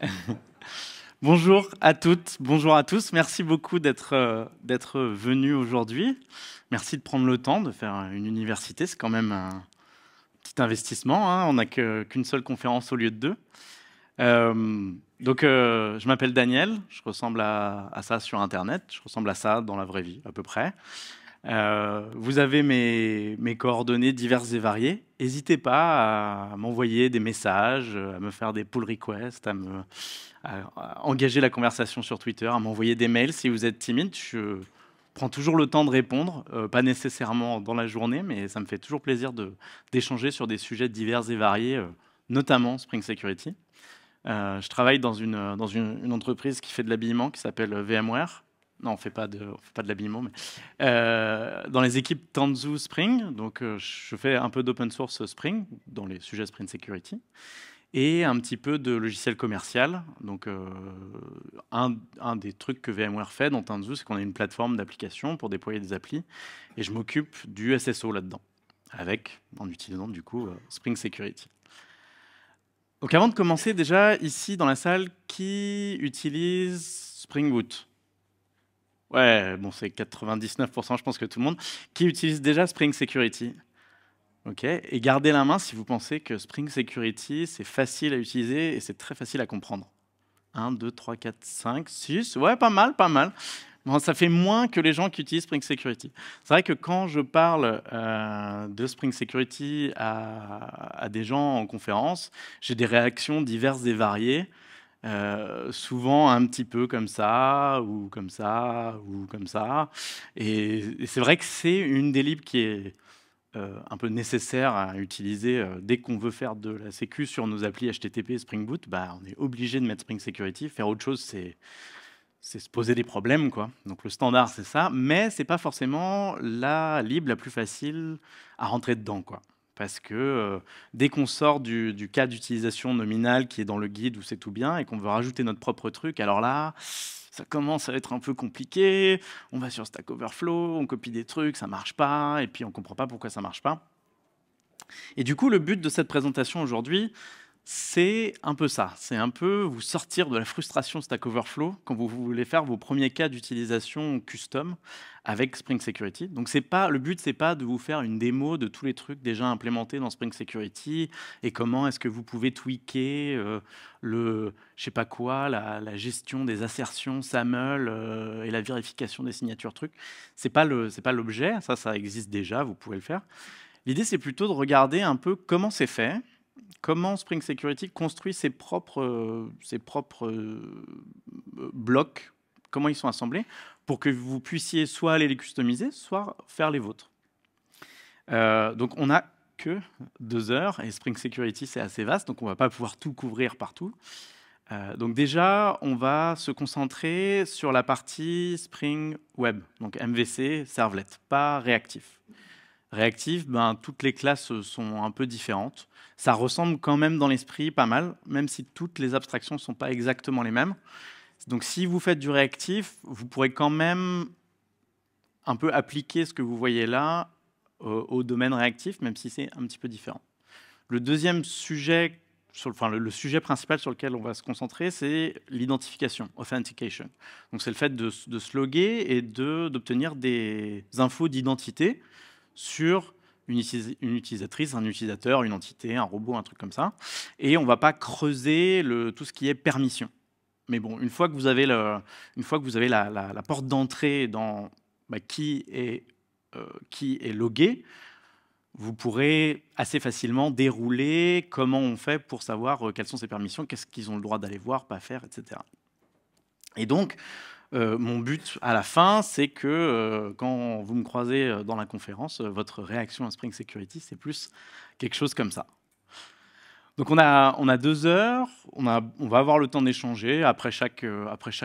bonjour à toutes, bonjour à tous. Merci beaucoup euh, d'être venus aujourd'hui. Merci de prendre le temps de faire une université. C'est quand même un petit investissement. Hein. On n'a qu'une seule conférence au lieu de deux. Euh, donc, euh, je m'appelle Daniel. Je ressemble à, ça sur Internet. Je ressemble à ça dans la vraie vie, à peu près. Euh, vous avez mes, coordonnées diverses et variées. N'hésitez pas à m'envoyer des messages, à me faire des pull requests, à, me, engager la conversation sur Twitter, à m'envoyer des mails si vous êtes timide. Je prends toujours le temps de répondre, euh, pas nécessairement dans la journée, mais ça me fait toujours plaisir d'échanger sur des sujets divers et variés, euh, notamment Spring Security. je travaille dans, une, dans une entreprise qui fait de l'habillement qui s'appelle VMware non, on fait pas de, fait pas de l'habillement, mais euh, dans les équipes Tanzu Spring, donc euh, je fais un peu d'open source Spring dans les sujets Spring Security et un petit peu de logiciel commercial. Donc euh, un, des trucs que VMware fait dans Tanzu, c'est qu'on a une plateforme d'application pour déployer des applis et je m'occupe du SSO là-dedans, avec en utilisant du coup Spring Security. avant de commencer, déjà ici dans la salle, qui utilise Spring Boot Ouais, bon, c'est 99%, je pense que tout le monde, qui utilise déjà Spring Security. OK Et gardez la main si vous pensez que Spring Security, c'est facile à utiliser et c'est très facile à comprendre. 1, 2, 3, 4, 5, 6. Ouais, pas mal, pas mal. Bon, ça fait moins que les gens qui utilisent Spring Security. C'est vrai que quand je parle euh, de Spring Security à, des gens en conférence, j'ai des réactions diverses et variées. Euh, souvent un petit peu comme ça, ou comme ça, ou comme ça. Et, c'est vrai que c'est une des libres qui est euh, un peu nécessaire à utiliser euh, dès qu'on veut faire de la sécu sur nos applis HTTP et Spring Boot. Bah, on est obligé de mettre Spring Security. Faire autre chose, c'est se poser des problèmes, quoi. Donc le standard, c'est ça, mais ce n'est pas forcément la libre la plus facile à rentrer dedans, quoi parce que euh, dès qu'on sort du, cas d'utilisation nominale qui est dans le guide où c'est tout bien et qu'on veut rajouter notre propre truc, alors là, ça commence à être un peu compliqué. On va sur Stack Overflow, on copie des trucs, ça marche pas, et puis on comprend pas pourquoi ça marche pas. Et du coup, le but de cette présentation aujourd'hui, c'est un peu ça. C'est un peu vous sortir de la frustration Stack Overflow quand vous voulez faire vos premiers cas d'utilisation custom avec Spring Security. Donc pas le but, c'est pas de vous faire une démo de tous les trucs déjà implémentés dans Spring Security et comment est-ce que vous pouvez tweaker euh, le, je sais pas quoi, la, gestion des assertions SAML euh, et la vérification des signatures trucs. C'est pas pas l'objet. Ça, ça existe déjà. Vous pouvez le faire. L'idée, c'est plutôt de regarder un peu comment c'est fait comment Spring Security construit ses propres, euh, blocs, comment ils sont assemblés, pour que vous puissiez soit aller les customiser, soit faire les vôtres. Euh, donc on a que deux heures et Spring Security c'est assez vaste, donc on va pas pouvoir tout couvrir partout. Euh, donc déjà, on va se concentrer sur la partie Spring Web, donc MVC, servlet, pas réactif. Réactif, ben, toutes les classes sont un peu différentes ça ressemble quand même dans l'esprit pas mal, même si toutes les abstractions ne sont pas exactement les mêmes. Donc si vous faites du réactif, vous pourrez quand même un peu appliquer ce que vous voyez là euh, au domaine réactif, même si c'est un petit peu différent. Le deuxième sujet, sur, enfin le, sujet principal sur lequel on va se concentrer, c'est l'identification, authentication. Donc c'est le fait de, se loguer et d'obtenir des infos d'identité sur une, utilisatrice, un utilisateur, une entité, un robot, un truc comme ça. Et on ne va pas creuser le, tout ce qui est permission. Mais bon, une fois que vous avez, le, une fois que vous avez la, porte d'entrée dans bah, qui, est, euh, qui est logué, vous pourrez assez facilement dérouler comment on fait pour savoir euh, quelles sont ces permissions, qu'est-ce qu'ils ont le droit d'aller voir, pas faire, etc. Et donc, euh, mon but à la fin, c'est que euh, quand vous me croisez euh, dans la conférence, votre réaction à Spring Security, c'est plus quelque chose comme ça. Donc on a, deux heures, on, va avoir le temps d'échanger. Après chaque,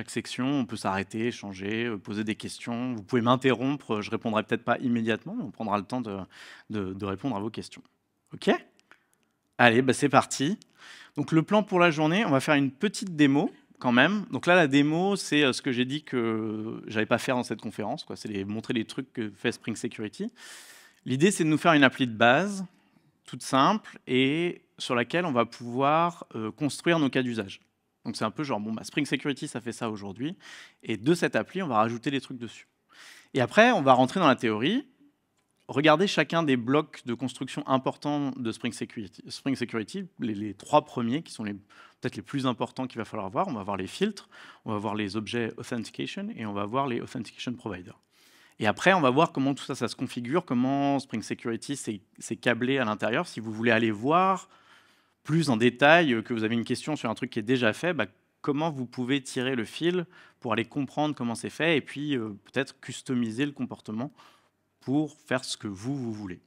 section, on peut s'arrêter, échanger, poser des questions. Vous pouvez m'interrompre, je répondrai peut-être pas immédiatement, mais on prendra le temps de, répondre à vos questions. OK Allez, bah, c'est parti. Donc le plan pour la journée, on va faire une petite démo quand même. Donc là, la démo, c'est euh, ce que j'ai dit que j'allais pas faire dans cette conférence. C'est montrer les trucs que fait Spring Security. L'idée, c'est de nous faire une appli de base, toute simple, et sur laquelle on va pouvoir euh, construire nos cas d'usage. Donc c'est un peu genre, bon, bah, Spring Security, ça fait ça aujourd'hui, et de cette appli, on va rajouter des trucs dessus. Et après, on va rentrer dans la théorie, regardez chacun des blocs de construction importants de Spring Security. Spring Security, les, trois premiers qui sont peut-être les plus importants qu'il va falloir voir, on va voir les filtres, on va voir les objets authentication et on va voir les authentication providers. Et après, on va voir comment tout ça, ça se configure, comment Spring Security s'est câblé à l'intérieur. Si vous voulez aller voir plus en détail, euh, que vous avez une question sur un truc qui est déjà fait, bah, comment vous pouvez tirer le fil pour aller comprendre comment c'est fait et puis euh, peut-être customiser le comportement pour faire ce que vous, vous voulez.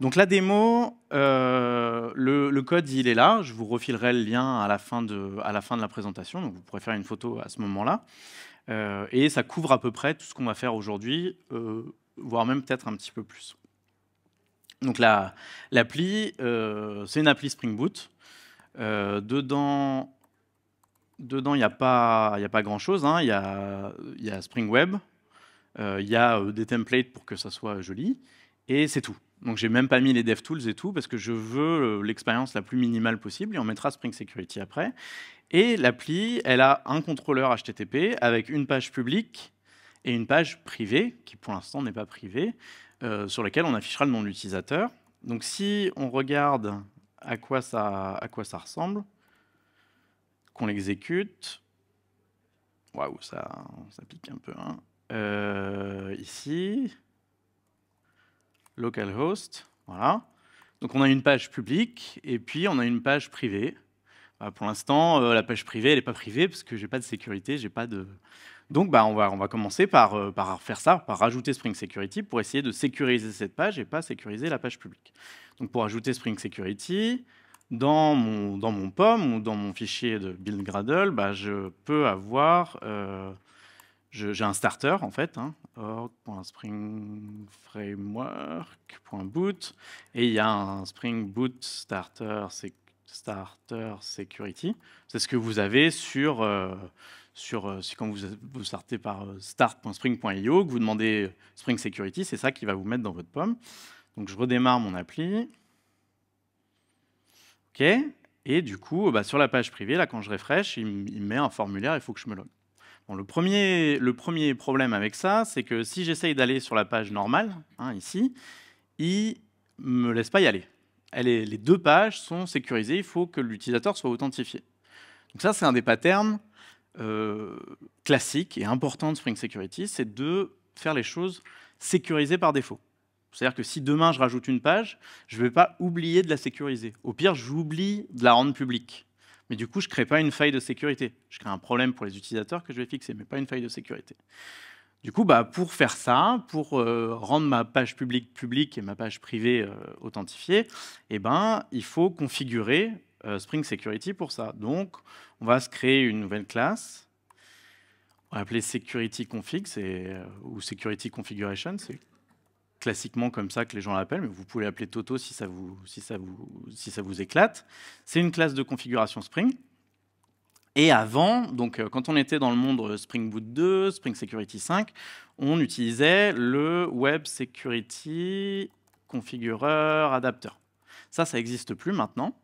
Donc la démo, euh, le, code, il est là. Je vous refilerai le lien à la fin de, la, présentation. Donc vous pourrez faire une photo à ce moment-là. Euh, et ça couvre à peu près tout ce qu'on va faire aujourd'hui, euh, voire même peut-être un petit peu plus. Donc l'appli, c'est une appli Spring Boot. dedans, dedans, il n'y a pas, a pas grand-chose. Hein. Il y, a, y a Spring Web, euh, il y a euh, des templates pour que ça soit joli. Et c'est tout. Donc j'ai même pas mis les DevTools et tout parce que je veux euh, l'expérience la plus minimale possible et on mettra Spring Security après. Et l'appli, elle a un contrôleur HTTP avec une page publique et une page privée qui pour l'instant n'est pas privée sur laquelle on affichera le nom de l'utilisateur. Donc si on regarde à quoi ça, à quoi ça ressemble, qu'on l'exécute, waouh ça, ça pique un peu. Hein. Euh, ici, localhost, voilà. Donc on a une page publique et puis on a une page privée. Bah, pour l'instant, euh, la page privée, elle n'est pas privée parce que j'ai pas de sécurité, j'ai pas de. Donc bah, on, va, on va commencer par, euh, par faire ça, par rajouter Spring Security pour essayer de sécuriser cette page et pas sécuriser la page publique. Donc pour ajouter Spring Security, dans mon, dans mon POM ou dans mon fichier de BuildGradle, bah, je peux avoir j'ai un starter en fait, hein, org.springframework.boot, et il y a un Spring Boot Starter, starter Security. C'est ce que vous avez sur, euh, sur euh, si quand vous, vous startez par euh, start.spring.io, que vous demandez Spring Security, c'est ça qui va vous mettre dans votre pomme. Donc je redémarre mon appli. OK. Et du coup, bah, sur la page privée, là, quand je refresh, il, il met un formulaire, il faut que je me logue le, premier, problème avec ça, c'est que si j'essaye d'aller sur la page normale, hein, ici, il ne me laisse pas y aller. les deux pages sont sécurisées, il faut que l'utilisateur soit authentifié. Donc ça, c'est un des patterns euh, classiques et importants de Spring Security, c'est de faire les choses sécurisées par défaut. C'est-à-dire que si demain je rajoute une page, je ne vais pas oublier de la sécuriser. Au pire, j'oublie de la rendre publique. Mais du coup, je ne crée pas une faille de sécurité. Je crée un problème pour les utilisateurs que je vais fixer, mais pas une faille de sécurité. Du coup, bah, pour faire ça, pour euh, rendre ma page publique publique et ma page privée euh, authentifiée, eh ben, il faut configurer euh, Spring Security pour ça. Donc, on va se créer une nouvelle classe. On va l'appeler Security Config ou Security Configuration, c'est classiquement comme ça que les gens l'appellent, mais vous pouvez l'appeler Toto si ça vous, si ça vous, si ça vous éclate. C'est une classe de configuration Spring. Et avant, donc euh, quand on était dans le monde euh, Spring Boot 2, Spring Security 5, on utilisait le Web Security Configureur Adapter. Ça, ça n'existe plus maintenant.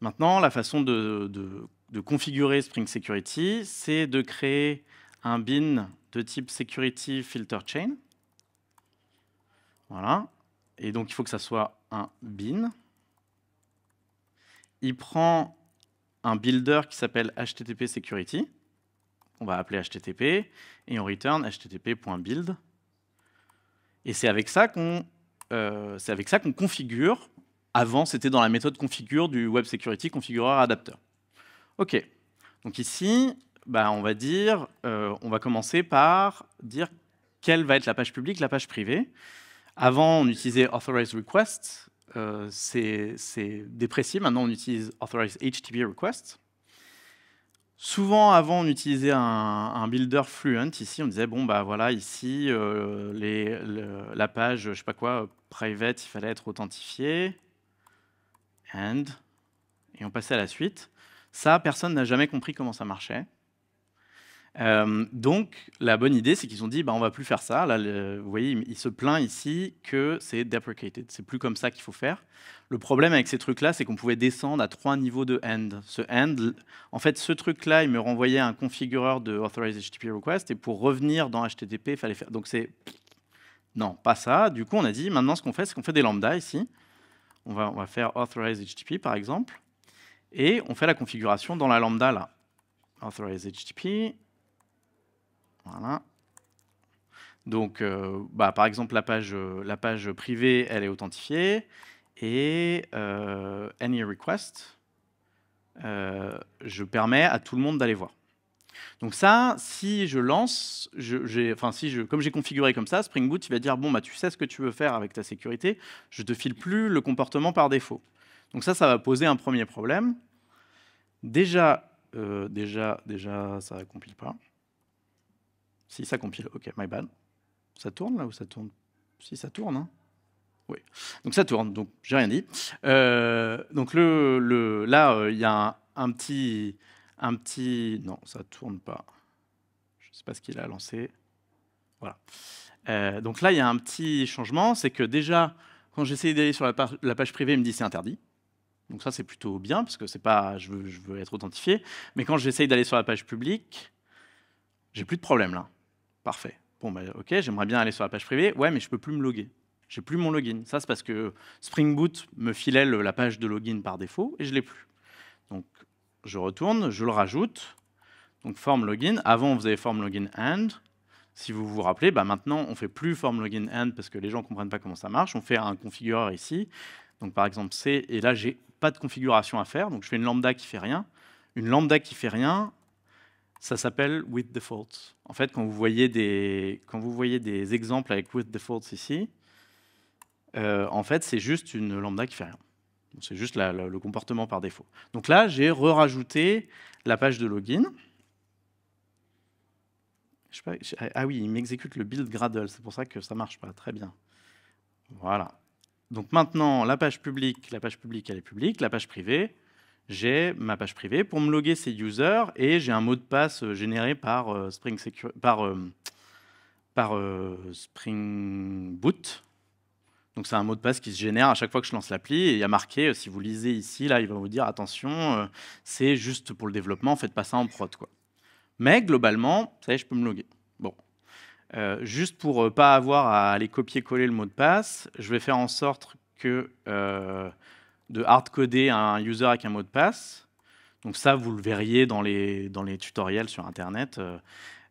Maintenant, la façon de, de configurer Spring Security, c'est de créer un bin de type Security Filter Chain voilà. Et donc, il faut que ça soit un bin. Il prend un builder qui s'appelle HTTP Security. On va appeler HTTP et on return http.build. Et c'est avec ça qu'on euh, qu'on configure. Avant, c'était dans la méthode configure du Web Security Adapter. OK. Donc ici, bah, on va dire, euh, on va commencer par dire quelle va être la page publique, la page privée. Avant, on utilisait authorize Request, euh, c'est déprécié. Maintenant, on utilise authorize HTTP Request. Souvent, avant, on utilisait un, builder fluent. Ici, on disait, bon, bah voilà, ici, euh, la page, je sais pas quoi, private, il fallait être authentifié. And. Et on passait à la suite. Ça, personne n'a jamais compris comment ça marchait. Euh, donc, la bonne idée, c'est qu'ils ont dit, bah, on va plus faire ça. Là, vous voyez, il, se plaint ici que c'est deprecated. C'est plus comme ça qu'il faut faire. Le problème avec ces trucs-là, c'est qu'on pouvait descendre à trois niveaux de end. Ce end, en fait, ce truc-là, il me renvoyait un configureur de Authorized HTTP Request, et pour revenir dans HTTP, il fallait faire... Donc, c'est... Non, pas ça. Du coup, on a dit, maintenant, ce qu'on fait, c'est qu'on fait des lambdas ici. On va, on va faire Authorized HTTP, par exemple. Et on fait la configuration dans la lambda, là. Authorize HTTP, voilà. Donc, euh, bah, par exemple, euh, la page, privée, elle est authentifiée. Et euh, any request, je permets à tout le monde d'aller voir. Donc ça, si je lance, comme j'ai configuré comme ça, Spring Boot, il va dire, bon, bah, tu sais ce que tu veux faire avec ta sécurité, je ne te file plus le comportement par défaut. Donc ça, ça va poser un premier problème. Déjà, déjà, déjà, ça ne compile pas. Si ça compile, ok, my bad. Ça tourne là ou ça tourne Si ça tourne, hein. oui. Donc ça tourne, donc j'ai rien dit. Euh, donc le, le là, euh, il y a un, petit... Un petit... Non, ça tourne pas. Je ne sais pas ce qu'il a lancé. Voilà. Euh, donc là, il y a un petit changement, c'est que déjà, quand j'essaie d'aller sur la, page, privée, il me dit c'est interdit. Donc ça, c'est plutôt bien, parce que c'est pas, je veux, je veux, être authentifié. Mais quand j'essaye d'aller sur la page publique, j'ai plus de problème là. Parfait. Bon, bah, ok, j'aimerais bien aller sur la page privée. Ouais, mais je peux plus me loguer. J'ai plus mon login. Ça, c'est parce que Spring Boot me filait la page de login par défaut et je l'ai plus. Donc, je retourne, je le rajoute. Donc, form login. Avant, vous avez form login and. Si vous vous rappelez, bah, maintenant, on fait plus form login and parce que les gens ne comprennent pas comment ça marche. On fait un configureur ici. Donc, par exemple, C. Et là, j'ai pas de configuration à faire. Donc, je fais une lambda qui fait rien. Une lambda qui fait rien, ça s'appelle with defaults. En fait, quand vous voyez des, quand vous voyez des exemples avec with defaults ici, euh, en fait, c'est juste une lambda qui fait rien. C'est juste le comportement par défaut. Donc là, j'ai re-rajouté la page de login. Ah, ah oui, il m'exécute le build Gradle, c'est pour ça que ça marche pas. Très bien. Voilà. Donc maintenant, la page publique, la page publique, elle est publique. La page privée, j'ai ma page privée pour me loguer ces users et j'ai un mot de passe euh, généré par euh, Spring par, euh, par Spring Boot. Donc c'est un mot de passe qui se génère à chaque fois que je lance l'appli et il y a marqué si vous lisez ici là, il va vous dire attention, c'est juste pour le développement, faites pas ça en prod quoi. Mais globalement, ça y est, je peux me loguer. Bon. juste pour pas avoir à aller copier-coller le mot de passe, je vais faire en sorte que de hardcoder un user avec un mot de passe. Donc ça, vous le verriez dans les, dans les tutoriels sur Internet. Il euh,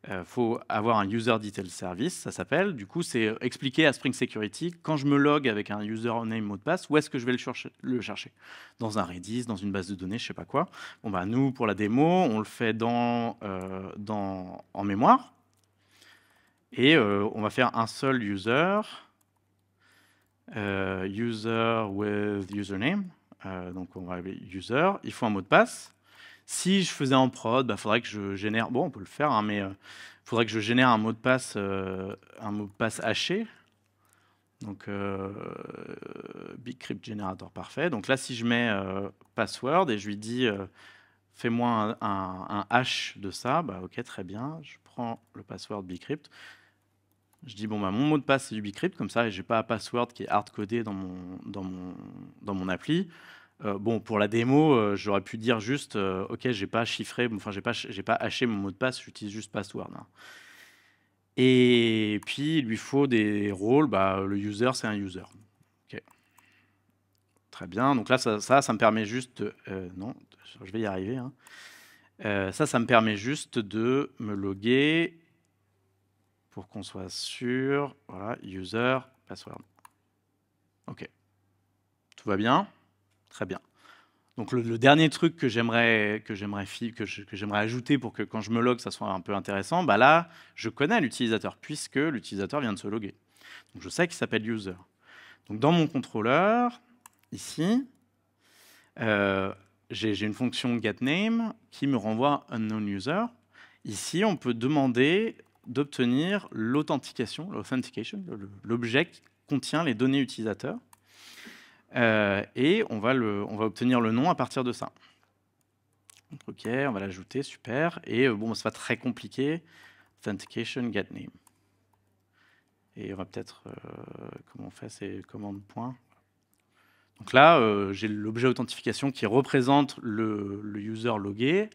euh, faut avoir un User Detail Service, ça s'appelle. Du coup, c'est expliquer à Spring Security, quand je me log avec un username mot de passe, où est-ce que je vais le chercher, Dans un Redis, dans une base de données, je ne sais pas quoi. Bon, bah, nous, pour la démo, on le fait dans, euh, dans en mémoire. Et on va faire un seul user. Euh, user with username. Euh, donc on va user. Il faut un mot de passe. Si je faisais en prod, il bah, faudrait que je génère. Bon, on peut le faire, hein, mais il euh, faudrait que je génère un mot de passe, un mot de passe haché. Donc, euh, générateur parfait. Donc là, si je mets password et je lui dis fais-moi un, un, hash de ça, bah, ok, très bien. Je prends le password BigCrypt je dis bon bah mon mot de passe c'est Ubicrypt comme ça et j'ai pas un password qui est hardcodé dans mon dans mon dans mon appli. Euh, bon pour la démo euh, j'aurais pu dire juste euh, ok j'ai pas chiffré enfin j'ai pas j'ai pas haché mon mot de passe j'utilise juste password. Hein. Et puis il lui faut des rôles bah le user c'est un user. Ok très bien donc là ça ça, me permet juste non je vais y arriver. Hein. ça, ça me permet juste de me loguer pour qu'on soit sûr. Voilà, user, password. OK. Tout va bien Très bien. Donc le, dernier truc que j'aimerais que j'aimerais que j'aimerais ajouter pour que quand je me log ça soit un peu intéressant, bah là je connais l'utilisateur puisque l'utilisateur vient de se loguer. Donc je sais qu'il s'appelle user. Donc dans mon contrôleur ici, euh, j'ai une fonction getName qui me renvoie unknown user. Ici, on peut demander d'obtenir l'authentication, l'authentication, l'objet qui contient les données utilisateurs. Euh, et on va, le, on va obtenir le nom à partir de ça. ok, on va l'ajouter, super. Et euh, bon, ça va très compliqué. Authentication get name. Et on va peut-être, euh, comment on fait, c'est commande point. Donc là, j'ai l'objet authentification qui représente le, le user logué,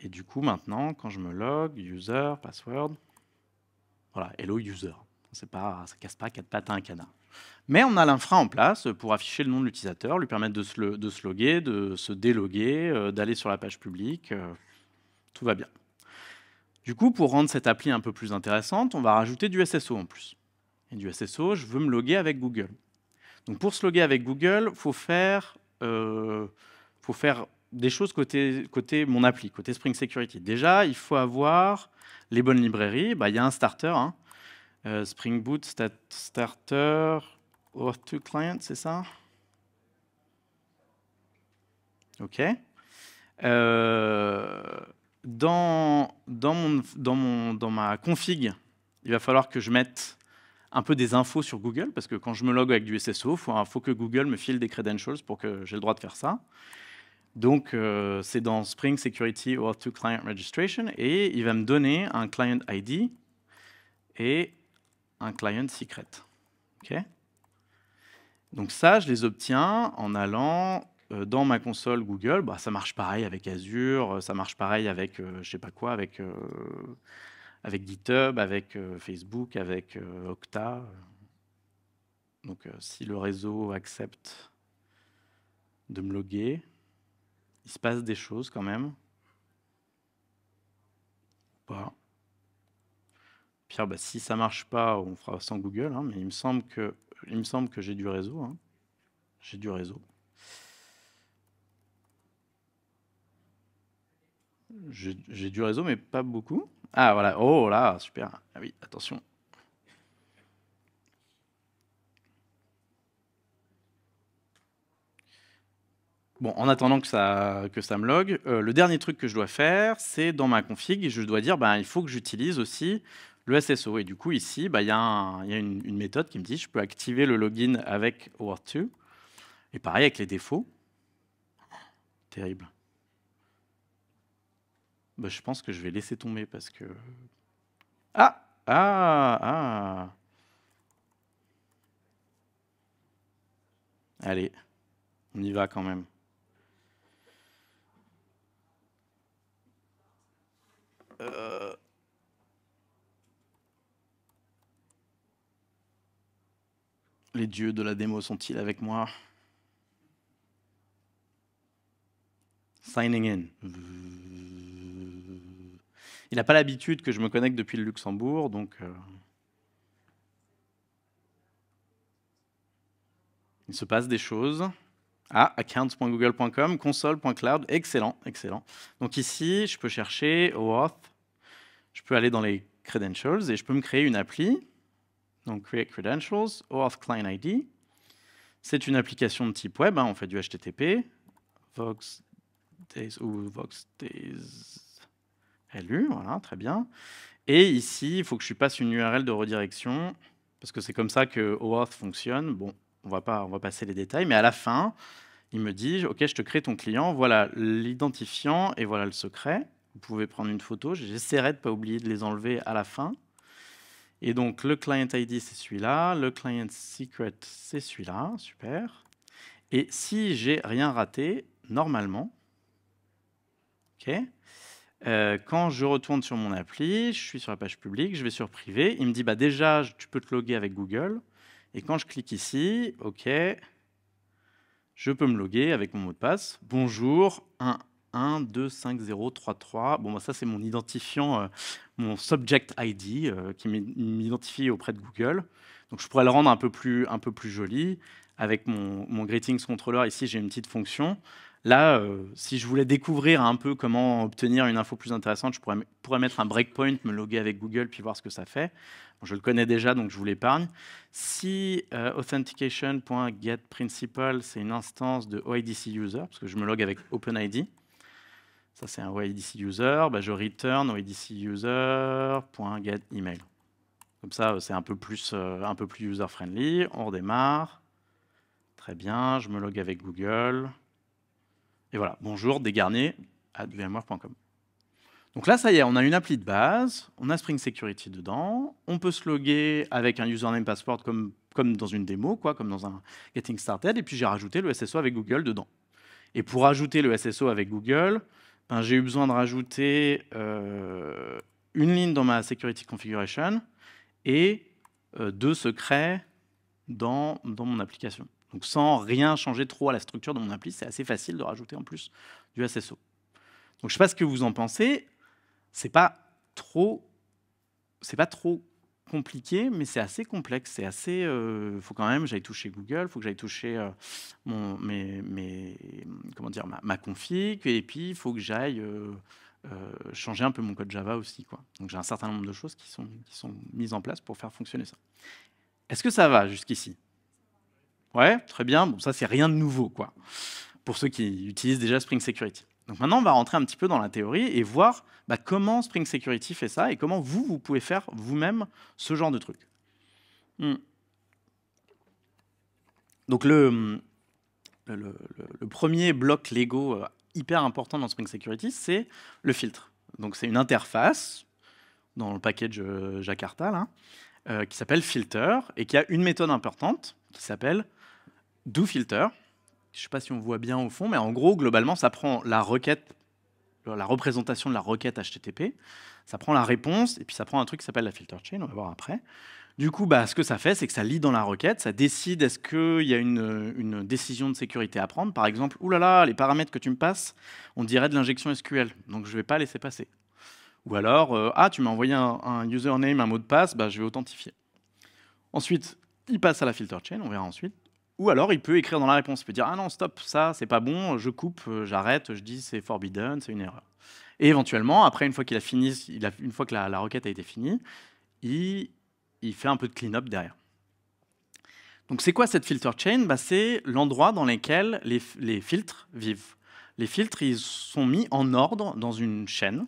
et du coup, maintenant, quand je me log, user, password, voilà, hello user. C'est pas, ça casse pas quatre pattes à canard. Mais on a l'infra en place pour afficher le nom de l'utilisateur, lui permettre de se, de se, loguer, de se déloguer, euh, d'aller sur la page publique. Euh, tout va bien. Du coup, pour rendre cette appli un peu plus intéressante, on va rajouter du SSO en plus. Et du SSO, je veux me loguer avec Google. Donc pour se loguer avec Google, il faut faire, euh, faut faire des choses côté, côté mon appli, côté Spring Security. Déjà, il faut avoir les bonnes librairies. Bah, il y a un starter. Hein. Euh, Spring Boot, Starter, Auth to Client, c'est ça OK. Euh, dans, mon, dans, mon, dans ma config, il va falloir que je mette un peu des infos sur Google, parce que quand je me logue avec du SSO, il faut, faut, que Google me file des credentials pour que j'ai le droit de faire ça. Donc, euh, c'est dans Spring Security Auth to Client Registration et il va me donner un client ID et un client secret. Donc ça, je les obtiens en allant euh, dans ma console Google. Bah, ça marche pareil avec Azure, ça marche pareil avec, euh, je sais pas quoi, avec, avec GitHub, avec Facebook, avec Okta. Donc, si le réseau accepte de me loguer, il se passe des choses quand même. Pierre, bah, si ça marche pas, on fera sans Google, hein, mais il me semble que, il me semble que j'ai du réseau. Hein. J'ai du réseau. J'ai du réseau, mais pas beaucoup. Ah voilà, oh là, super. Ah oui, attention. Bon, en attendant que ça, que ça me log, euh, le dernier truc que je dois faire, c'est dans ma config, je dois dire, ben, il faut que j'utilise aussi le SSO. Et du coup, ici, ben, il y a, une, méthode qui me dit, je peux activer le login avec word 2 Et pareil avec les défauts. Terrible. Ben, je pense que je vais laisser tomber parce que... Ah Ah Ah Allez, on y va quand même. Euh, les dieux de la démo sont-ils avec moi Signing in. Il n'a pas l'habitude que je me connecte depuis le Luxembourg, donc... Euh, il se passe des choses. Ah, accounts.google.com, console.cloud, excellent, excellent. Donc ici, je peux chercher OAuth, je peux aller dans les credentials et je peux me créer une appli. Donc create credentials, OAuth client ID. C'est une application de type web, hein, on fait du HTTP, Vox Days ou Vox LU, voilà, très bien. Et ici, il faut que je passe une URL de redirection parce que c'est comme ça que OAuth fonctionne. Bon, on va pas, on va passer les détails, mais à la fin, il me dit, ok, je te crée ton client, voilà l'identifiant et voilà le secret. Vous pouvez prendre une photo, j'essaierai de ne pas oublier de les enlever à la fin. Et donc le client ID c'est celui-là, le client secret c'est celui-là, super. Et si j'ai rien raté, normalement, ok, euh, quand je retourne sur mon appli, je suis sur la page publique, je vais sur privé, il me dit bah déjà tu peux te loguer avec Google. Et quand je clique ici, OK, je peux me loguer avec mon mot de passe. Bonjour, 1, 1, 2, 5, 0, 3, 3. Bon, bah, ça, c'est mon identifiant, euh, mon subject ID euh, qui m'identifie auprès de Google. Donc, je pourrais le rendre un peu plus, un peu plus joli. Avec mon, mon greetings controller, ici, j'ai une petite fonction. Là, euh, si je voulais découvrir un peu comment obtenir une info plus intéressante, je pourrais, mettre un breakpoint, me loguer avec Google, puis voir ce que ça fait. je le connais déjà, donc je vous l'épargne. Si euh, authentication.getPrincipal, c'est une instance de OIDC user, parce que je me log avec OpenID, ça c'est un OIDC user, bah, je return OIDC Comme ça, euh, c'est un peu plus, un peu plus user-friendly. On redémarre. Très bien, je me log avec Google. Et voilà, bonjour, dégarnier, at vmware.com. Donc là, ça y est, on a une appli de base, on a Spring Security dedans, on peut se loguer avec un username password comme, comme dans une démo, quoi, comme dans un Getting Started, et puis j'ai rajouté le SSO avec Google dedans. Et pour ajouter le SSO avec Google, ben, j'ai eu besoin de rajouter euh, une ligne dans ma Security Configuration et euh, deux secrets dans, dans mon application. Donc sans rien changer trop à la structure de mon appli, c'est assez facile de rajouter en plus du SSO. Donc je sais pas ce que vous en pensez. C'est pas trop, pas trop compliqué, mais c'est assez complexe. C'est assez, euh, faut quand même, j'aille toucher Google, il faut que j'aille toucher euh, mon, mes, comment dire, ma, config, et puis il faut que j'aille euh, changer un peu mon code Java aussi, quoi. Donc j'ai un certain nombre de choses qui sont, qui sont mises en place pour faire fonctionner ça. Est-ce que ça va jusqu'ici Ouais, très bien. Bon, ça, c'est rien de nouveau, quoi, pour ceux qui utilisent déjà Spring Security. Donc maintenant, on va rentrer un petit peu dans la théorie et voir bah, comment Spring Security fait ça et comment vous, vous pouvez faire vous-même ce genre de truc. Hmm. Donc hmm, le, premier bloc Lego euh, hyper important dans Spring Security, c'est le filtre. Donc c'est une interface dans le package euh, Jakarta là, euh, qui s'appelle filter et qui a une méthode importante qui s'appelle DoFilter. Je ne sais pas si on voit bien au fond, mais en gros, globalement, ça prend la requête, la représentation de la requête HTTP, ça prend la réponse, et puis ça prend un truc qui s'appelle la filter chain, on va voir après. Du coup, bah, ce que ça fait, c'est que ça lit dans la requête, ça décide est-ce qu'il y a une, décision de sécurité à prendre. Par exemple, oulala, les paramètres que tu me passes, on dirait de l'injection SQL, donc je ne vais pas laisser passer. Ou alors, euh, ah, tu m'as envoyé un, username, un mot de passe, bah, je vais authentifier. Ensuite, il passe à la filter chain, on verra ensuite. Ou alors il peut écrire dans la réponse, il peut dire ah non stop ça c'est pas bon, je coupe, euh, j'arrête, je dis c'est forbidden, c'est une erreur. Et éventuellement après une fois qu'il a fini, il a, une fois que la, requête a été finie, il, il fait un peu de clean-up derrière. Donc c'est quoi cette filter chain bah, C'est l'endroit dans lequel les, filtres vivent. Les filtres ils sont mis en ordre dans une chaîne,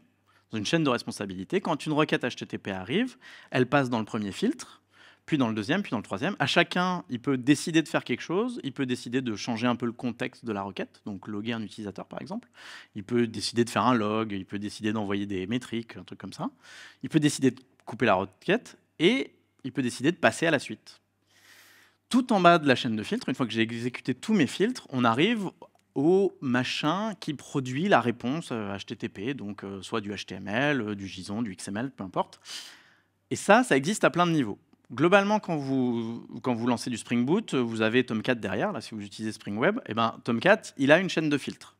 dans une chaîne de responsabilité. Quand une requête HTTP arrive, elle passe dans le premier filtre, puis dans le deuxième, puis dans le troisième. À chacun, il peut décider de faire quelque chose, il peut décider de changer un peu le contexte de la requête, donc loguer un utilisateur par exemple. Il peut décider de faire un log, il peut décider d'envoyer des métriques, un truc comme ça. Il peut décider de couper la requête et il peut décider de passer à la suite. Tout en bas de la chaîne de filtres, une fois que j'ai exécuté tous mes filtres, on arrive au machin qui produit la réponse HTTP, euh, donc euh, soit du HTML, euh, du JSON, du XML, peu importe. Et ça, ça existe à plein de niveaux. Globalement, quand vous, lancez du Spring Boot, vous avez Tomcat derrière, là, si vous utilisez Spring Web, et eh ben, Tomcat, il a une chaîne de filtres.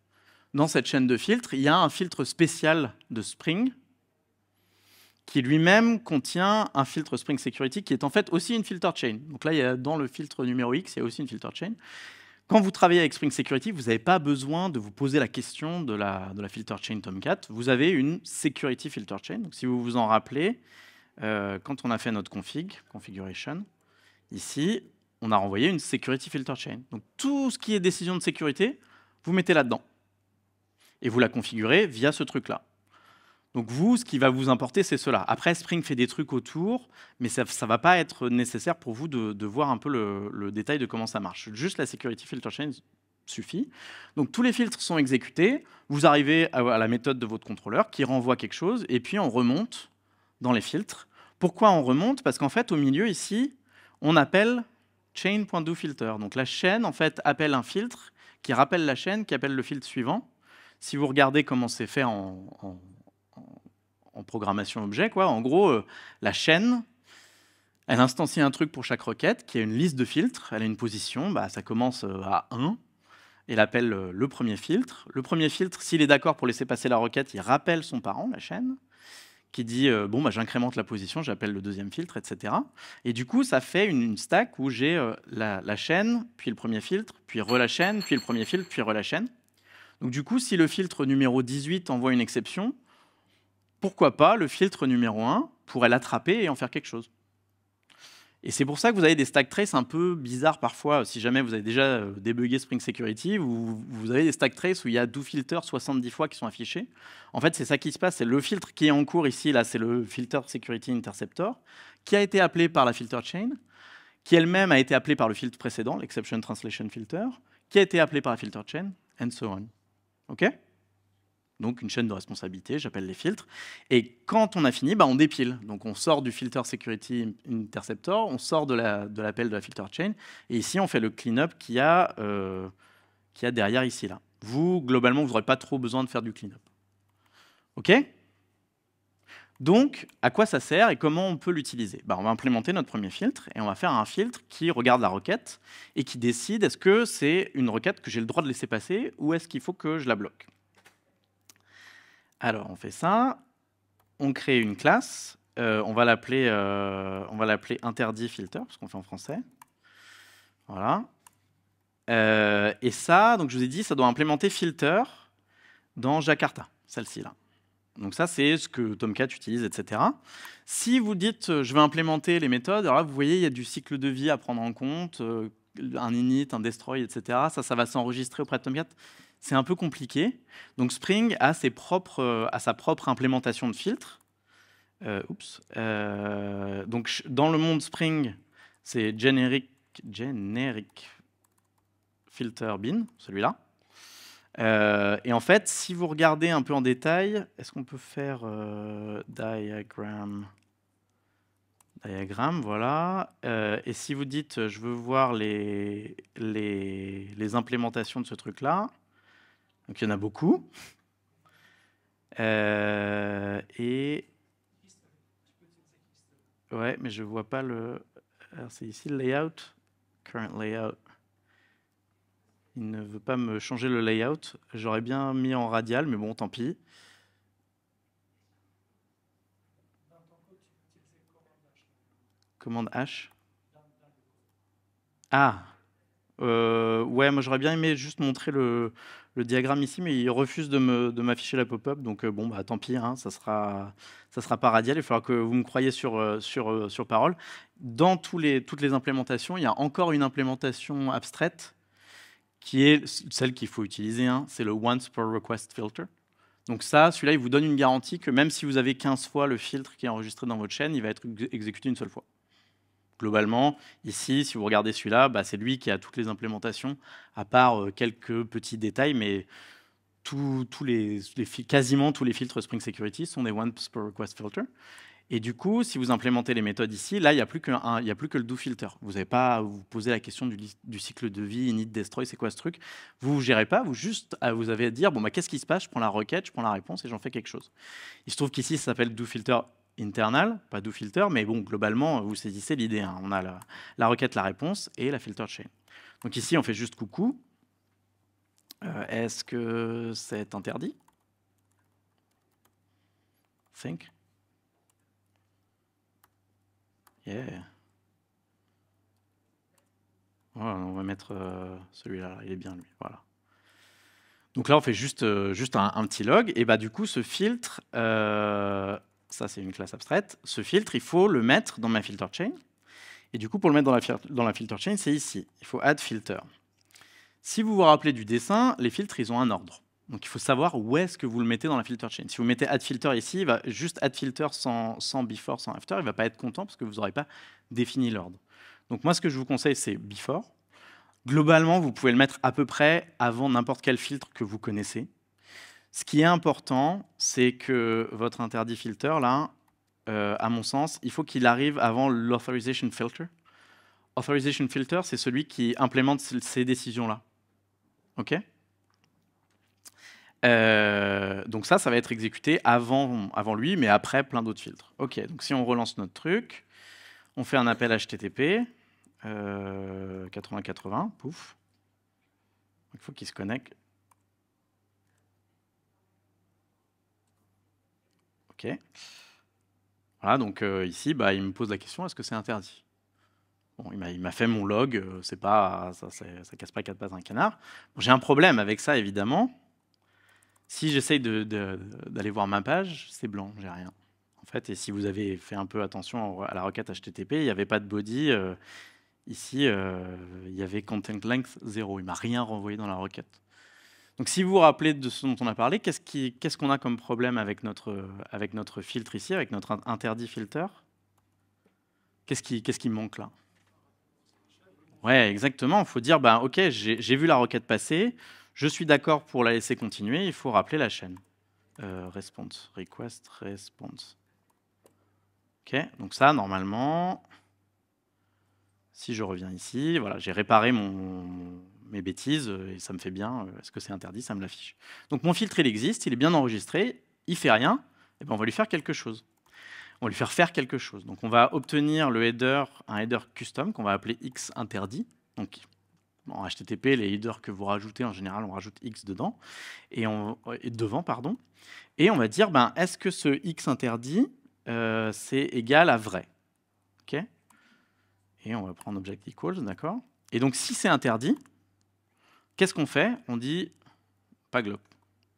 Dans cette chaîne de filtres, il y a un filtre spécial de Spring qui lui-même contient un filtre Spring Security qui est en fait aussi une filter chain. Donc là, dans le filtre numéro X, il y a aussi une filter chain. Quand vous travaillez avec Spring Security, vous n'avez pas besoin de vous poser la question de la, de la filter chain Tomcat. Vous avez une security filter chain. Donc si vous vous en rappelez, euh, quand on a fait notre config, configuration, ici, on a renvoyé une security filter chain. Donc tout ce qui est décision de sécurité, vous mettez là-dedans. Et vous la configurez via ce truc-là. Donc vous, ce qui va vous importer, c'est cela. Après, Spring fait des trucs autour, mais ça ne va pas être nécessaire pour vous de, voir un peu le, détail de comment ça marche. Juste la security filter chain suffit. Donc tous les filtres sont exécutés, vous arrivez à la méthode de votre contrôleur qui renvoie quelque chose, et puis on remonte dans les filtres pourquoi on remonte Parce qu'en fait, au milieu ici, on appelle chain.doFilter. Donc la chaîne en fait appelle un filtre qui rappelle la chaîne, qui appelle le filtre suivant. Si vous regardez comment c'est fait en, programmation objet, quoi, en gros, euh, la chaîne, elle instancie un truc pour chaque requête qui a une liste de filtres. Elle a une position, bah, ça commence euh, à 1. Elle appelle euh, le premier filtre. Le premier filtre, s'il est d'accord pour laisser passer la requête, il rappelle son parent, la chaîne qui dit euh, bon, bah, j'incrémente la position, j'appelle le deuxième filtre, etc. Et du coup, ça fait une, stack où j'ai euh, la, la, chaîne, puis le premier filtre, puis re la chaîne, puis le premier filtre, puis re la chaîne. Donc du coup, si le filtre numéro 18 envoie une exception, pourquoi pas le filtre numéro 1 pourrait l'attraper et en faire quelque chose. Et c'est pour ça que vous avez des stack traces un peu bizarres parfois. Si jamais vous avez déjà euh, débugué Spring Security, vous, vous avez des stack traces où il y a 12 filters 70 fois qui sont affichés. En fait, c'est ça qui se passe. C'est le filtre qui est en cours ici, là, c'est le filter Security Interceptor, qui a été appelé par la filter chain, qui elle-même a été appelée par le filtre précédent, l'exception translation filter, qui a été appelé par la filter chain, and so on. OK donc une chaîne de responsabilité, j'appelle les filtres. Et quand on a fini, bah, on dépile. Donc on sort du filter security interceptor, on sort de l'appel de, la filter chain, et ici on fait le clean-up y, a, euh, qu'il y a derrière ici. là. Vous, globalement, vous n'aurez pas trop besoin de faire du cleanup. OK donc, à quoi ça sert et comment on peut l'utiliser bah, On va implémenter notre premier filtre et on va faire un filtre qui regarde la requête et qui décide est-ce que c'est une requête que j'ai le droit de laisser passer ou est-ce qu'il faut que je la bloque. Alors, on fait ça. On crée une classe. Euh, on va l'appeler euh, on va l'appeler interdit filter parce qu'on fait en français. Voilà. Euh, et ça, donc je vous ai dit, ça doit implémenter filter dans Jakarta, celle-ci là. Donc ça, c'est ce que Tomcat utilise, etc. Si vous dites, je vais implémenter les méthodes, alors là, vous voyez, il y a du cycle de vie à prendre en compte, un init, un destroy, etc. Ça, ça va s'enregistrer auprès de Tomcat c'est un peu compliqué. Donc Spring a, ses propres, euh, sa propre implémentation de filtre. Euh, oups. Euh, donc dans le monde Spring, c'est generic, generic filter bin, celui-là. et en fait, si vous regardez un peu en détail, est-ce qu'on peut faire diagram diagramme, voilà. et si vous dites, je veux voir les, les, les implémentations de ce truc-là, donc il y en a beaucoup. Euh, et. Ouais, mais je ne vois pas le. c'est ici le layout. Current layout. Il ne veut pas me changer le layout. J'aurais bien mis en radial, mais bon, tant pis. Commande H. Ah euh, Ouais, moi j'aurais bien aimé juste montrer le, le diagramme ici, mais il refuse de m'afficher la pop-up. Donc euh, bon, bah, tant pis, hein, ça sera ça sera pas radial. Il faudra que vous me croyez sur, euh, sur, euh, sur parole. Dans tous les, toutes les implémentations, il y a encore une implémentation abstraite qui est celle qu'il faut utiliser. Hein. c'est le once per request filter. Donc ça, celui-là, il vous donne une garantie que même si vous avez 15 fois le filtre qui est enregistré dans votre chaîne, il va être exécuté une seule fois globalement, ici, si vous regardez celui-là, bah, c'est lui qui a toutes les implémentations, à part euh, quelques petits détails, mais les, quasiment tous les filtres Spring Security sont des one per request filter. Et du coup, si vous implémentez les méthodes ici, là, il n'y a, plus que il y a plus que le do filter. Vous n'avez pas à vous poser la question du, cycle de vie, init, destroy, c'est quoi ce truc. Vous ne gérez pas, vous, juste, euh, vous avez à dire, bon, bah, qu'est-ce qui se passe Je prends la requête, je prends la réponse et j'en fais quelque chose. Il se trouve qu'ici, ça s'appelle do filter internal, pas do filter, mais bon, globalement, vous saisissez l'idée. Hein. On a la, requête, la réponse et la filter chain. Donc ici, on fait juste coucou. Euh, est-ce que c'est interdit Think. Yeah. on va mettre euh, celui-là, il est bien lui. Voilà. Donc là, on fait juste, euh, juste un, petit log. Et bah, du coup, ce filtre, ça c'est une classe abstraite, ce filtre, il faut le mettre dans ma filter chain. Et du coup, pour le mettre dans la, filter chain, c'est ici. Il faut add filter. Si vous vous rappelez du dessin, les filtres, ils ont un ordre. Donc il faut savoir où est-ce que vous le mettez dans la filter chain. Si vous mettez add filter ici, il va juste add filter sans, sans before, sans after, il ne va pas être content parce que vous n'aurez pas défini l'ordre. Donc moi, ce que je vous conseille, c'est before. Globalement, vous pouvez le mettre à peu près avant n'importe quel filtre que vous connaissez. Ce qui est important, c'est que votre interdit filter, là, euh, à mon sens, il faut qu'il arrive avant l'authorization filter. Authorization filter, c'est celui qui implémente ces décisions-là. OK euh, donc ça, ça va être exécuté avant, avant lui, mais après plein d'autres filtres. OK, donc si on relance notre truc, on fait un appel HTTP, euh, 8080, pouf. Il faut qu'il se connecte OK. Voilà, donc euh, ici, bah, il me pose la question, est-ce que c'est interdit il m'a fait mon log, euh, c'est pas, ça, ne casse pas quatre pas un canard. J'ai un problème avec ça, évidemment. Si j'essaye d'aller voir ma page, c'est blanc, j'ai rien. En fait, et si vous avez fait un peu attention à la requête HTTP, il n'y avait pas de body. Euh, ici, il y avait content length 0. Il m'a rien renvoyé dans la requête. Donc si vous vous rappelez de ce dont on a parlé, qu'est-ce qu'on ce qu'on a comme problème avec notre, avec notre filtre ici, avec notre interdit filter Qu'est-ce qui, qu'est-ce qui, manque là Ouais, exactement. Il faut dire, ben, OK, j'ai vu la requête passer, je suis d'accord pour la laisser continuer, il faut rappeler la chaîne. Euh, response, request, response. OK, donc ça, normalement, si je reviens ici, voilà, j'ai réparé mon, mes bêtises euh, et ça me fait bien. Euh, est-ce que c'est interdit Ça me l'affiche. Donc mon filtre, il existe, il est bien enregistré, il fait rien. Eh ben, on va lui faire quelque chose. On va lui faire faire quelque chose. Donc on va obtenir le header, un header custom qu'on va appeler x interdit. Donc en HTTP, les headers que vous rajoutez, en général, on rajoute X dedans, euh, et devant, pardon. Et on va dire, ben, est-ce que ce X interdit, c'est égal à vrai OK Et on va prendre object equals, d'accord Et donc, si c'est interdit, Qu'est-ce qu'on fait On dit pas glop »,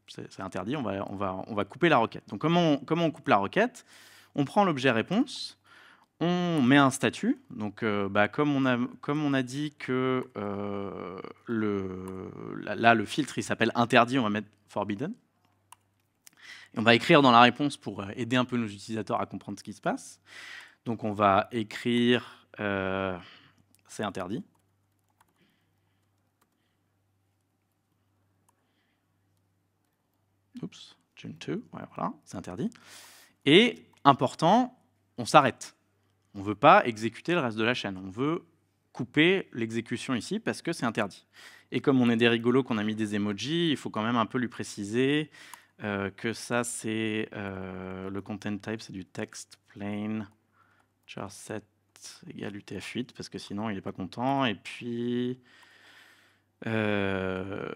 C'est interdit, on va, on, va, on va couper la requête. Donc comment on, comment on coupe la requête On prend l'objet réponse, on met un statut. Donc euh, bah, comme, on a, comme on a dit que euh, le, là, le filtre il s'appelle interdit, on va mettre forbidden. Et on va écrire dans la réponse pour euh, aider un peu nos utilisateurs à comprendre ce qui se passe. Donc on va écrire c'est interdit. Oups, June 2, voilà, c'est interdit. Et, important, on s'arrête. On ne veut pas exécuter le reste de la chaîne. On veut couper l'exécution ici parce que c'est interdit. Et comme on est des rigolos, qu'on a mis des emojis, il faut quand même un peu lui préciser euh, que ça, c'est euh, le content type, c'est du text plain char set égale UTF-8 parce que sinon, il n'est pas content. Et puis, euh,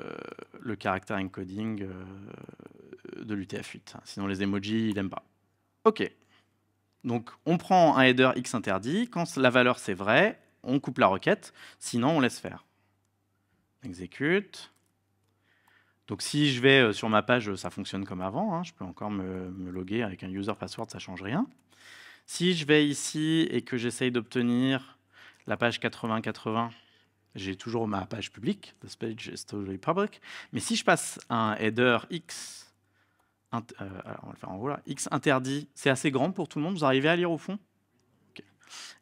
le caractère encoding euh, de l'UTF-8. Sinon, les emojis, il n'aime pas. OK. Donc, on prend un header X interdit. Quand la valeur, c'est vrai, on coupe la requête. Sinon, on laisse faire. exécute. Donc, si je vais euh, sur ma page, ça fonctionne comme avant. Hein, je peux encore me, me, loguer avec un user password, ça ne change rien. Si je vais ici et que j'essaye d'obtenir la page 8080, j'ai toujours ma page publique, this page is public. Mais si je passe un header X, euh, alors on X interdit, c'est assez grand pour tout le monde, vous arrivez à lire au fond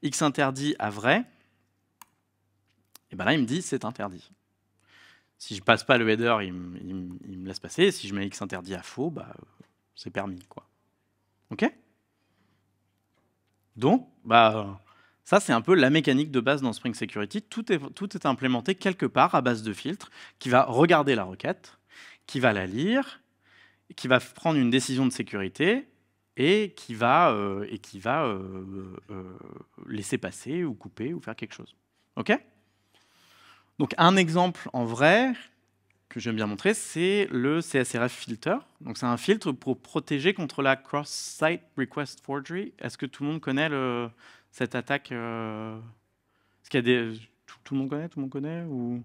X interdit à vrai, et eh bien là il me dit c'est interdit. Si je passe pas le header, il me, il me laisse passer. Si je mets X interdit à faux, bah, c'est permis. quoi. OK Donc, bah, ça, c'est un peu la mécanique de base dans Spring Security. Tout est, tout est implémenté quelque part à base de filtre qui va regarder la requête, qui va la lire, qui va prendre une décision de sécurité et qui va, euh, et qui va euh, euh, laisser passer ou couper ou faire quelque chose. OK Donc un exemple en vrai que j'aime bien montrer, c'est le CSRF filter. Donc c'est un filtre pour protéger contre la cross-site request forgery. Est-ce que tout le monde connaît le cette attaque euh, ce qu'il y a des... Tout, le monde connaît Tout le monde connaît ou...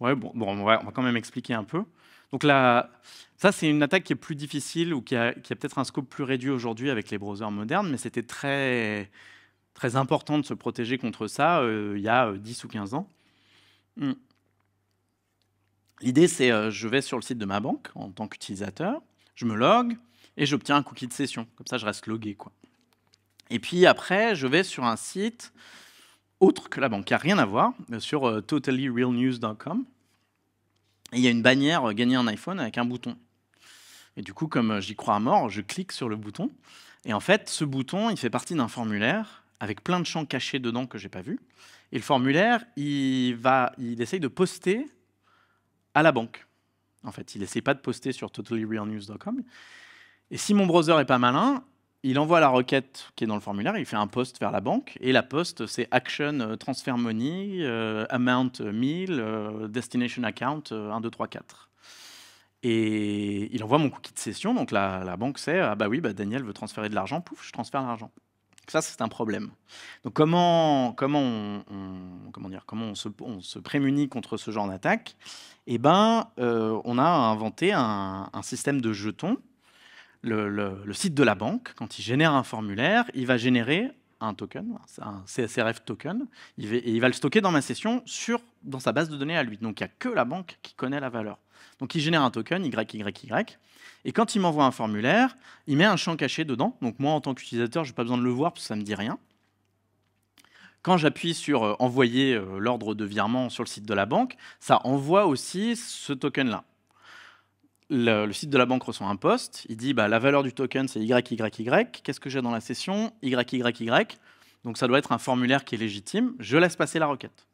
Ouais, bon, bon on, va, quand même expliquer un peu. Donc là, ça, c'est une attaque qui est plus difficile ou qui a, qui a peut-être un scope plus réduit aujourd'hui avec les browsers modernes, mais c'était très, très important de se protéger contre ça euh, il y a 10 euh, ou 15 ans. Hmm. L'idée, c'est que je vais sur le site de ma banque en tant qu'utilisateur, je me log et j'obtiens un cookie de session. Comme ça, je reste logué. Quoi. Et puis après, je vais sur un site autre que la banque, qui n'a rien à voir, euh, sur euh, totallyrealnews.com. Et il y a une bannière euh, gagner un iPhone avec un bouton. Et du coup, comme j'y crois à mort, je clique sur le bouton. Et en fait, ce bouton, il fait partie d'un formulaire avec plein de champs cachés dedans que j'ai pas vu. Et le formulaire, il, va, il essaye de poster à la banque. En fait, il essaye pas de poster sur totallyrealnews.com. Et si mon browser est pas malin, il envoie la requête qui est dans le formulaire, il fait un post vers la banque, et la poste, c'est action euh, transfer money, euh, amount 1000, euh, destination account 1, 2, 3, 4. Et il envoie mon cookie de session, donc la, la banque sait, ah bah oui, bah Daniel veut transférer de l'argent, pouf, je transfère l'argent. Ça, c'est un problème. Donc comment, comment, on, comment, dire, comment on, se, on se prémunit contre ce genre d'attaque Eh ben, on a inventé un système de jetons le, site de la banque, quand il génère un formulaire, il va générer un token, un CSRF token, et il va le stocker dans ma session sur, dans sa base de données à lui. Donc il n'y a que la banque qui connaît la valeur. Donc il génère un token YYY, et quand il m'envoie un formulaire, il met un champ caché dedans. Donc moi, en tant qu'utilisateur, je n'ai pas besoin de le voir parce que ça ne me dit rien. Quand j'appuie sur euh, envoyer euh, l'ordre de virement sur le site de la banque, ça envoie aussi ce token-là le, site de la banque reçoit un poste, il dit bah, la valeur du token c'est YYY, qu'est-ce que j'ai dans la session YYY, donc ça doit être un formulaire qui est légitime, je laisse passer la requête.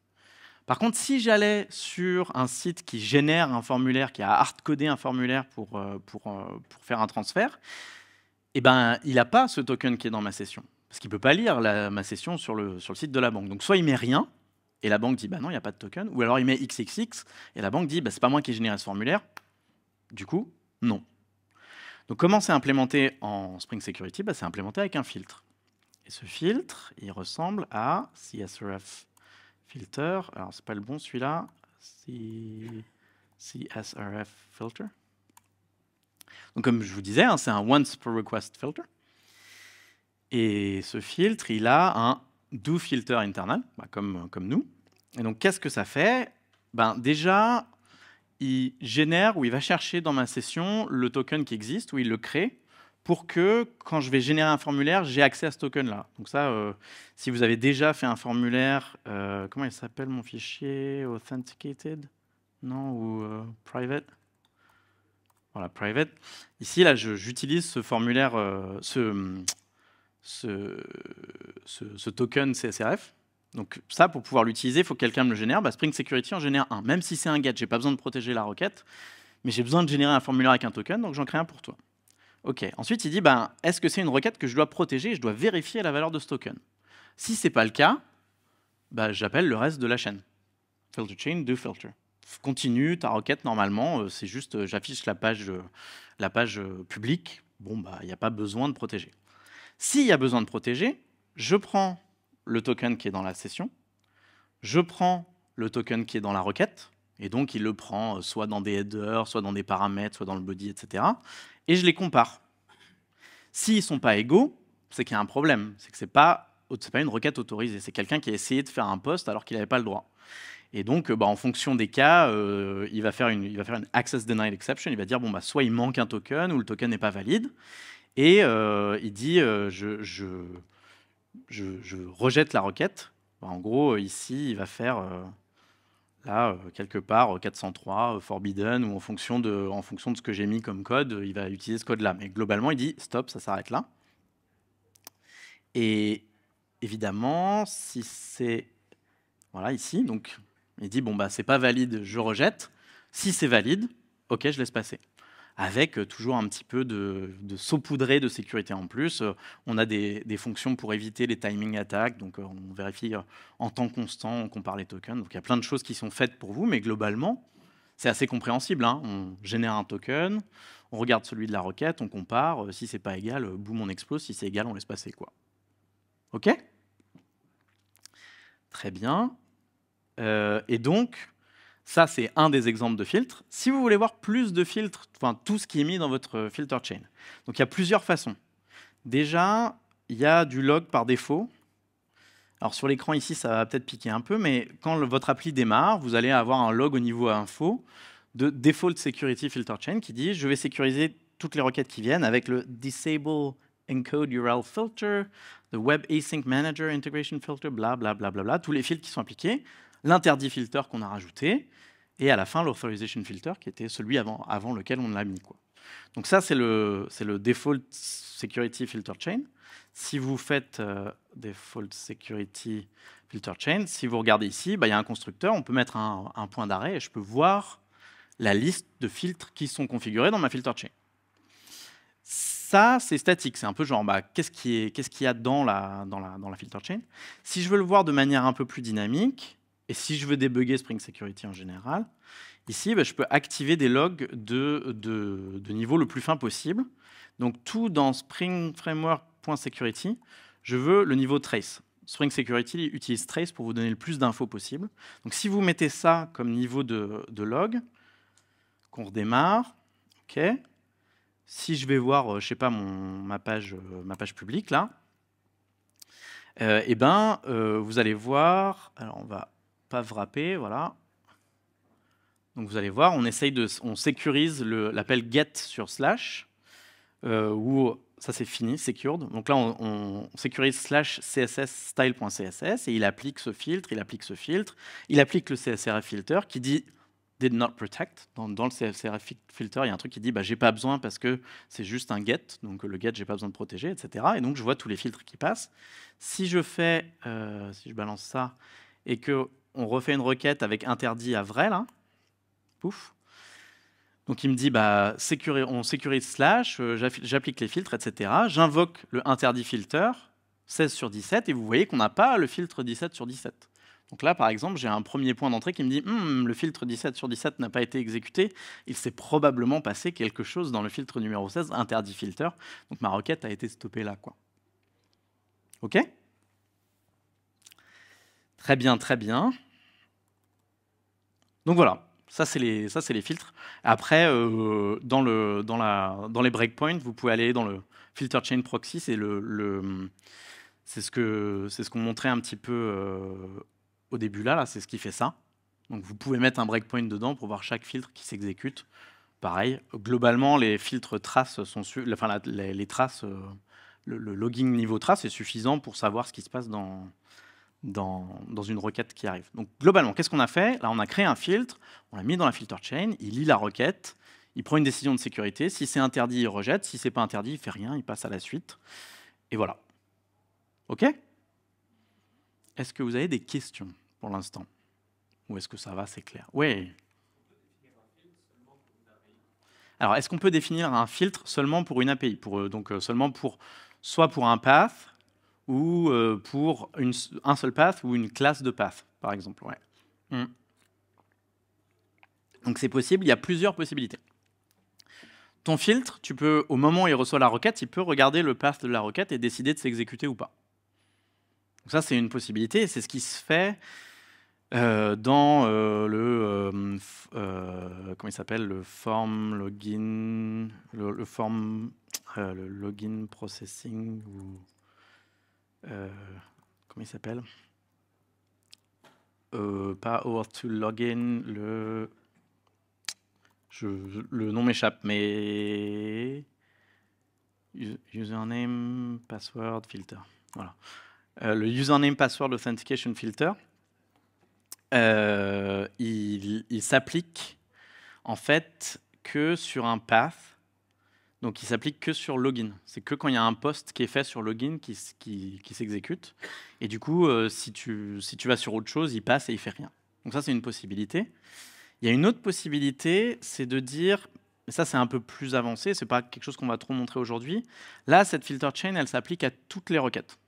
Par contre, si j'allais sur un site qui génère un formulaire, qui a hardcodé un formulaire pour, euh, euh, pour, faire un transfert, eh ben, il n'a pas ce token qui est dans ma session. Parce qu'il ne peut pas lire ma session sur le, sur le site de la banque. Donc soit il met rien, et la banque dit bah non, il n'y a pas de token, ou alors il met XXX, et la banque dit bah, c'est pas moi qui ai généré ce formulaire, du coup, non. Donc comment c'est implémenté en Spring Security bah, C'est implémenté avec un filtre. Et ce filtre, il ressemble à CSRF filter. Alors, c'est pas le bon celui-là. CSRF filter. Donc, comme je vous disais, hein, c'est un once per request filter. Et ce filtre, il a un do filter internal, bah, comme, comme nous. Et donc, qu'est-ce que ça fait ben, Déjà, il génère ou il va chercher dans ma session le token qui existe ou il le crée pour que quand je vais générer un formulaire, j'ai accès à ce token-là. Donc ça, euh, si vous avez déjà fait un formulaire, euh, comment il s'appelle mon fichier Authenticated Non Ou euh, private Voilà, private. Ici, là, j'utilise ce formulaire, ce token CSRF donc ça, pour pouvoir l'utiliser, il faut que quelqu'un me le génère. Bah, Spring Security en génère un. Même si c'est un get, n'ai pas besoin de protéger la requête, mais j'ai besoin de générer un formulaire avec un token, donc j'en crée un pour toi. Ok. Ensuite, il dit, bah, est-ce que c'est une requête que je dois protéger et je dois vérifier la valeur de ce token Si ce n'est pas le cas, bah, j'appelle le reste de la chaîne. Filter chain, do filter. Continue ta requête normalement, euh, c'est juste euh, j'affiche la page, euh, la page publique. Bon, bah, il n'y a pas besoin de protéger. S'il y a besoin de protéger, je prends le token qui est dans la session, je prends le token qui est dans la requête, et donc il le prend euh, soit dans des headers, soit dans des paramètres, soit dans le body, etc. Et je les compare. S'ils ne sont pas égaux, c'est qu'il y a un problème, c'est que ce n'est pas, pas une requête autorisée, c'est quelqu'un qui a essayé de faire un poste alors qu'il n'avait pas le droit. Et donc, euh, bah, en fonction des cas, euh, il, va faire une, va faire une access denial exception. Il va dire bon, bah, soit il manque un token ou le token n'est pas valide. Et il dit je, je, je, rejette la requête, bah, en gros, euh, ici, il va faire euh, là, euh, quelque part, 403, forbidden, ou en fonction de, en fonction de ce que j'ai mis comme code, il va utiliser ce code-là. Mais globalement, il dit stop, ça s'arrête là. Et évidemment, si c'est voilà ici, donc il dit bon bah c'est pas valide, je rejette. Si c'est valide, ok, je laisse passer avec euh, toujours un petit peu de, saupoudrer de sécurité en plus. Euh, on a des, fonctions pour éviter les timing attacks, donc euh, on vérifie en temps constant, on compare les tokens. Donc il y a plein de choses qui sont faites pour vous, mais globalement, c'est assez compréhensible. Hein. On génère un token, on regarde celui de la requête, on compare. Si c'est pas égal, boum, on explose. Si c'est égal, on laisse passer quoi. Ok Très bien. et donc, ça, c'est un des exemples de filtres. Si vous voulez voir plus de filtres, enfin tout ce qui est mis dans votre filter chain. Donc il y a plusieurs façons. Déjà, il y a du log par défaut. Alors sur l'écran ici, ça va peut-être piquer un peu, mais quand votre appli démarre, vous allez avoir un log au niveau info de default security filter chain qui dit je vais sécuriser toutes les requêtes qui viennent avec le disable encode URL filter, le web async manager integration filter, bla bla bla bla bla, tous les filtres qui sont appliqués l'interdit filter qu'on a rajouté, et à la fin l'authorization filter qui était celui avant, avant lequel on l'a mis. Quoi. Donc ça, c'est le, le default security filter chain. Si vous faites euh, default security filter chain, si vous regardez ici, bah, il y a un constructeur, on peut mettre un, point d'arrêt et je peux voir la liste de filtres qui sont configurés dans ma filter chain. Ça, c'est statique, c'est un peu genre bah, qu'est-ce qu'il y a la, dans, la, dans la filter chain. Si je veux le voir de manière un peu plus dynamique, et si je veux débugger Spring Security en général, ici, bah, je peux activer des logs de, niveau le plus fin possible. Donc tout dans Spring Framework.security, je veux le niveau trace. Spring Security utilise trace pour vous donner le plus d'infos possible. Donc si vous mettez ça comme niveau de, log, qu'on redémarre, OK. Si je vais voir, euh, je sais pas, ma, page, euh, ma page publique là, euh, eh ben, vous allez voir, alors on va pas wrappé, voilà. Donc vous allez voir, on essaye de, on sécurise l'appel get sur slash, euh, où ça c'est fini, secured. Donc là, on, sécurise slash css style.css et il applique ce filtre, il applique ce filtre, il applique le CSRF filter qui dit did not protect. Dans, le CSRF filter, il y a un truc qui dit bah, j'ai pas besoin parce que c'est juste un get, donc le get, j'ai pas besoin de protéger, etc. Et donc je vois tous les filtres qui passent. Si je fais, euh, si je balance ça et que on refait une requête avec interdit à vrai, là. Pouf. Donc il me dit, bah, on sécurise slash, euh, j'applique les filtres, etc. J'invoque le interdit filter, 16 sur 17, et vous voyez qu'on n'a pas le filtre 17 sur 17. Donc là, par exemple, j'ai un premier point d'entrée qui me dit hum, le filtre 17 sur 17 n'a pas été exécuté, il s'est probablement passé quelque chose dans le filtre numéro 16, interdit filter, donc ma requête a été stoppée là. Quoi. OK Très bien, très bien. Donc voilà, ça, c'est les, ça, les filtres. Après, euh, dans, le, dans, la, dans les breakpoints, vous pouvez aller dans le filter chain proxy. C'est le, c'est ce qu'on ce qu'on montrait un petit peu euh, au début là. c'est ce qui fait ça. Donc vous pouvez mettre un breakpoint dedans pour voir chaque filtre qui s'exécute. Pareil, globalement, les filtres traces sont... Enfin, les, les traces... Euh, le, logging niveau trace est suffisant pour savoir ce qui se passe dans, dans, une requête qui arrive. Donc globalement, qu'est-ce qu'on a fait Là, on a créé un filtre, on l'a mis dans la filter chain, il lit la requête, il prend une décision de sécurité. Si c'est interdit, il rejette. Si c'est pas interdit, il fait rien, il passe à la suite. Et voilà. OK Est-ce que vous avez des questions pour l'instant Ou est-ce que ça va, c'est clair Oui. Alors, est-ce qu'on peut définir un filtre seulement pour une API pour, euh, Donc, euh, seulement pour, soit pour un path, ou euh, pour un seul path ou une classe de path, par exemple. Mm. Donc c'est possible, il y a plusieurs possibilités. Ton filtre, tu peux, au moment où il reçoit la requête, il peut regarder le path de la requête et décider de s'exécuter ou pas. ça, c'est une possibilité, c'est ce qui se fait euh, dans euh, le comment il s'appelle le form login le, le form le login processing ou euh, comment il s'appelle euh, Pas to login, le. le nom m'échappe, mais. Username, password, filter. Voilà. Euh, le username, password, authentication filter, euh, il, il s'applique en fait que sur un path donc, il s'applique que sur login. C'est que quand il y a un poste qui est fait sur login qui, s'exécute. Et du coup, euh, si, tu, si tu vas sur autre chose, il passe et il fait rien. Donc ça, c'est une possibilité. Il y a une autre possibilité, c'est de dire, ça c'est un peu plus avancé, c'est pas quelque chose qu'on va trop montrer aujourd'hui. Là, cette filter chain, elle s'applique à toutes les requêtes.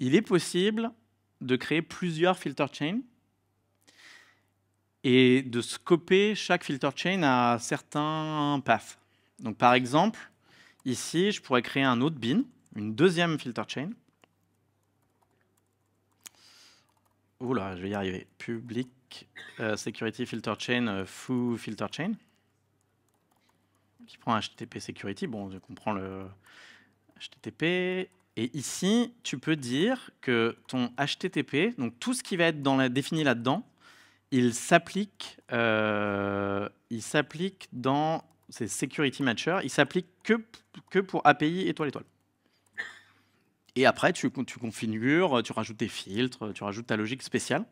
Il est possible de créer plusieurs filter chains et de scoper chaque filter chain à certains paths. Donc par exemple, ici, je pourrais créer un autre bin, une deuxième filter chain. Oula, je vais y arriver. Public euh, security filter chain, euh, foo filter chain. Qui prend HTTP security. Bon, je comprends le HTTP. Et ici, tu peux dire que ton HTTP, donc tout ce qui va être dans défini là-dedans, il s'applique euh, dans c'est Security Matcher, il s'applique que, pour API étoile étoile. Et après, tu, tu configures, tu rajoutes des filtres, tu rajoutes ta logique spéciale.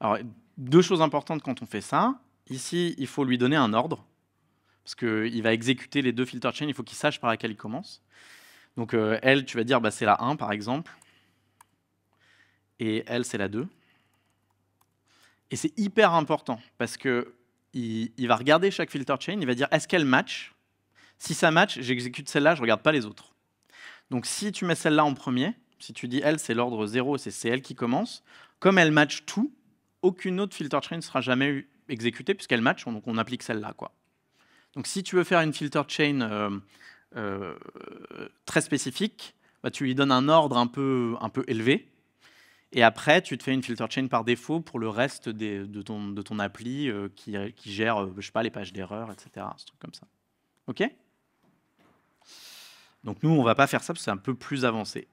Alors, deux choses importantes quand on fait ça. Ici, il faut lui donner un ordre, parce qu'il va exécuter les deux filter chain, il faut qu'il sache par laquelle il commence. Donc, euh, elle, tu vas dire, bah, c'est la 1, par exemple, et elle, c'est la 2. Et c'est hyper important, parce que il, va regarder chaque filter chain, il va dire est-ce qu'elle match Si ça match, j'exécute celle-là, je ne regarde pas les autres. Donc si tu mets celle-là en premier, si tu dis elle, c'est l'ordre 0, c'est elle qui commence, comme elle match tout, aucune autre filter chain ne sera jamais exécutée puisqu'elle match, donc on applique celle-là. quoi. Donc si tu veux faire une filter chain euh, euh, très spécifique, bah, tu lui donnes un ordre un peu élevé, et après, tu te fais une filter chain par défaut pour le reste de, ton, de, ton, appli euh, qui, gère, euh, je sais pas, les pages d'erreur, etc. Ce truc comme ça. OK Donc nous, on va pas faire ça parce que c'est un peu plus avancé.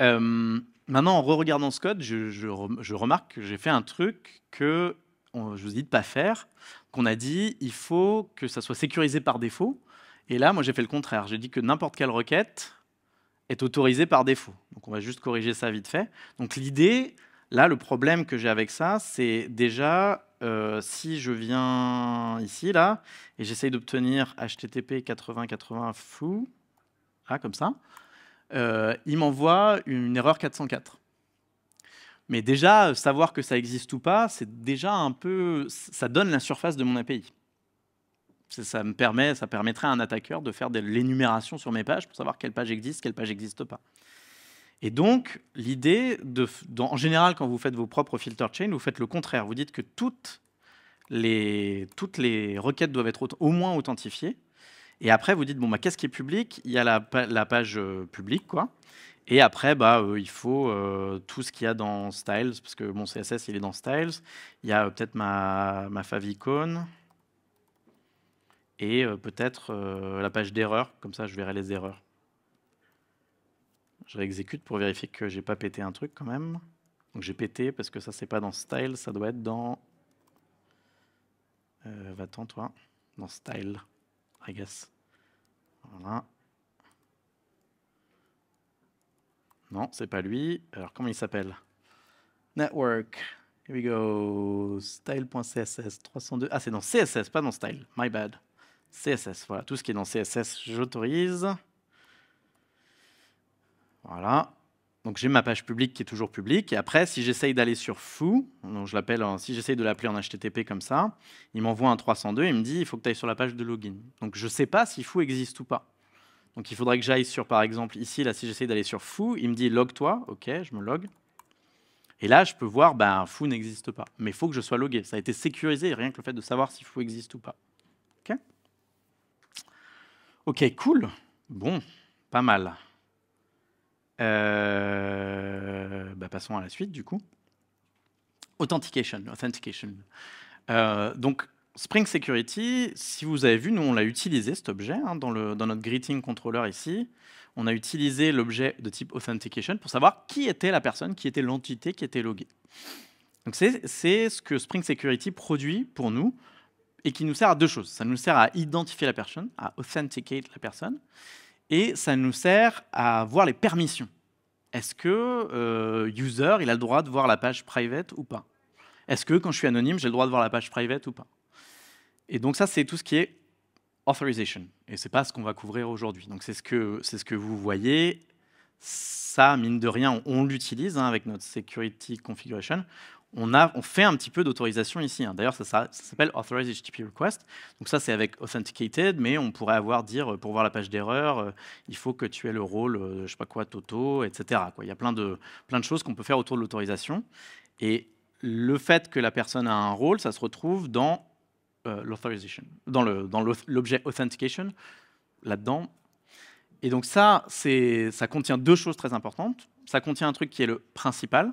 Euh, maintenant, en re-regardant ce code, je, remarque que j'ai fait un truc que je vous dis de pas faire, qu'on a dit il faut que ça soit sécurisé par défaut. Et là, moi, j'ai fait le contraire. J'ai dit que n'importe quelle requête, est autorisé par défaut. Donc on va juste corriger ça vite fait. Donc l'idée, là, le problème que j'ai avec ça, c'est déjà euh, si je viens ici, là, et j'essaye d'obtenir http 8080 fou, comme ça, euh, il m'envoie une erreur 404. Mais déjà, savoir que ça existe ou pas, c'est déjà un peu... Ça donne la surface de mon API ça me permet, ça permettrait à un attaqueur de faire de l'énumération sur mes pages pour savoir quelle page existe, quelle page n'existe pas. Et donc, l'idée, de, en général, quand vous faites vos propres filter chain, vous faites le contraire. Vous dites que toutes les, toutes les requêtes doivent être au moins authentifiées. Et après, vous dites, bon, bah, qu'est-ce qui est public Il y a la, page euh, publique, quoi. Et après, bah, euh, il faut euh, tout ce qu'il y a dans Styles, parce que mon CSS, il est dans Styles. Il y a peut-être ma, ma favicon et euh, peut-être euh, la page d'erreur, comme ça je verrai les erreurs. Je réexécute pour vérifier que j'ai pas pété un truc quand même. Donc j'ai pété parce que ça c'est pas dans style, ça doit être dans... Euh, va-t'en toi, dans style, I guess. Voilà. Non, c'est pas lui. Alors comment il s'appelle Network. Here we go. Style.css 302. Ah c'est dans CSS, pas dans style. My bad. CSS. Voilà, tout ce qui est dans CSS, j'autorise. Voilà. Donc j'ai ma page publique qui est toujours publique. Et après, si j'essaye d'aller sur fou donc je l'appelle, si j'essaye de l'appeler en HTTP comme ça, il m'envoie un 302 et il me dit il faut que tu ailles sur la page de login. Donc je ne sais pas si foo existe ou pas. Donc il faudrait que j'aille sur, par exemple, ici, là, si j'essaye d'aller sur fou il me dit log-toi. Ok, je me log. Et là, je peux voir, ben, foo n'existe pas. Mais il faut que je sois logué. Ça a été sécurisé, rien que le fait de savoir si fou existe ou pas. OK Ok, cool. Bon, pas mal. Euh, bah, passons à la suite du coup. Authentication. authentication. Euh, donc Spring Security, si vous avez vu, nous on l'a utilisé cet objet hein, dans, dans, notre greeting controller ici. On a utilisé l'objet de type authentication pour savoir qui était la personne, qui était l'entité qui était loguée. Donc c'est ce que Spring Security produit pour nous et qui nous sert à deux choses. Ça nous sert à identifier la personne, à authenticate la personne, et ça nous sert à voir les permissions. Est-ce que euh, user, il a le droit de voir la page private ou pas Est-ce que quand je suis anonyme, j'ai le droit de voir la page private ou pas Et donc ça, c'est tout ce qui est authorization. Et c'est pas ce qu'on va couvrir aujourd'hui. Donc c'est ce que c'est ce que vous voyez. Ça, mine de rien, on, l'utilise hein, avec notre security configuration on, fait un petit peu d'autorisation ici. Hein. D'ailleurs, ça, s'appelle Authorize HTTP Request. Donc ça, c'est avec Authenticated, mais on pourrait avoir dire, euh, pour voir la page d'erreur, euh, il faut que tu aies le rôle, je euh, je sais pas quoi, Toto, etc. Il y a plein de, choses qu'on peut faire autour de l'autorisation. Et le fait que la personne a un rôle, ça se retrouve dans l'authorization, dans l'objet authentication, là-dedans. Et donc ça, ça contient deux choses très importantes. Ça contient un truc qui est le principal,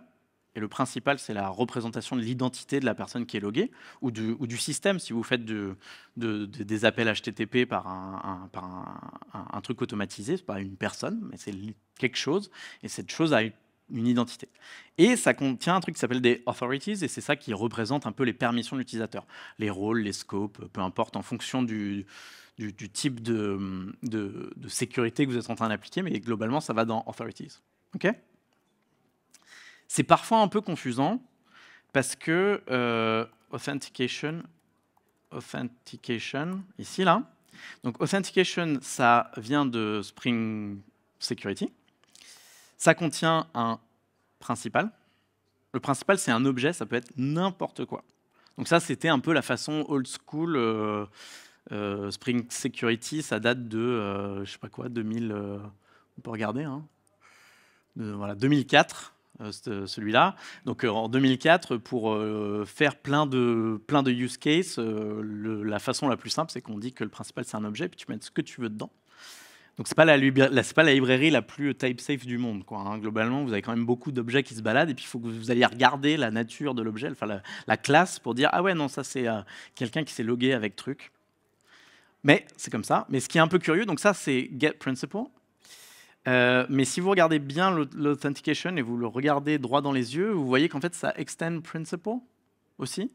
et le principal, c'est la représentation de l'identité de la personne qui est loguée ou du, ou du système. Si vous faites de, des appels HTTP par un, truc automatisé, ce n'est pas une personne, mais c'est quelque chose. Et cette chose a une identité. Et ça contient un truc qui s'appelle des authorities, et c'est ça qui représente un peu les permissions de l'utilisateur. Les rôles, les scopes, peu importe, en fonction du, type de, de, de, sécurité que vous êtes en train d'appliquer, mais globalement, ça va dans authorities. OK c'est parfois un peu confusant parce que euh, authentication, authentication, ici là. Donc authentication, ça vient de Spring Security. Ça contient un principal. Le principal, c'est un objet, ça peut être n'importe quoi. Donc ça, c'était un peu la façon old school. Euh, euh, Spring Security, ça date de, je sais pas quoi, 2000, on peut regarder, hein. voilà, 2004. Euh, celui-là. Donc euh, en 2004, pour euh, faire plein de, plein de use cases, la façon la plus simple, c'est qu'on dit que le principal, c'est un objet, puis tu mets ce que tu veux dedans. Donc ce n'est pas, la, pas la librairie la plus type safe du monde. Quoi, hein. Globalement, vous avez quand même beaucoup d'objets qui se baladent, et puis il faut que vous alliez regarder la nature de l'objet, enfin la, classe, pour dire, ah ouais, non, ça c'est quelqu'un qui s'est logué avec truc. Mais c'est comme ça. Mais ce qui est un peu curieux, donc ça c'est get principle. Euh, mais si vous regardez bien l'authentication et vous le regardez droit dans les yeux, vous voyez qu'en fait, ça extend principal aussi.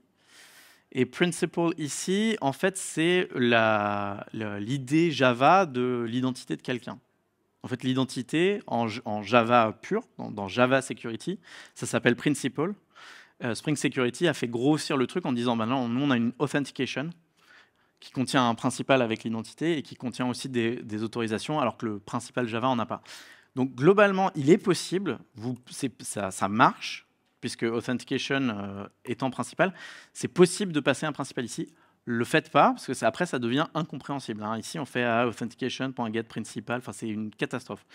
Et principal ici, en fait, c'est l'idée Java de l'identité de quelqu'un. En fait, l'identité en, Java pur, dans, Java Security, ça s'appelle principle. Euh, Spring Security a fait grossir le truc en disant maintenant, bah nous, on a une authentication qui contient un principal avec l'identité et qui contient aussi des, autorisations, alors que le principal Java n'en a pas. Donc globalement, il est possible, vous, ça, ça, marche, puisque authentication euh, étant principal, c'est possible de passer un principal ici. Le faites pas, parce que ça, après, ça devient incompréhensible. Hein. Ici, on fait ah, authentication.get authentication principal, enfin, c'est une catastrophe.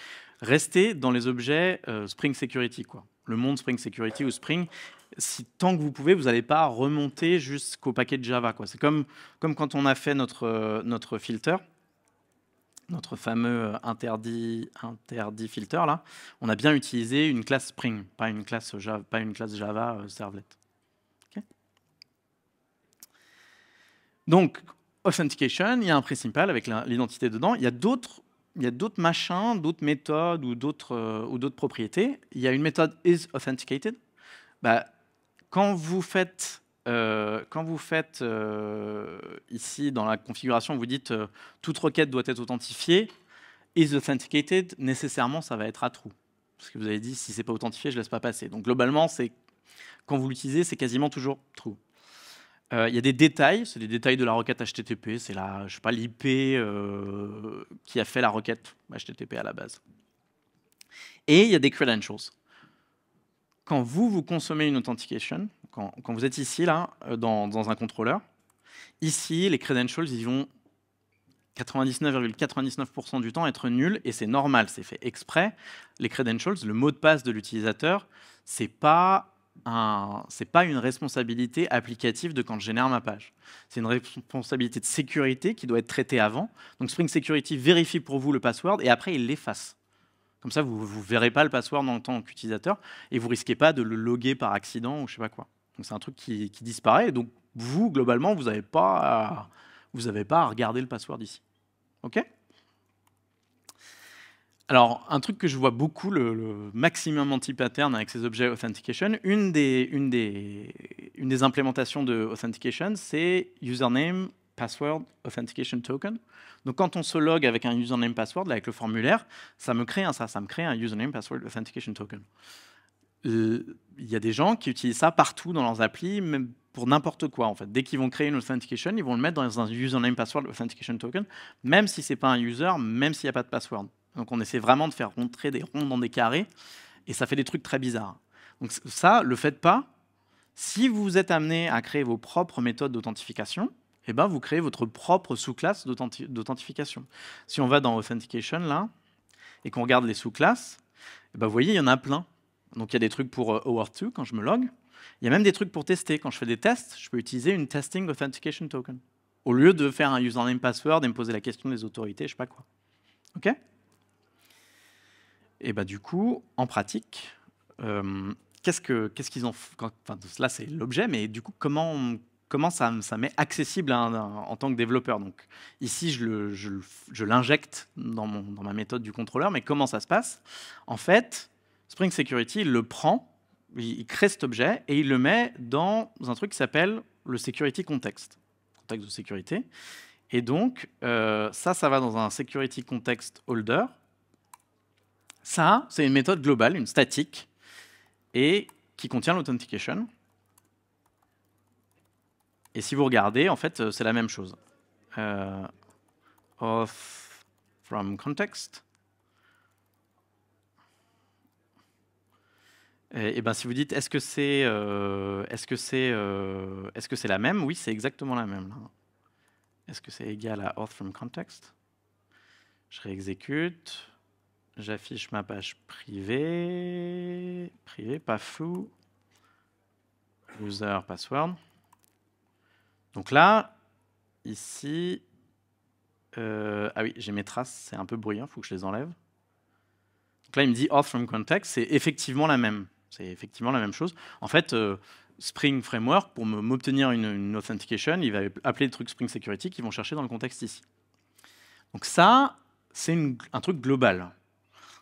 Restez dans les objets euh, Spring Security, quoi. Le monde Spring Security ou Spring, si tant que vous pouvez, vous n'allez pas remonter jusqu'au paquet de Java. C'est comme, comme quand on a fait notre, euh, notre filter, notre fameux euh, interdit, interdit filter, là. On a bien utilisé une classe Spring, pas une classe Java, pas une classe Java euh, Servlet. Donc, authentication, il y a un principal avec l'identité dedans. Il y a d'autres il y a d'autres machins, d'autres méthodes ou d'autres d'autres propriétés. Il y a une méthode isAuthenticated. Bah, quand vous faites, euh, quand vous faites euh, ici dans la configuration, vous dites euh, toute requête doit être authentifiée, is authenticated, nécessairement ça va être à true. Parce que vous avez dit si c'est pas authentifié, je laisse pas passer. Donc globalement, c'est quand vous l'utilisez, c'est quasiment toujours true. Il y a des détails, c'est des détails de la requête HTTP, c'est je sais pas, l'IP qui a fait la requête HTTP à la base. Et il y a des credentials quand vous, vous consommez une authentication, quand, vous êtes ici, là, euh, dans, un contrôleur, ici, les credentials, ils vont 99,99% du temps être nuls, et c'est normal, c'est fait exprès. Les credentials, le mot de passe de l'utilisateur, c'est pas un, c'est pas une responsabilité applicative de quand je génère ma page. C'est une responsabilité de sécurité qui doit être traitée avant. Donc Spring Security vérifie pour vous le password et après il l'efface. Comme ça, vous ne verrez pas le password en tant qu'utilisateur et vous risquez pas de le loguer par accident ou je sais pas quoi. Donc c'est un truc qui, disparaît. donc vous, globalement, vous n'avez pas, à, vous pas à regarder le password ici. OK alors, un truc que je vois beaucoup, le, maximum anti-pattern avec ces objets authentication, une des, une des, une des implémentations de authentication, c'est username Password Authentication Token. Donc quand on se log avec un username password, avec le formulaire, ça me crée un ça, ça me crée un username password authentication token. Euh, il y a des gens qui utilisent ça partout dans leurs applis, même pour n'importe quoi en fait. Dès qu'ils vont créer une authentication, ils vont le mettre dans un username password authentication token, même si c'est pas un user, même s'il n'y a pas de password. Donc on essaie vraiment de faire rentrer des ronds dans des carrés, et ça fait des trucs très bizarres. Donc ça, le faites pas. Si vous êtes amené à créer vos propres méthodes d'authentification, eh ben, vous créez votre propre sous-classe d'authentification. Si on va dans Authentication, là, et qu'on regarde les sous-classes, eh ben, vous voyez, il y en a plein. Donc il y a des trucs pour OAuth 2 quand je me log. Il y a même des trucs pour tester. Quand je fais des tests, je peux utiliser une Testing Authentication Token. Au lieu de faire un username password et me poser la question des autorités, je sais pas quoi. OK Et bah du coup, en pratique, euh, qu'est-ce qu'ils ont... Enfin, là, c'est l'objet, mais du coup, comment, comment ça, ça met accessible en tant que développeur. Donc ici, je l'injecte dans, dans, ma méthode du contrôleur, mais comment ça se passe En fait, Spring Security, il le prend, il, crée cet objet et il le met dans un truc qui s'appelle le security context, contexte de sécurité. Et donc, euh, ça, ça va dans un security context holder. Ça, c'est une méthode globale, une statique, et qui contient l'authentication. Et si vous regardez, en fait, euh, c'est la même chose. Euh, from context. Et, ben, si vous dites, est-ce que c'est euh, est -ce que c'est euh, est -ce c'est la même Oui, c'est exactement la même. Est-ce que c'est égal à auth from context Je réexécute. J'affiche ma page privée. Privée, pas fou. User, password. Donc là, ici, euh, ah oui, j'ai mes traces, c'est un peu bruyant, il faut que je les enlève. Donc là, il me dit auth from context, c'est effectivement la même. C'est effectivement la même chose. En fait, euh, Spring Framework, pour m'obtenir une, une, authentication, il va appeler le truc Spring Security qui vont chercher dans le contexte ici. Donc ça, c'est un truc global.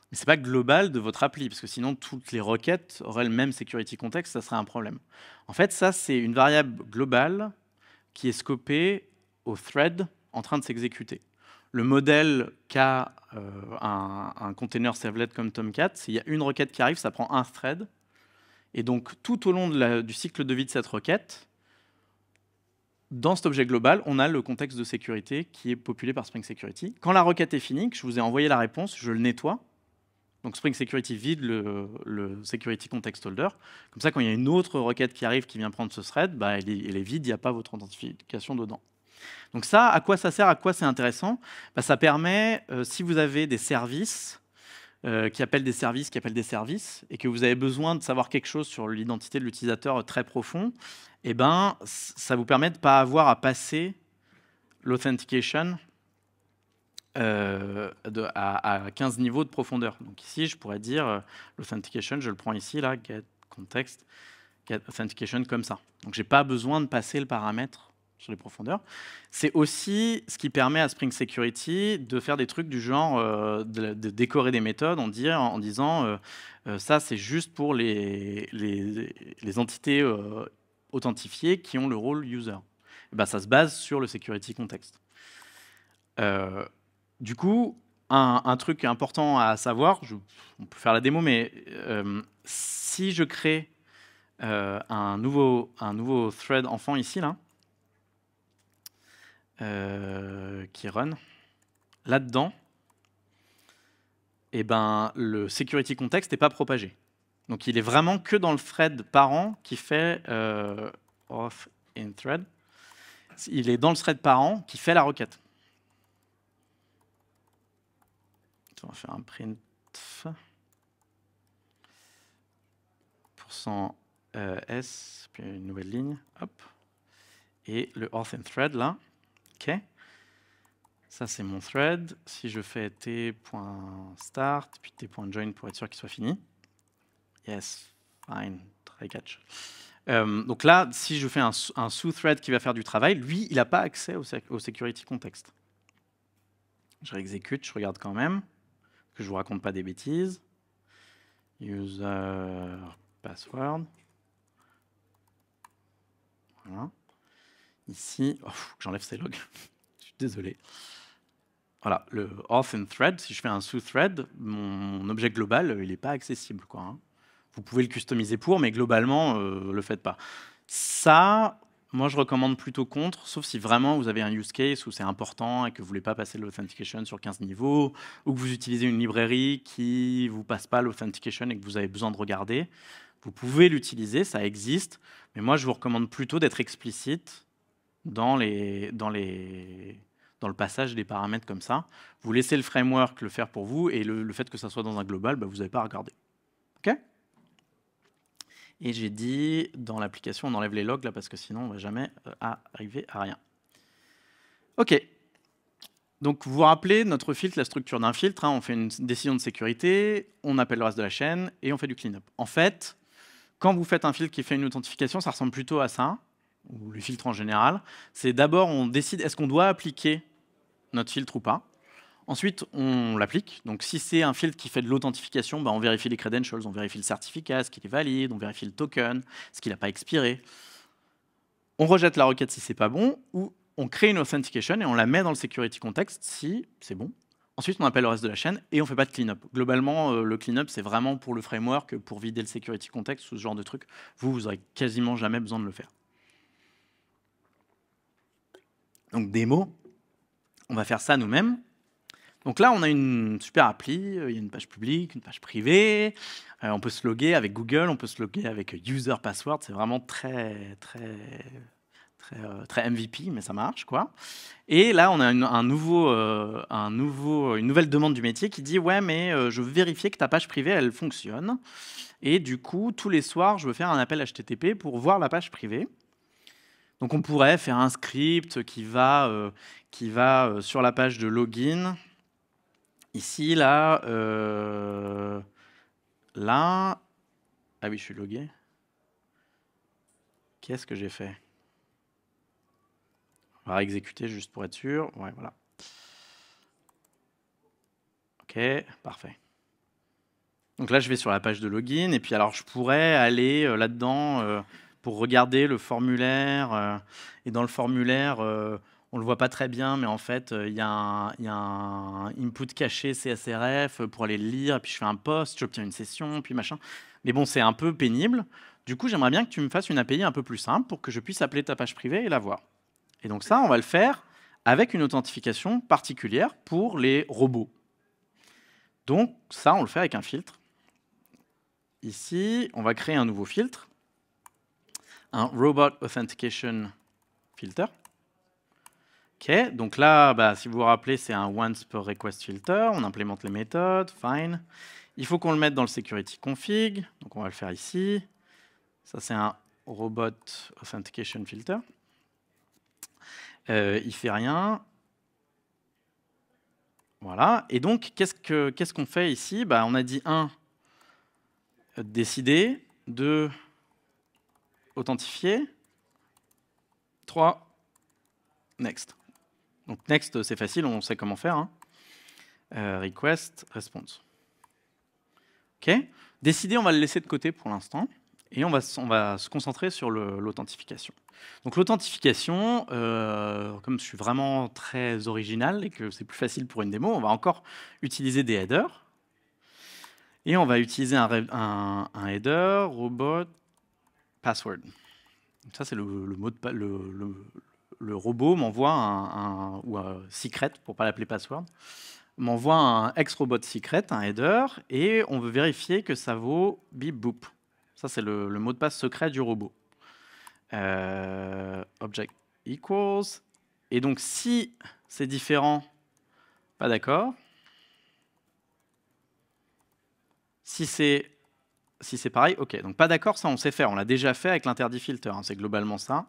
Mais ce n'est pas global de votre appli, parce que sinon toutes les requêtes auraient le même security context, ça serait un problème. En fait, ça, c'est une variable globale qui est scopé au thread en train de s'exécuter. Le modèle qu'a euh, un, container servlet comme Tomcat, s'il y a une requête qui arrive, ça prend un thread. Et donc, tout au long du cycle de vie de cette requête, dans cet objet global, on a le contexte de sécurité qui est populé par Spring Security. Quand la requête est finie, que je vous ai envoyé la réponse, je le nettoie, donc Spring Security vide le, Security Context Holder. Comme ça, quand il y a une autre requête qui arrive qui vient prendre ce thread, bah, elle, est, vide, il n'y a pas votre identification dedans. Donc ça, à quoi ça sert, à quoi c'est intéressant bah, Ça permet, euh, si vous avez des services euh, qui appellent des services, qui appellent des services, et que vous avez besoin de savoir quelque chose sur l'identité de l'utilisateur euh, très profond, eh ben, ça vous permet de ne pas avoir à passer l'authentication euh, à, 15 niveaux de profondeur. Donc ici, je pourrais dire euh, l'authentication, je le prends ici, là, get context, get authentication comme ça. Donc j'ai pas besoin de passer le paramètre sur les profondeurs. C'est aussi ce qui permet à Spring Security de faire des trucs du genre euh, de, décorer des méthodes en, en disant ça c'est juste pour les, les, entités authentifiées qui ont le rôle user. Et ben, ça se base sur le security context. Du coup, un, truc important à savoir, je, on peut faire la démo, mais euh, si je crée euh, un, nouveau, thread enfant ici, là, euh, qui run, là-dedans, et eh ben, le security context n'est pas propagé. Donc il est vraiment que dans le thread parent qui fait off in thread. Il est dans le thread parent qui fait la requête. on va faire un print 100 euh, s, puis une nouvelle ligne, hop. Et le auth thread là, ok. Ça c'est mon thread. Si je fais t.start, puis t.join pour être sûr qu'il soit fini. Yes, fine, très catch. Euh, donc là, si je fais un, sous-thread qui va faire du travail, lui, il n'a pas accès au security context. Je réexécute, je regarde quand même que je vous raconte pas des bêtises. User password. Voilà. Ici, oh, j'enlève ces logs. je suis désolé. Voilà, le off and thread, si je fais un sous-thread, mon objet global, euh, il n'est pas accessible. Quoi, hein. Vous pouvez le customiser pour, mais globalement, ne euh, le faites pas. Ça, moi, je recommande plutôt contre, sauf si vraiment vous avez un use case où c'est important et que vous ne voulez pas passer l'authentication sur 15 niveaux, ou que vous utilisez une librairie qui ne vous passe pas l'authentication et que vous avez besoin de regarder. Vous pouvez l'utiliser, ça existe, mais moi, je vous recommande plutôt d'être explicite dans, les, dans, les, dans le passage des paramètres comme ça. Vous laissez le framework le faire pour vous, et le, fait que ça soit dans un global, bah, vous n'avez pas à regarder. Et j'ai dit, dans l'application, on enlève les logs là parce que sinon on ne va jamais euh, arriver à rien. OK. Donc vous vous rappelez, notre filtre, la structure d'un filtre, hein, on fait une décision de sécurité, on appelle le reste de la chaîne et on fait du cleanup. En fait, quand vous faites un filtre qui fait une authentification, ça ressemble plutôt à ça, ou le filtre en général. C'est d'abord, on décide est-ce qu'on doit appliquer notre filtre ou pas. Ensuite, on l'applique. Donc, si c'est un filtre qui fait de l'authentification, bah, on vérifie les credentials, on vérifie le certificat, ce qu'il est valide, on vérifie le token, ce qu'il n'a pas expiré. On rejette la requête si c'est pas bon, ou on crée une authentication et on la met dans le security context si c'est bon. Ensuite, on appelle le reste de la chaîne et on ne fait pas de cleanup. Globalement, euh, le cleanup c'est vraiment pour le framework, pour vider le security context ou ce genre de truc. Vous, vous n'aurez quasiment jamais besoin de le faire. Donc, démo, on va faire ça nous-mêmes. Donc là, on a une super appli, euh, il y a une page publique, une page privée, euh, on peut se loguer avec Google, on peut se loguer avec user password, c'est vraiment très, très, très, euh, MVP, mais ça marche, quoi. Et là, on a une, un nouveau, une nouvelle demande du métier qui dit, ouais, mais je veux vérifier que ta page privée, elle fonctionne. Et du coup, tous les soirs, je veux faire un appel HTTP pour voir la page privée. Donc on pourrait faire un script qui va sur la page de login, Ici, là, euh, là, ah oui, je suis logué. Qu'est-ce que j'ai fait On va exécuter juste pour être sûr. Ouais, voilà. Ok, parfait. Donc là, je vais sur la page de login, et puis alors je pourrais aller euh, là-dedans euh, pour regarder le formulaire, et dans le formulaire, on le voit pas très bien, mais en fait, euh, il y, a un input caché CSRF euh, pour aller le lire, puis je fais un post, j'obtiens une session, puis machin. Mais bon, c'est un peu pénible. Du coup, j'aimerais bien que tu me fasses une API un peu plus simple pour que je puisse appeler ta page privée et la voir. Et donc ça, on va le faire avec une authentification particulière pour les robots. Donc ça, on le fait avec un filtre. Ici, on va créer un nouveau filtre, un Robot Authentication Filter. OK, donc là, bah, si vous vous rappelez, c'est un once per request filter. On implémente les méthodes, fine. Il faut qu'on le mette dans le security config. Donc on va le faire ici. Ça, c'est un robot authentication filter. Il euh, il fait rien. Voilà. Et donc, qu'est-ce qu'on fait ici bah, On a dit 1, décider. 2, authentifier. 3, next. Donc next, c'est facile, on sait comment faire. Hein. Euh, request, response. OK Décider, on va le laisser de côté pour l'instant. Et on va, on va se concentrer sur l'authentification. Donc l'authentification, euh, comme je suis vraiment très original et que c'est plus facile pour une démo, on va encore utiliser des headers. Et on va utiliser un, header, robot, password. ça, c'est le, mot de, le robot m'envoie un, ou un euh, secret, pour pas l'appeler password, m'envoie un ex-robot secret, un header, et on veut vérifier que ça vaut bip boop. Ça, c'est le, mot de passe secret du robot. Euh, object equals. Et donc, si c'est différent, pas d'accord. Si c'est si c'est pareil, ok. Donc pas d'accord, ça on sait faire. On l'a déjà fait avec l'interdit filter. Hein, c'est globalement ça.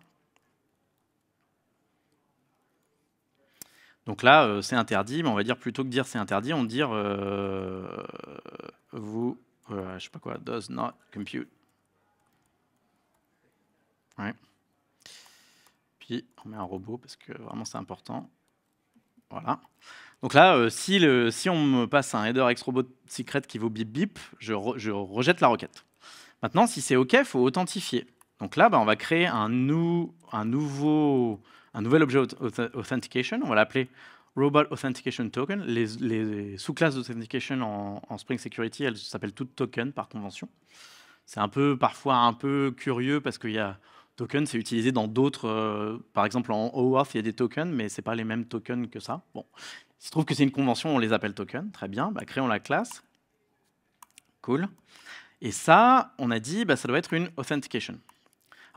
Donc là, euh, c'est interdit, mais on va dire plutôt que dire c'est interdit, on va dire euh, vous, euh, je sais pas quoi, does not compute. Puis on met un robot parce que vraiment c'est important. Voilà. Donc là, si, le, si on me passe un header ex-robot secret qui vaut bip bip, je, rejette la requête. Maintenant, si c'est OK, il faut authentifier. Donc là, bah, on va créer un, un nouveau un nouvel objet authentication, on va l'appeler Robot Authentication Token. Les, sous-classes d'authentication en, Spring Security, elles s'appellent toutes token par convention. C'est un peu parfois un peu curieux parce qu'il y a token, c'est utilisé dans d'autres, euh, par exemple en OAuth, il y a des tokens, mais c'est pas les mêmes tokens que ça. Bon, il se trouve que c'est une convention, on les appelle Token. très bien. Bah, créons la classe, cool. Et ça, on a dit, bah, ça doit être une authentication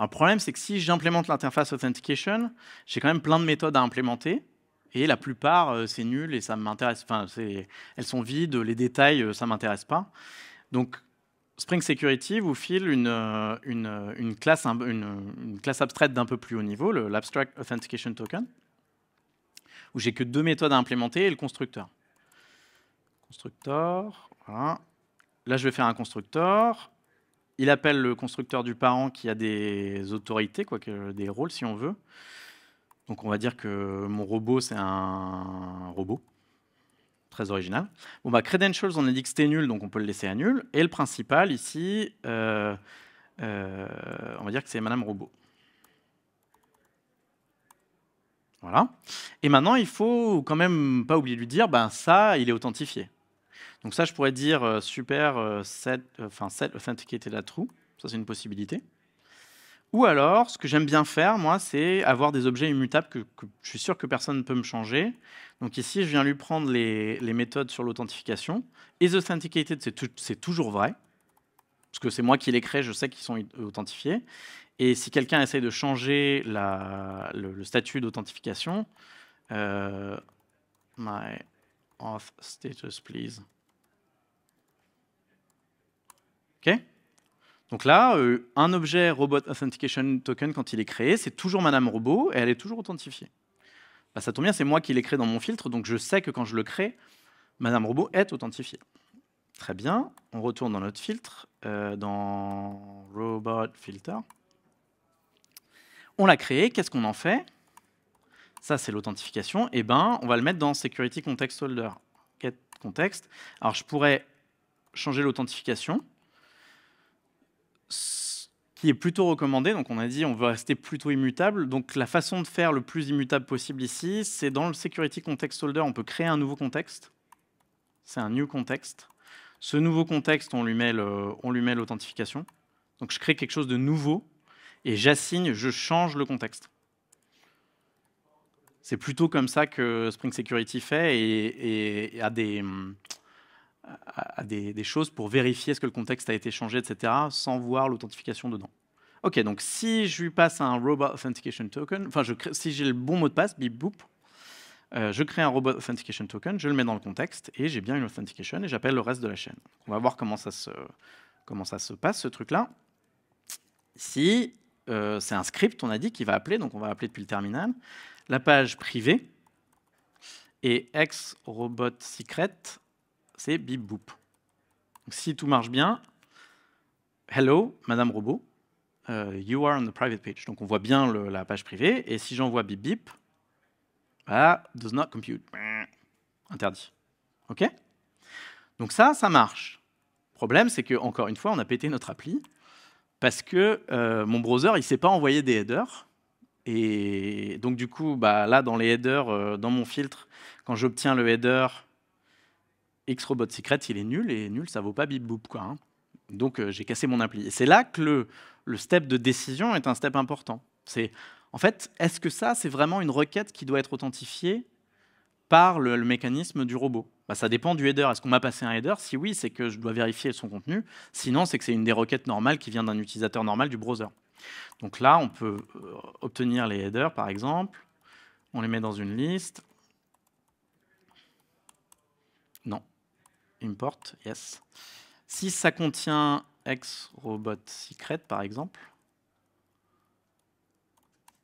le problème, c'est que si j'implémente l'interface authentication, j'ai quand même plein de méthodes à implémenter. Et la plupart, euh, c'est nul et ça m'intéresse. Enfin, elles sont vides, les détails, euh, ça ne m'intéresse pas. Donc, Spring Security vous file une, euh, classe, classe abstraite d'un peu plus haut niveau, l'Abstract Authentication Token, où j'ai que deux méthodes à implémenter et le constructeur. Constructeur, voilà. Là, je vais faire un constructeur. Il appelle le constructeur du parent qui a des autorités, quoi, des rôles si on veut. Donc on va dire que mon robot, c'est un robot. Très original. Bon, bah, credentials, on a dit que c'était nul, donc on peut le laisser à nul. Et le principal ici, euh, euh, on va dire que c'est Madame Robot. Voilà. Et maintenant, il faut quand même pas oublier de lui dire, ben ça, il est authentifié. Donc ça, je pourrais dire euh, super euh, set, euh, set authenticated la true. Ça, c'est une possibilité. Ou alors, ce que j'aime bien faire, moi, c'est avoir des objets immutables que, je suis sûr que personne ne peut me changer. Donc ici, je viens lui prendre les, méthodes sur l'authentification. Is authenticated, c'est toujours vrai. Parce que c'est moi qui les crée, je sais qu'ils sont authentifiés. Et si quelqu'un essaye de changer le, statut d'authentification, my auth status, please donc là, euh, un objet Robot Authentication Token, quand il est créé, c'est toujours Madame Robot et elle est toujours authentifiée. Bah, ça tombe bien, c'est moi qui l'ai créé dans mon filtre, donc je sais que quand je le crée, Madame Robot est authentifiée. Très bien, on retourne dans notre filtre, euh, dans Robot Filter. On l'a créé, qu'est-ce qu'on en fait Ça, c'est l'authentification. Eh ben, on va le mettre dans Security Context Holder. Alors, je pourrais changer l'authentification qui est plutôt recommandé. Donc, on a dit on veut rester plutôt immutable. Donc, la façon de faire le plus immutable possible ici, c'est dans le security context holder, on peut créer un nouveau contexte. C'est un new context. Ce nouveau contexte, on lui met l'authentification. Donc, je crée quelque chose de nouveau et j'assigne, je change le contexte. C'est plutôt comme ça que Spring Security fait et a des, à, des, choses pour vérifier ce que le contexte a été changé, etc., sans voir l'authentification dedans. Ok, donc si je lui passe un Robot Authentication Token, enfin, si j'ai le bon mot de passe, bip boop, euh, je crée un Robot Authentication Token, je le mets dans le contexte, et j'ai bien une authentication, et j'appelle le reste de la chaîne. on va voir comment ça se, comment ça se passe, ce truc-là. Si euh, c'est un script, on a dit, qui va appeler, donc on va appeler depuis le terminal, la page privée, et ex-robot secret, c'est bip boop. si tout marche bien, hello, Madame Robot, euh, you are on the private page. Donc on voit bien la page privée, et si j'envoie bip bip, bah, does not compute, interdit. Ok Donc ça, ça marche. Le problème, c'est que encore une fois, on a pété notre appli parce que euh, mon browser, il sait pas envoyer des headers. Et donc du coup, bah, là, dans les headers, euh, dans mon filtre, quand j'obtiens le header, X Robot Secret, il est nul, et nul, ça vaut pas bip quoi. Hein. Donc euh, j'ai cassé mon appli. Et c'est là que le, step de décision est un step important. C'est en fait, est-ce que ça, c'est vraiment une requête qui doit être authentifiée par le, mécanisme du robot bah, Ça dépend du header. Est-ce qu'on m'a passé un header Si oui, c'est que je dois vérifier son contenu. Sinon, c'est que c'est une des requêtes normales qui vient d'un utilisateur normal du browser. Donc là, on peut euh, obtenir les headers, par exemple. On les met dans une liste. import, yes. Si ça contient ex robot secret, par exemple,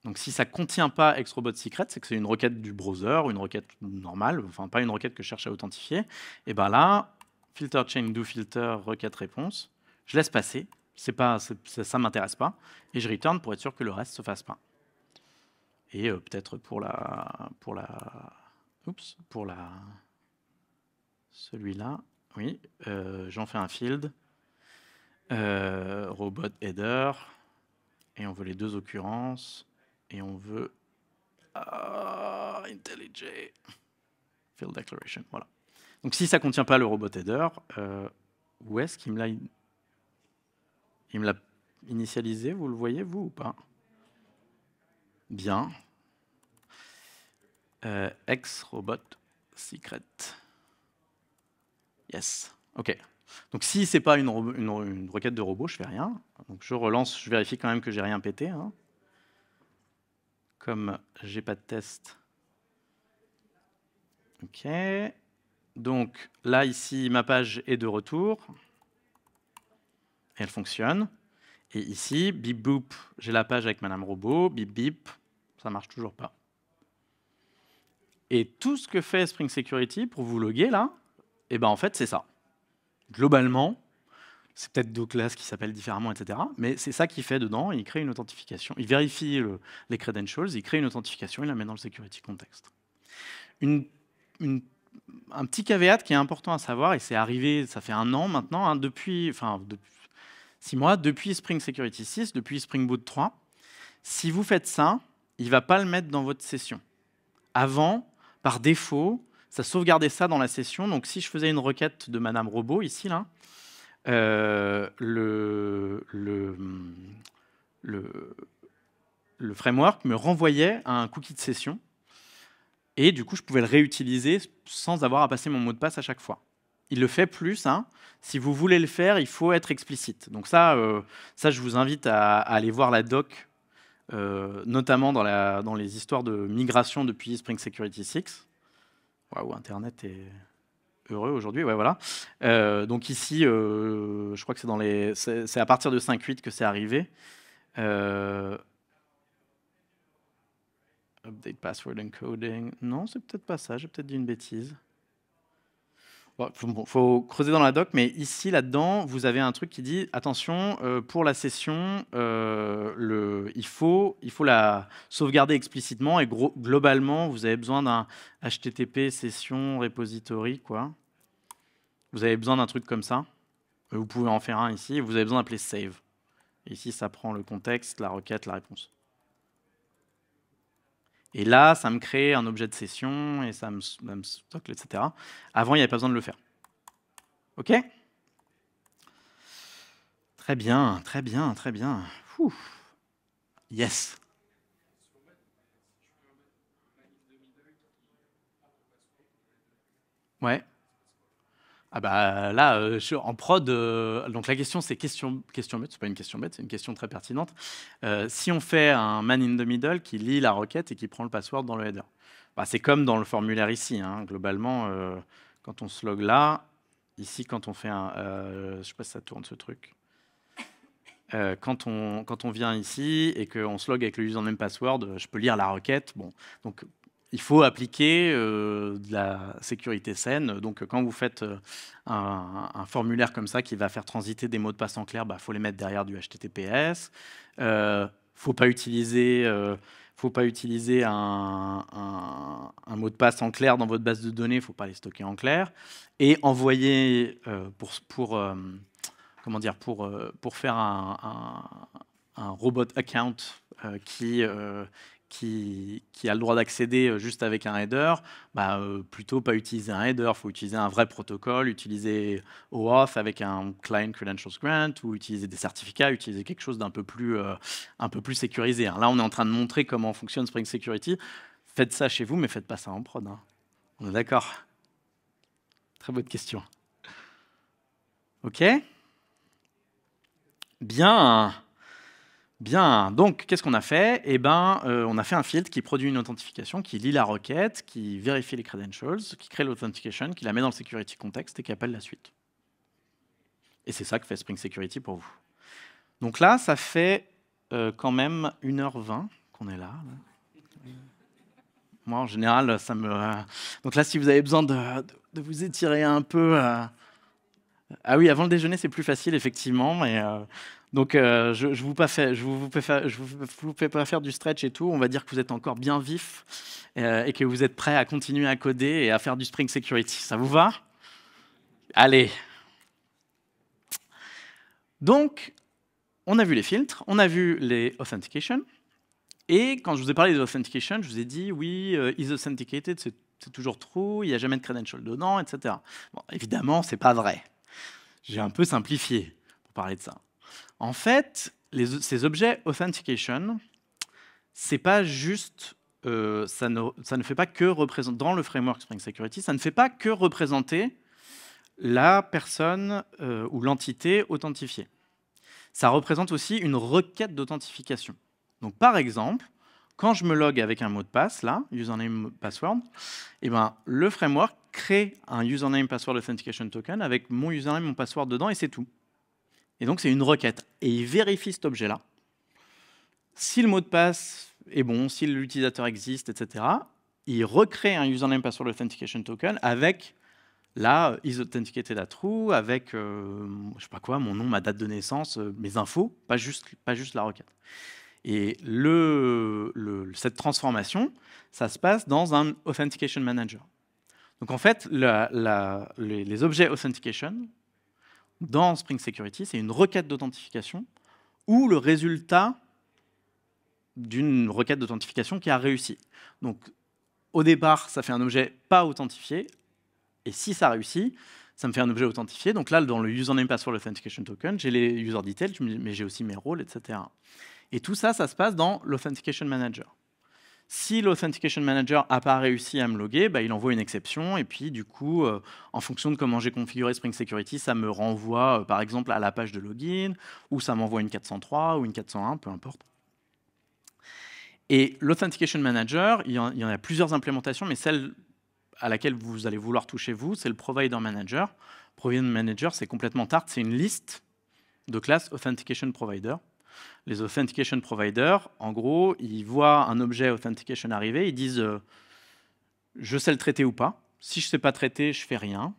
donc si ça ne contient pas ex-robot secret, c'est que c'est une requête du browser, une requête normale, enfin pas une requête que je cherche à authentifier. Et bien là, filter chain do filter requête réponse, je laisse passer, c'est pas, ça ne m'intéresse pas, et je return pour être sûr que le reste ne se fasse pas. Et euh, peut-être pour la, pour la, oups, pour la, celui-là, oui, euh, j'en fais un field, euh, robot header, et on veut les deux occurrences, et on veut ah, IntelliJ field declaration, voilà. Donc si ça ne contient pas le robot header, euh, où est-ce qu'il me l'a initialisé, vous le voyez vous ou pas Bien. ex robot secret. Yes, OK. Donc si ce n'est pas une, requête de robot, je fais rien. Donc je relance, je vérifie quand même que j'ai rien pété. Hein. Comme j'ai pas de test. OK. Donc là, ici, ma page est de retour. Elle fonctionne. Et ici, bip boop, j'ai la page avec Madame Robot, bip bip, ça marche toujours pas. Et tout ce que fait Spring Security pour vous loguer là, et eh ben en fait, c'est ça. Globalement, c'est peut-être deux classes qui s'appellent différemment, etc. Mais c'est ça qu'il fait dedans. Il crée une authentification. Il vérifie les credentials, il crée une authentification, il la met dans le security context. un petit caveat qui est important à savoir, et c'est arrivé, ça fait un an maintenant, hein, depuis, enfin, six mois, depuis Spring Security 6, depuis Spring Boot 3, si vous faites ça, il ne va pas le mettre dans votre session. Avant, par défaut, ça sauvegardait ça dans la session. Donc si je faisais une requête de Madame Robot ici, là, euh, le, framework me renvoyait à un cookie de session. Et du coup, je pouvais le réutiliser sans avoir à passer mon mot de passe à chaque fois. Il le fait plus. Hein. Si vous voulez le faire, il faut être explicite. Donc ça, euh, ça je vous invite à, aller voir la doc, euh, notamment dans, dans les histoires de migration depuis Spring Security 6. Ou Internet est heureux aujourd'hui, ouais, voilà. Euh, donc ici, euh, je crois que c'est dans les, c'est à partir de 5.8 que c'est arrivé. Euh, update password encoding. Non, c'est peut-être pas ça. J'ai peut-être dit une bêtise. Il faut, creuser dans la doc, mais ici, là-dedans, vous avez un truc qui dit attention, euh, pour la session, euh, le, il, faut, il faut la sauvegarder explicitement et globalement, vous avez besoin d'un HTTP session repository, quoi. Vous avez besoin d'un truc comme ça. Euh, vous pouvez en faire un ici. Vous avez besoin d'appeler save. ici, ça prend le contexte, la requête, la réponse. Et là, ça me crée un objet de session et ça me, stocke, etc. Avant, il n'y avait pas besoin de le faire. OK Très bien, très bien, très bien. Ouh. Yes. Ouais. Ah bah là, euh, en prod, euh, donc la question c'est question, question bête, c'est pas une question bête, c'est une question très pertinente. Euh, si on fait un man in the middle qui lit la requête et qui prend le password dans le header, bah, c'est comme dans le formulaire ici, hein. globalement, quand on se log là, ici quand on fait un, je sais pas si ça tourne ce truc, quand, on, quand on vient ici et qu'on se log avec le username password, je peux lire la requête. Bon, donc il faut appliquer euh, de la sécurité saine. Donc, quand vous faites euh, un, formulaire comme ça qui va faire transiter des mots de passe en clair, il bah, faut les mettre derrière du HTTPS. Il euh, ne faut pas utiliser, faut pas utiliser un, mot de passe en clair dans votre base de données. Il ne faut pas les stocker en clair. Et envoyer pour comment dire, pour, pour faire un, robot account qui qui, a le droit d'accéder euh, juste avec un header, bah, euh, plutôt pas utiliser un header, il faut utiliser un vrai protocole, utiliser OAuth avec un client credentials grant ou utiliser des certificats, utiliser quelque chose d'un peu plus, euh, un peu plus sécurisé. Hein. Là, on est en train de montrer comment fonctionne Spring Security. Faites ça chez vous, mais faites pas ça en prod. Hein. On est d'accord Très bonne question. OK Bien. Bien, donc qu'est-ce qu'on a fait Eh ben, euh, on a fait un filtre qui produit une authentification, qui lit la requête, qui vérifie les credentials, qui crée l'authentication, qui la met dans le security context et qui appelle la suite. Et c'est ça que fait Spring Security pour vous. Donc là, ça fait euh, quand même 1h20 qu'on est là. Moi, en général, ça me... Euh, donc là, si vous avez besoin de, de vous étirer un peu... Ah oui, avant le déjeuner, c'est plus facile, effectivement. Mais donc, euh, je, je, vous pas fait, je, vous, fais pas, je pas faire du stretch et tout. On va dire que vous êtes encore bien vif euh, et que vous êtes prêt à continuer à coder et à faire du Spring Security. Ça vous va Allez. Donc, on a vu les filtres, on a vu les authentication. Et quand je vous ai parlé des authentication, je vous ai dit oui, euh, is authenticated, c'est toujours true, il n'y a jamais de credential dedans, etc. Bon, évidemment, c'est pas vrai. J'ai un peu simplifié pour parler de ça. En fait, ces objets authentication, c'est pas juste, euh, ça, ne, fait pas que représenter, dans le framework Spring Security, ça ne fait pas que représenter la personne euh, ou l'entité authentifiée. Ça représente aussi une requête d'authentification. Donc par exemple, quand je me log avec un mot de passe, là, username password, eh ben, le framework crée un username password authentication token avec mon username, mon password dedans et c'est tout. Et donc, c'est une requête. Et il vérifie cet objet-là. Si le mot de passe est bon, si l'utilisateur existe, etc., il recrée un username password authentication token avec là, is authenticated true, avec, euh, je sais pas quoi, mon nom, ma date de naissance, euh, mes infos, pas juste, pas juste la requête. Et le, cette transformation, ça se passe dans un Authentication Manager. Donc en fait, les objets Authentication, dans Spring Security, c'est une requête d'authentification ou le résultat d'une requête d'authentification qui a réussi. Donc, au départ, ça fait un objet pas authentifié, et si ça réussit, ça me fait un objet authentifié. Donc là, dans le username password authentication token, j'ai les user details, mais j'ai aussi mes rôles, etc. Et tout ça, ça se passe dans l'authentication manager. Si l'Authentication Manager n'a pas réussi à me loguer, bah, il envoie une exception. Et puis, du coup, euh, en fonction de comment j'ai configuré Spring Security, ça me renvoie, euh, par exemple, à la page de login, ou ça m'envoie une 403 ou une 401, peu importe. Et l'Authentication Manager, il y, en, a plusieurs implémentations, mais celle à laquelle vous allez vouloir toucher, vous, c'est le Provider Manager. Provider Manager, c'est complètement tarte, c'est une liste de classes Authentication Provider les authentication providers, en gros, ils voient un objet authentication arriver, ils disent euh, je sais le traiter ou pas. Si je ne sais pas traiter, je fais rien.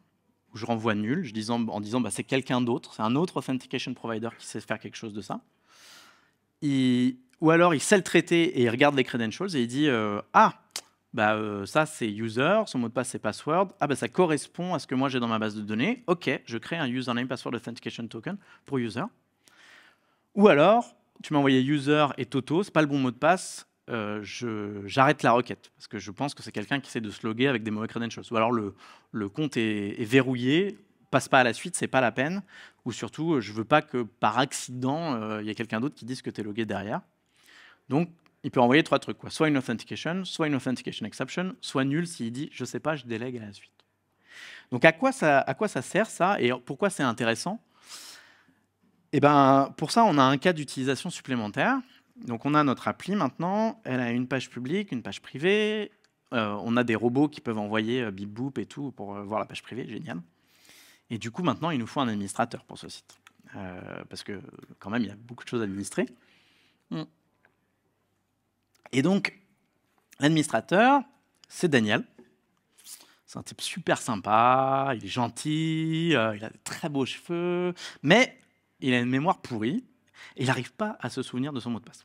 Ou je renvoie nul en, disant bah, c'est quelqu'un d'autre, c'est un autre authentication provider qui sait faire quelque chose de ça. ou alors il sait le traiter et il regarde les credentials et il dit euh, ah, bah, euh, ça c'est user, son mot de passe c'est password, ah bah ça correspond à ce que moi j'ai dans ma base de données, ok, je crée un username password authentication token pour user, ou alors, tu m'as envoyé user et Toto, c'est pas le bon mot de passe, euh, j'arrête la requête parce que je pense que c'est quelqu'un qui essaie de se loguer avec des mauvais credentials. Ou alors le, compte est, verrouillé, passe pas à la suite, c'est pas la peine. Ou surtout, je veux pas que par accident, euh, il y ait quelqu'un d'autre qui dise que tu es logué derrière. Donc, il peut envoyer trois trucs quoi. soit une authentication, soit une authentication exception, soit nul s'il dit je sais pas, je délègue à la suite. Donc, à quoi ça, à quoi ça sert ça et pourquoi c'est intéressant eh ben, pour ça, on a un cas d'utilisation supplémentaire. Donc on a notre appli maintenant, elle a une page publique, une page privée, euh, on a des robots qui peuvent envoyer euh, bip et tout pour euh, voir la page privée, génial. Et du coup, maintenant, il nous faut un administrateur pour ce site. parce que quand même, il y a beaucoup de choses à administrer. Mm. Et donc, l'administrateur, c'est Daniel. C'est un type super sympa, il est gentil, il a de très beaux cheveux, mais il a une mémoire pourrie il n'arrive pas à se souvenir de son mot de passe.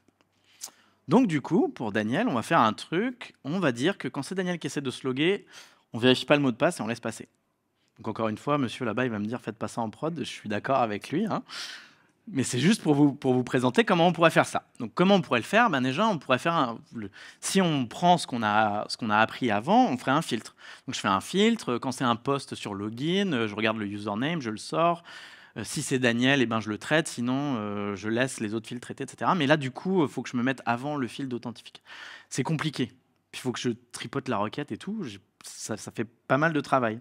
Donc du coup, pour Daniel, on va faire un truc, on va dire que quand c'est Daniel qui essaie de se loguer, on vérifie pas le mot de passe et on laisse passer. Donc encore une fois, monsieur là-bas, il va me dire faites pas ça en prod, je suis d'accord avec lui. Hein. Mais c'est juste pour vous, pour vous présenter comment on pourrait faire ça. Donc comment on pourrait le faire ben Déjà, on pourrait faire si on prend ce qu'on a, qu'on a appris avant, on ferait un filtre. Donc je fais un filtre, quand c'est un post sur login, je regarde le username, je le sors. Euh, si c'est Daniel, eh ben, je le traite, sinon euh, je laisse les autres fils traités, etc. Mais là, du coup, il euh, faut que je me mette avant le fil d'authentification. C'est compliqué. Il faut que je tripote la requête et tout. Ça, fait pas mal de travail.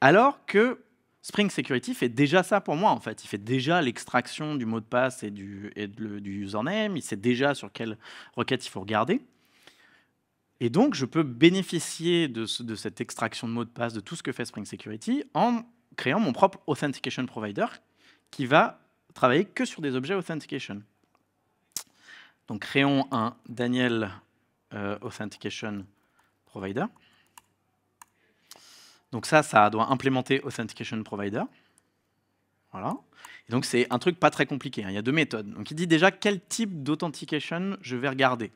Alors que Spring Security fait déjà ça pour moi, en fait. Il fait déjà l'extraction du mot de passe et, du, et username. Il sait déjà sur quelle requête il faut regarder. Et donc, je peux bénéficier de, de, cette extraction de mot de passe, de tout ce que fait Spring Security, en créant mon propre authentication provider qui va travailler que sur des objets authentication. Donc créons un Daniel euh, authentication provider. Donc ça, ça doit implémenter authentication provider. Voilà. Et donc c'est un truc pas très compliqué. Hein. Il y a deux méthodes. Donc il dit déjà quel type d'authentication je vais regarder.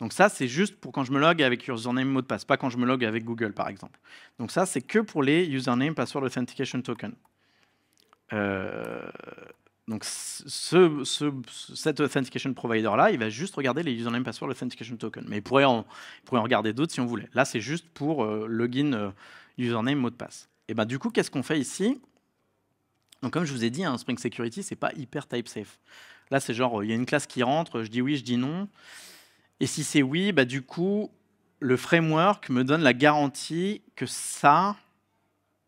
Donc ça, c'est juste pour quand je me log avec username mot de passe, pas quand je me log avec Google, par exemple. Donc ça, c'est que pour les username password authentication token. Euh, donc ce, ce, cet authentication provider-là, il va juste regarder les username password authentication token. Mais il pourrait en, regarder d'autres si on voulait. Là, c'est juste pour euh, login euh, username mot de passe. Et ben, du coup, qu'est-ce qu'on fait ici donc comme je vous ai dit, hein, Spring Security, c'est pas hyper type safe. Là, c'est genre, il y a une classe qui rentre, je dis oui, je dis non. Et si c'est oui, bah, du coup, le framework me donne la garantie que ça,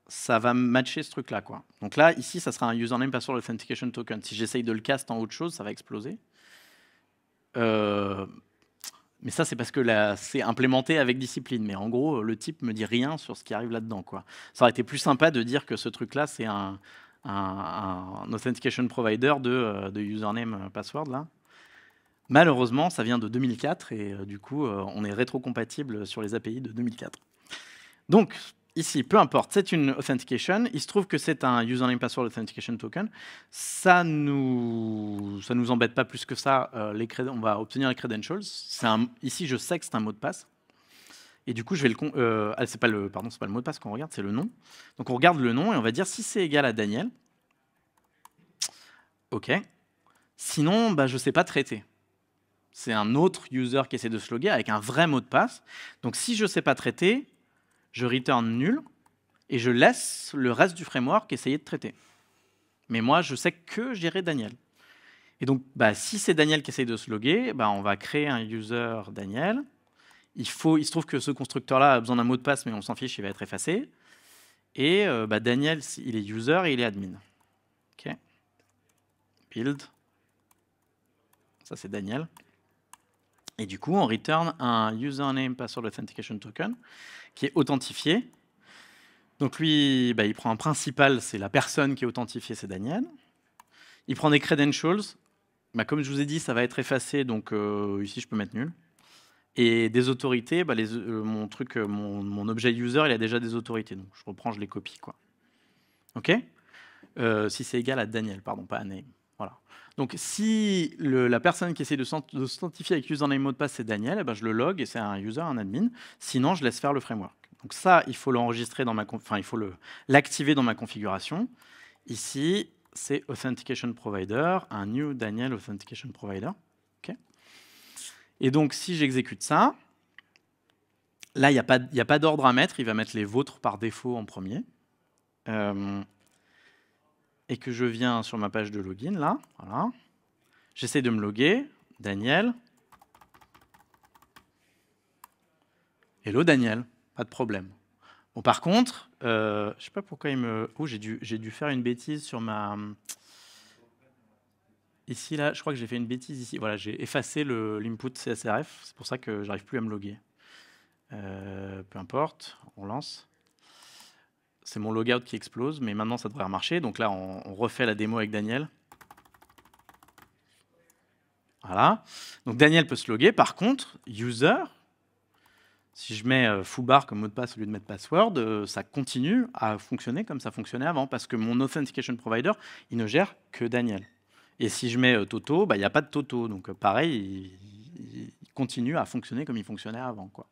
ça va matcher ce truc-là. Donc là, ici, ça sera un username password authentication token. Si j'essaye de le cast en autre chose, ça va exploser. Euh, mais ça, c'est parce que c'est implémenté avec discipline. Mais en gros, le type me dit rien sur ce qui arrive là-dedans. Quoi. Ça aurait été plus sympa de dire que ce truc-là, c'est un, authentication provider de euh, username euh, password. Là. Malheureusement, ça vient de 2004 et euh, du coup, euh, on est rétrocompatible sur les API de 2004. Donc, ici, peu importe, c'est une authentication. Il se trouve que c'est un username password authentication token. Ça nous, ça nous embête pas plus que ça. Euh, on va obtenir les credentials. Un, ici, je sais que c'est un mot de passe. Et du coup, je vais le ah, c'est pas le pardon, c'est pas le mot de passe qu'on regarde, c'est le nom. Donc on regarde le nom et on va dire si c'est égal à Daniel. Ok. Sinon, bah je sais pas traiter c'est un autre user qui essaie de se loguer avec un vrai mot de passe. Donc si je ne sais pas traiter, je return nul et je laisse le reste du framework essayer de traiter. Mais moi, je sais que j'irai Daniel. Et donc, bah, si c'est Daniel qui essaie de se loguer, bah, on va créer un user Daniel. Il, faut, il se trouve que ce constructeur-là a besoin d'un mot de passe, mais on s'en fiche, il va être effacé. Et euh, bah, Daniel, il est user et il est admin. OK. Build. Ça, c'est Daniel. Et du coup, on return un username password authentication token qui est authentifié. Donc lui, bah, il prend un principal, c'est la personne qui est authentifiée, c'est Daniel. Il prend des credentials. Bah, comme je vous ai dit, ça va être effacé, donc euh, ici je peux mettre nul. Et des autorités, bah, euh, mon truc, euh, mon, objet user, il a déjà des autorités, donc je reprends, je les copie, quoi. Ok Si c'est égal à Daniel, pardon, pas à Name. Voilà. Donc si la personne qui essaie de s'authentifier avec username et mot de passe, c'est Daniel, eh ben, je le log et c'est un user, un admin. Sinon, je laisse faire le framework. Donc ça, il faut l'enregistrer dans ma, enfin il faut l'activer dans ma configuration. Ici, c'est authentication provider, un new Daniel authentication provider. Et donc si j'exécute ça, là il n'y a pas, pas d'ordre à mettre, il va mettre les vôtres par défaut en premier. Euh, et que je viens sur ma page de login, là, voilà, j'essaie de me loguer, Daniel. Hello Daniel, pas de problème. Bon, par contre, je euh, je sais pas pourquoi il me... Oh, j'ai dû, dû faire une bêtise sur ma... Ici, là, je crois que j'ai fait une bêtise ici. Voilà, j'ai effacé l'input CSRF, c'est pour ça que j'arrive plus à me loguer. Euh, peu importe, on lance c'est mon logout qui explose, mais maintenant ça devrait marcher. Donc là, on, refait la démo avec Daniel. Voilà. Donc Daniel peut se loguer. Par contre, user, si je mets euh, Foubar foobar comme mot de passe au lieu de mettre password, euh, ça continue à fonctionner comme ça fonctionnait avant, parce que mon authentication provider, il ne gère que Daniel. Et si je mets euh, Toto, bah, il n'y a pas de Toto. Donc pareil, il, continue à fonctionner comme il fonctionnait avant. Quoi.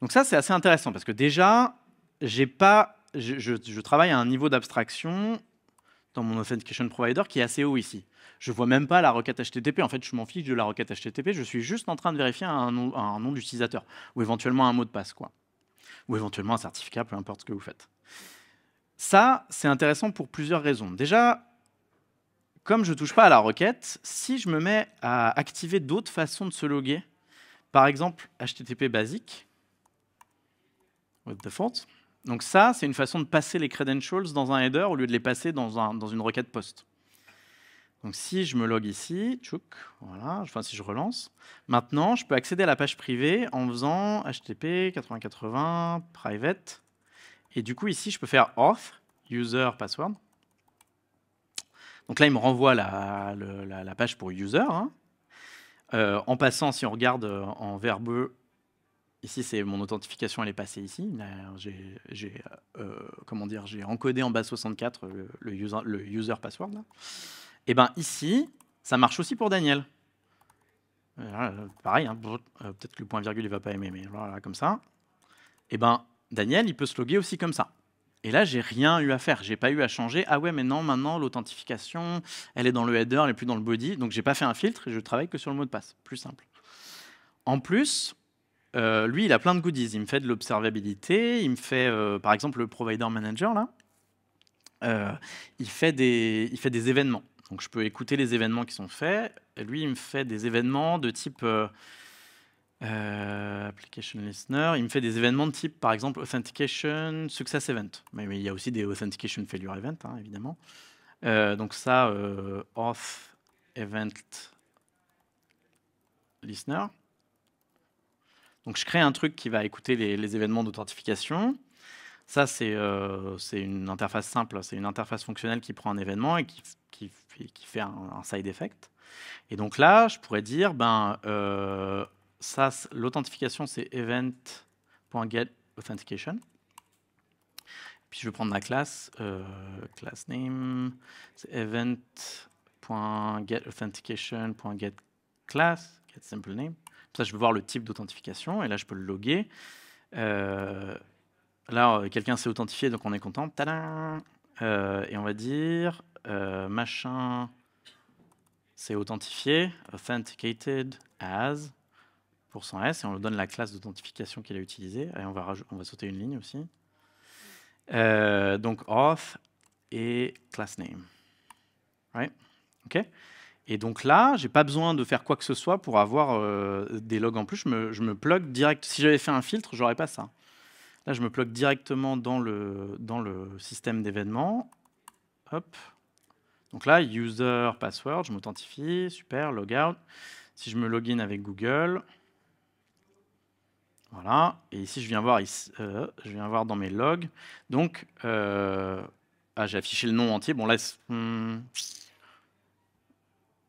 Donc ça, c'est assez intéressant, parce que déjà, j'ai pas je, travaille à un niveau d'abstraction dans mon authentication provider qui est assez haut ici. Je ne vois même pas la requête HTTP. En fait, je m'en fiche de la requête HTTP. Je suis juste en train de vérifier un nom, un d'utilisateur ou éventuellement un mot de passe, quoi. Ou éventuellement un certificat, peu importe ce que vous faites. Ça, c'est intéressant pour plusieurs raisons. Déjà, comme je ne touche pas à la requête, si je me mets à activer d'autres façons de se loguer, par exemple HTTP basique, with the donc ça, c'est une façon de passer les credentials dans un header au lieu de les passer dans, une requête post. Donc si je me log ici, tchouk, voilà, enfin si je relance, maintenant je peux accéder à la page privée en faisant http 8080 private. Et du coup ici je peux faire auth, user, password. Donc là il me renvoie la, page pour user. Hein. Euh, en passant, si on regarde euh, en verbeux, Ici, c'est mon authentification, elle est passée ici. J'ai, euh, euh, comment dire, j'ai encodé en base 64 euh, le, user, le user password. Et eh ben ici, ça marche aussi pour Daniel. pareil, hein, peut-être que le point virgule il va pas aimer, mais voilà, comme ça. Et eh ben Daniel, il peut se loguer aussi comme ça. Et là, j'ai rien eu à faire, j'ai pas eu à changer. Ah ouais, mais non, maintenant l'authentification, elle est dans le header, elle est plus dans le body, donc j'ai pas fait un filtre et je travaille que sur le mot de passe. Plus simple. En plus, euh, lui, il a plein de goodies. Il me fait de l'observabilité, il me fait, euh, par exemple, le provider manager, là. Euh, il, fait des, il fait des événements. Donc, je peux écouter les événements qui sont faits. lui, il me fait des événements de type Application Listener. Il me fait des événements de type, par exemple, Authentication Success Event. Mais, il y a aussi des Authentication Failure Event, hein, évidemment. donc, ça, Auth Event Listener je crée un truc qui va écouter les, événements d'authentification. Ça, euh, c'est une interface simple, c'est une interface fonctionnelle qui prend un événement et qui, fait un, side effect. Et donc là, je pourrais dire, ben, euh, l'authentification, c'est event.getAuthentication. Puis je vais prendre ma classe, euh, class name, c'est event.getAuthentication.getClass, getSimpleName je peux voir le type d'authentification et là, je peux le loguer. Euh, là, euh, quelqu'un s'est authentifié, donc on est content. Euh, et on va dire machin s'est authentifié, authenticated as pour %s, et on lui donne la classe d'authentification qu'il a utilisée. Et on va, on va sauter une ligne aussi. donc auth et class name. Right? OK et donc là, je n'ai pas besoin de faire quoi que ce soit pour avoir euh, des logs en plus. Je me, je plug direct. Si j'avais fait un filtre, j'aurais pas ça. Là, je me plug directement dans le, dans le système d'événements. Hop. Donc là, user, password, je m'authentifie, super, logout. Si je me login avec Google, voilà. Et ici, je viens voir, euh, je viens voir dans mes logs. Donc, euh, ah, j'ai affiché le nom entier. Bon, là, hmm.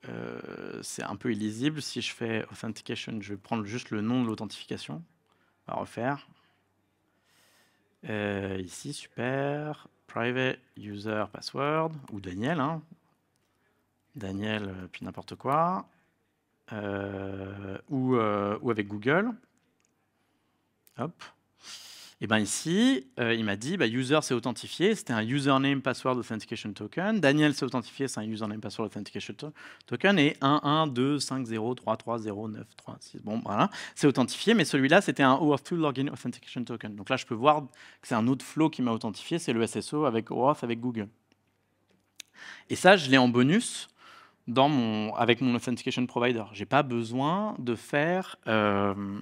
Euh, c'est un peu illisible. Si je fais authentication, je vais prendre juste le nom de l'authentification. On va refaire. Euh, ici, super. Private user password ou Daniel. Hein. Daniel, euh, puis n'importe quoi. ou, ou avec Google. Hop. Et eh bien ici, euh, il m'a dit, bah, user s'est authentifié, c'était un username password authentication token. Daniel s'est authentifié, c'est un username password authentication token. Et 1, 1, 2, 5, 0, 3, 3, 0, 9, 3, 6. Bon, voilà, c'est authentifié, mais celui-là, c'était un OAuth 2 login authentication token. Donc là, je peux voir que c'est un autre flow qui m'a authentifié, c'est le SSO avec OAuth, avec Google. Et ça, je l'ai en bonus dans mon, avec mon authentication provider. J'ai pas besoin de faire, euh,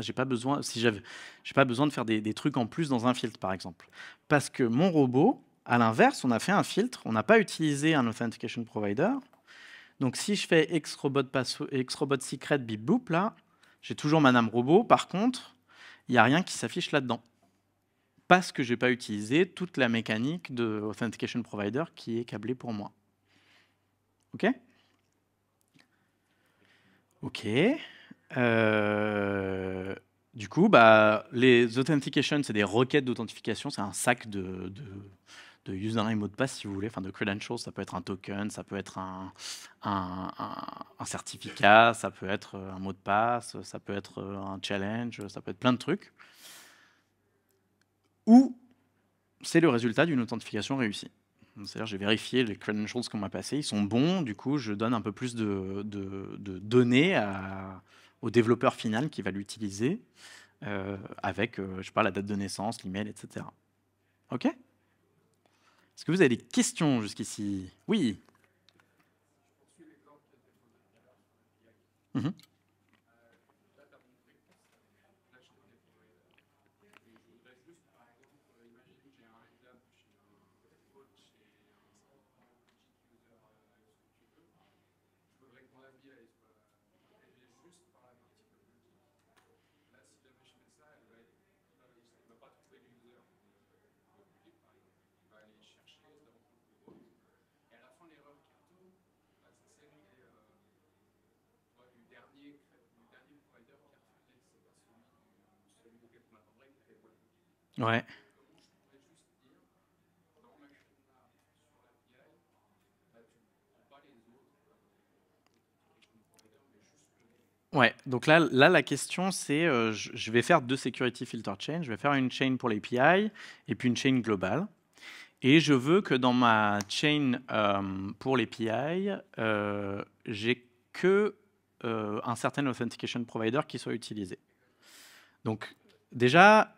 j'ai pas besoin, si j'avais, j'ai pas besoin de faire des, trucs en plus dans un filtre par exemple, parce que mon robot, à l'inverse, on a fait un filtre, on n'a pas utilisé un authentication provider. Donc si je fais xrobot, robot secret bip là, j'ai toujours Madame Robot. Par contre, il n'y a rien qui s'affiche là-dedans parce que j'ai pas utilisé toute la mécanique de authentication provider qui est câblée pour moi. OK OK. Euh, du coup, bah, les authentication, c'est des requêtes d'authentification, c'est un sac de, de, de, username et mot de passe, si vous voulez, enfin de credentials, ça peut être un token, ça peut être un, un certificat, ça peut être un mot de passe, ça peut être un challenge, ça peut être plein de trucs. Ou c'est le résultat d'une authentification réussie. C'est-à-dire, j'ai vérifié les credentials qu'on m'a passés, ils sont bons. Du coup, je donne un peu plus de, données au développeur final qui va l'utiliser euh, avec, euh, je sais la date de naissance, l'email, etc. OK Est-ce que vous avez des questions jusqu'ici Oui. Ouais. Ouais, donc là, là la question c'est euh, je vais faire deux security filter chains. Je vais faire une chain pour l'API et puis une chain globale. Et je veux que dans ma chain euh, pour l'API, euh, j'ai que un certain authentication provider qui soit utilisé. Donc déjà,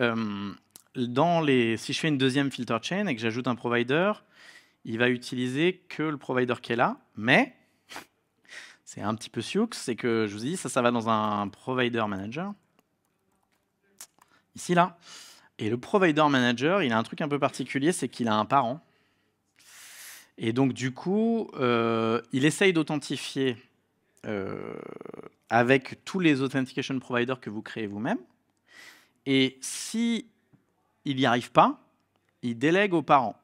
euh, dans les, si je fais une deuxième filter chain et que j'ajoute un provider, il va utiliser que le provider qui est là, mais c'est un petit peu sioux, c'est que je vous dis, ça, ça va dans un provider manager. Ici, là. Et le provider manager, il a un truc un peu particulier, c'est qu'il a un parent. Et donc, du coup, euh, il essaye d'authentifier euh, avec tous les authentication providers que vous créez vous-même. Et si il n'y arrive pas, il délègue aux parents.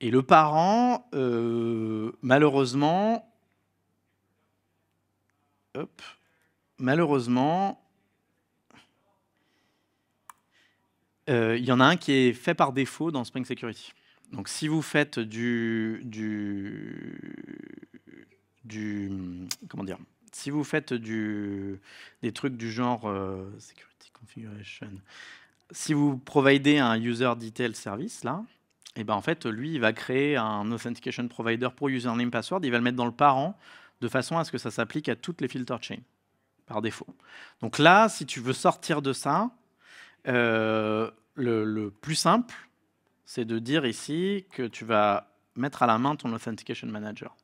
Et le parent, euh, malheureusement, hop, malheureusement, euh, il y en a un qui est fait par défaut dans Spring Security. Donc si vous faites du, du comment dire, si vous faites des trucs du genre euh, Security Configuration, si vous providez un User Detail Service, là, et eh ben en fait, lui, il va créer un Authentication Provider pour Username Password, il va le mettre dans le parent, de façon à ce que ça s'applique à toutes les filter chains, par défaut. Donc là, si tu veux sortir de ça, euh, le plus simple, c'est de dire ici que tu vas mettre à la main ton Authentication Manager.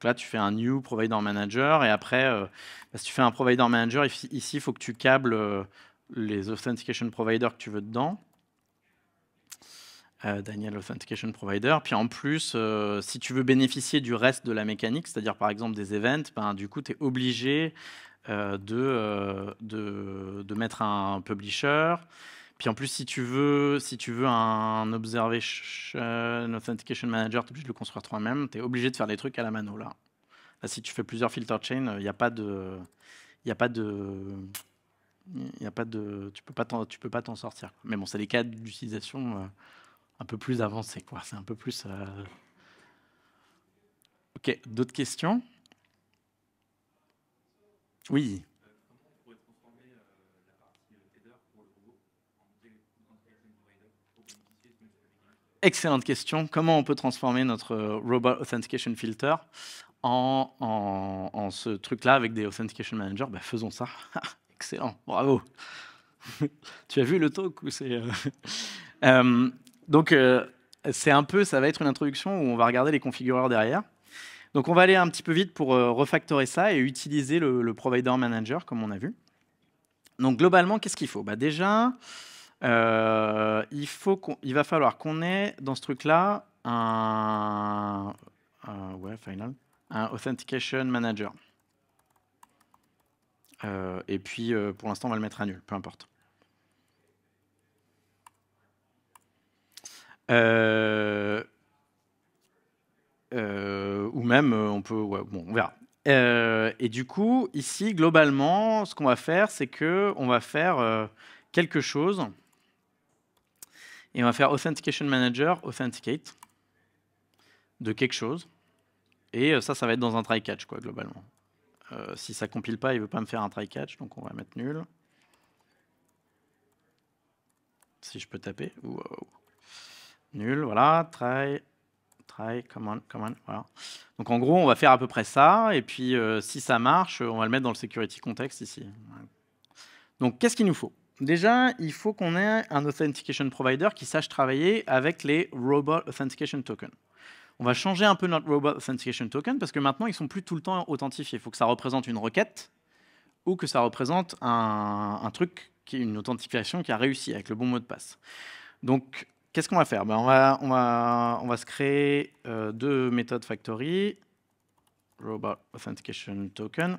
Donc là, tu fais un new provider manager et après, euh, bah, si tu fais un provider manager, ici, il faut que tu câbles euh, les authentication providers que tu veux dedans. Euh, Daniel Authentication Provider. Puis en plus, si tu veux bénéficier du reste de la mécanique, c'est-à-dire par exemple des events, ben, du coup, tu es obligé de, de, de, mettre un publisher, puis en plus, si tu veux, si tu veux un observation authentication manager, tu es obligé de le construire toi-même. Tu es obligé de faire des trucs à la mano là. si tu fais plusieurs filter chain, il n'y a pas de, il a pas de, il a pas de, tu peux pas tu peux pas t'en sortir. Mais bon, c'est les cas d'utilisation euh, un peu plus avancés quoi. C'est un peu plus. Euh, ok, d'autres questions Oui. excellente question. Comment on peut transformer notre euh, Robot Authentication Filter en, ce truc-là avec des Authentication Managers ben, Faisons ça. Excellent, bravo. tu as vu le talk euh, euh, donc, c'est un peu, ça va être une introduction où on va regarder les configureurs derrière. Donc, on va aller un petit peu vite pour refactorer ça et utiliser le, Provider Manager, comme on a vu. Donc, globalement, qu'est-ce qu'il faut bah, Déjà, euh, il, faut qu'il va falloir qu'on ait dans ce truc-là un, un, un Authentication Manager. Euh, et puis, euh, pour l'instant, on va le mettre à nul, peu importe. ou même, on peut... bon, on verra. et du coup, ici, globalement, ce qu'on va faire, c'est que on va faire quelque chose et on va faire Authentication Manager, Authenticate de quelque chose. Et euh, ça, ça va être dans un try-catch, quoi, globalement. Euh, si ça compile pas, il ne veut pas me faire un try-catch, donc on va mettre nul. Si je peux taper. Nul, voilà. Try, try, come on, come on, voilà. Donc en gros, on va faire à peu près ça, et puis euh, si ça marche, on va le mettre dans le security context ici. Donc qu'est-ce qu'il nous faut Déjà, il faut qu'on ait un authentication provider qui sache travailler avec les robot authentication tokens. On va changer un peu notre robot authentication token parce que maintenant, ils sont plus tout le temps authentifiés. Il faut que ça représente une requête ou que ça représente un, truc, qui est une authentification qui a réussi avec le bon mot de passe. Donc, qu'est-ce qu'on va faire ben, on, va, on, va, on, va, se créer euh, deux méthodes factory, robot authentication token,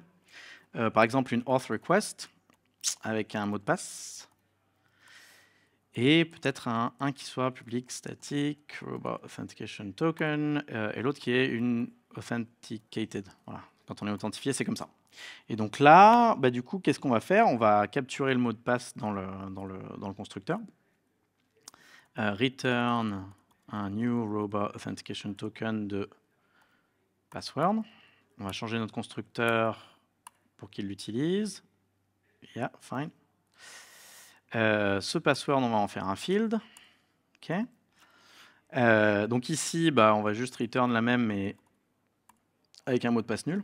euh, par exemple une auth request avec un mot de passe. Et peut-être un, qui soit public statique, robot authentication token, euh, et l'autre qui est une authenticated. Voilà. Quand on est authentifié, c'est comme ça. Et donc là, bah du coup, qu'est-ce qu'on va faire On va capturer le mot de passe dans le, dans le, dans le constructeur. Euh, return un new robot authentication token de password. On va changer notre constructeur pour qu'il l'utilise. Yeah, fine. Euh, ce password, on va en faire un field. OK. Euh, donc ici, bah, on va juste return la même, mais avec un mot de passe nul.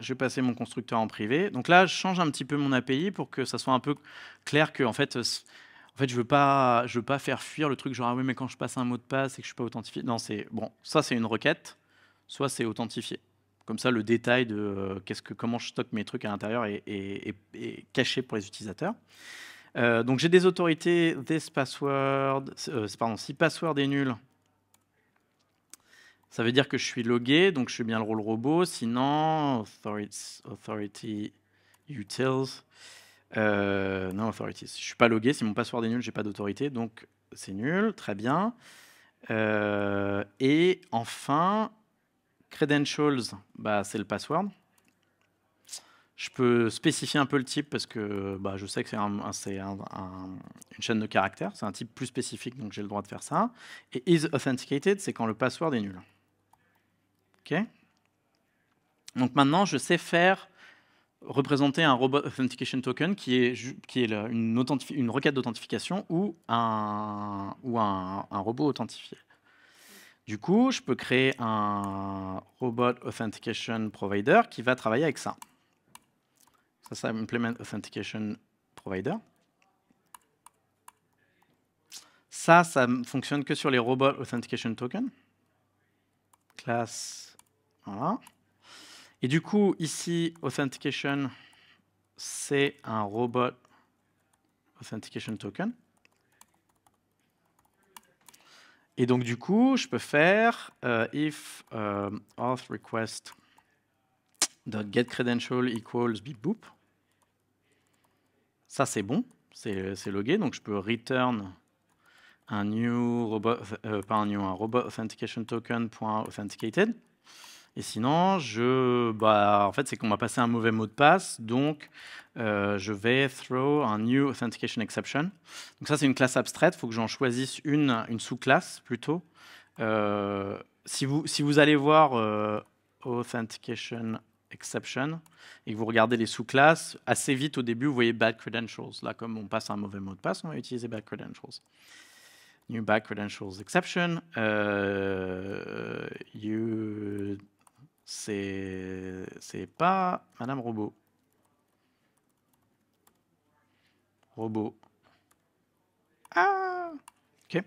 Je vais passer mon constructeur en privé. Donc là, je change un petit peu mon API pour que ça soit un peu clair que, en fait, en fait je ne veux, pas, je veux pas faire fuir le truc genre, ah oui, mais quand je passe un mot de passe et que je ne suis pas authentifié. Non, c'est bon, ça c'est une requête, soit c'est authentifié. Comme ça, le détail de euh, qu'est-ce que, comment je stocke mes trucs à l'intérieur est, caché pour les utilisateurs. Euh, donc j'ai des autorités, this password, euh, pardon, si password est nul, ça veut dire que je suis logué, donc je suis bien le rôle robot. Sinon, authority, utils. non, authorities. Je suis pas logué. Si mon password est nul, j'ai pas d'autorité, donc c'est nul. Très bien. et enfin, Credentials, bah, c'est le password. Je peux spécifier un peu le type parce que bah, je sais que c'est une chaîne de caractères, c'est un type plus spécifique, donc j'ai le droit de faire ça. Et isAuthenticated, c'est quand le password est nul. OK Donc maintenant, je sais faire représenter un robot authentication token qui est, une, requête d'authentification ou, un, robot authentifié. Du coup, je peux créer un robot authentication provider qui va travailler avec ça. Ça, ça implement authentication provider. Ça, ça fonctionne que sur les robots authentication token. Classe, voilà. Et du coup, ici, authentication, c'est un robot authentication token. Et donc, du coup, je peux faire euh, if euh, auth request get credential equals beep boop. Ça, c'est bon, c'est logué. Donc, je peux return un new robot, euh, un new, authentication authenticated. Et sinon, je, bah, en fait, c'est qu'on m'a passé un mauvais mot de passe, donc euh, je vais throw un new authentication exception. Donc ça, c'est une classe abstraite. Il faut que j'en choisisse une, une sous-classe plutôt. Euh, si, vous, si vous allez voir euh, authentication exception et que vous regardez les sous-classes, assez vite au début, vous voyez bad credentials. Là, comme on passe un mauvais mot de passe, on va utiliser bad credentials. New bad credentials exception. you c'est pas Madame Robot. Robot. Ah Ok.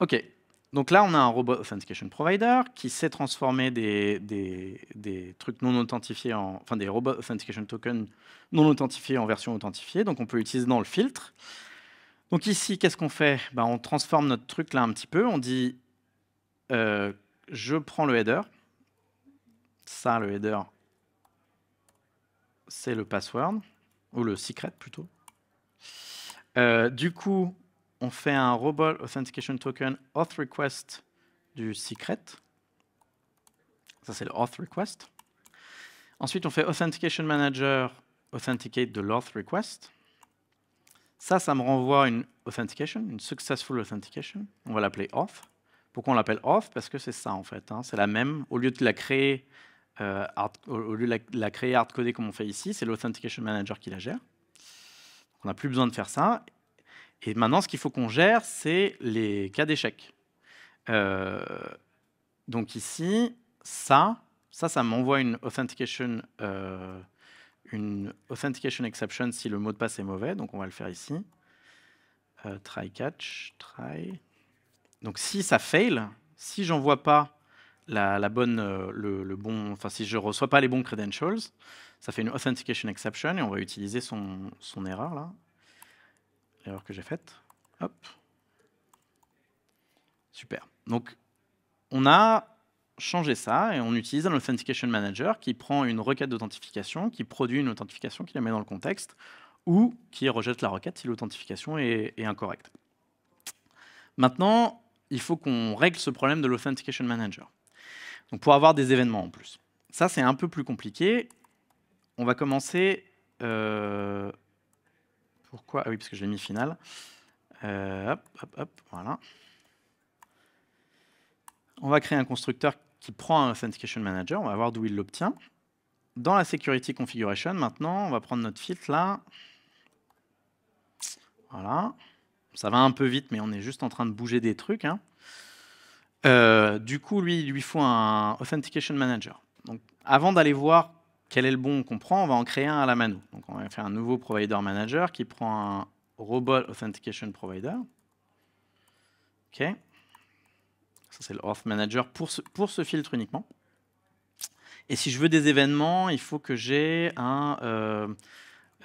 Ok. Donc là, on a un robot authentication provider qui sait transformer des, des, trucs non authentifiés en, enfin des robots authentication Token non authentifiés en version authentifiée. Donc on peut l'utiliser dans le filtre. Donc ici, qu'est-ce qu'on fait ben, On transforme notre truc là un petit peu. On dit, euh, je prends le header, ça, le header, c'est le password, ou le secret plutôt. Euh, du coup, on fait un robot authentication token auth request du secret. Ça, c'est le auth request. Ensuite, on fait authentication manager authenticate de l'auth request. Ça, ça me renvoie une authentication, une successful authentication. On va l'appeler auth. Pourquoi on l'appelle auth Parce que c'est ça, en fait. Hein. C'est la même. Au lieu de la créer euh, au lieu de la, la créer hardcodée comme on fait ici, c'est l'Authentication Manager qui la gère. On n'a plus besoin de faire ça. Et maintenant, ce qu'il faut qu'on gère, c'est les cas d'échec. Euh, donc ici, ça, ça, ça m'envoie une authentication, euh, une authentication exception si le mot de passe est mauvais. Donc on va le faire ici. try catch, try. Donc si ça fail, si j'envoie pas la, bonne, euh, le, bon, enfin si je reçois pas les bons credentials, ça fait une authentication exception et on va utiliser son, son erreur là, l'erreur que j'ai faite. Hop, super. Donc on a changé ça et on utilise un authentication manager qui prend une requête d'authentification, qui produit une authentification, qui la met dans le contexte ou qui rejette la requête si l'authentification est, est incorrecte. Maintenant, il faut qu'on règle ce problème de l'authentication manager. Donc pour avoir des événements en plus. Ça, c'est un peu plus compliqué. On va commencer... Euh, pourquoi Ah oui, parce que j'ai mis final. Euh, hop, hop, hop, voilà. On va créer un constructeur qui prend un Authentication Manager. On va voir d'où il l'obtient. Dans la Security Configuration, maintenant, on va prendre notre filtre là. Voilà. Ça va un peu vite, mais on est juste en train de bouger des trucs. Hein. Euh, du coup, lui, il lui faut un Authentication Manager. Donc, avant d'aller voir quel est le bon qu'on prend, on va en créer un à la mano. Donc, on va faire un nouveau Provider Manager qui prend un Robot Authentication Provider. OK. Ça, c'est le Auth Manager pour ce, pour ce filtre uniquement. Et si je veux des événements, il faut que j'ai un euh,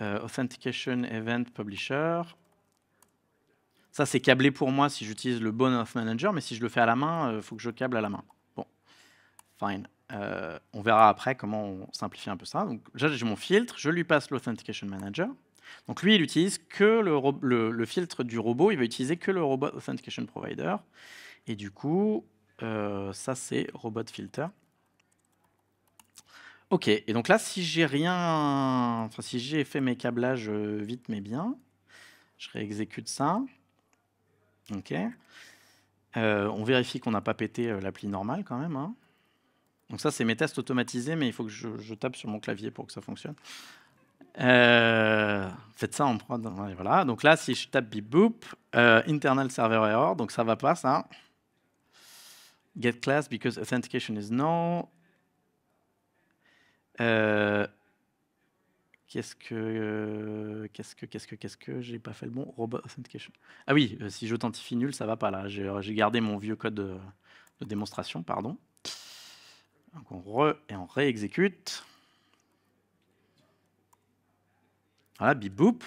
euh, Authentication Event Publisher ça, c'est câblé pour moi si j'utilise le bon of manager, mais si je le fais à la main, il euh, faut que je câble à la main. Bon, fine. Euh, on verra après comment on simplifie un peu ça. Donc, j'ai mon filtre, je lui passe l'authentication manager. Donc, lui, il utilise que le, filtre du robot, il va utiliser que le robot authentication provider. Et du coup, euh, ça, c'est robot filter. Ok, et donc là, si j'ai rien, enfin, si j'ai fait mes câblages vite mais bien, je réexécute ça. OK. Euh, on vérifie qu'on n'a pas pété euh, l'appli normale quand même. Hein. Donc ça, c'est mes tests automatisés, mais il faut que je, tape sur mon clavier pour que ça fonctionne. Euh, faites ça en prod. Hein, voilà. Donc là, si je tape bip boop, internal server error, donc ça ne va pas ça. Get class because authentication is no. Qu'est-ce que, euh, qu'est-ce que, qu'est-ce que, qu'est-ce que, j'ai pas fait le bon robot authentication. Ah oui, euh, si j'authentifie nul, ça va pas là. J'ai euh, gardé mon vieux code de, démonstration, pardon. Donc on re et on réexécute. Voilà, bip boup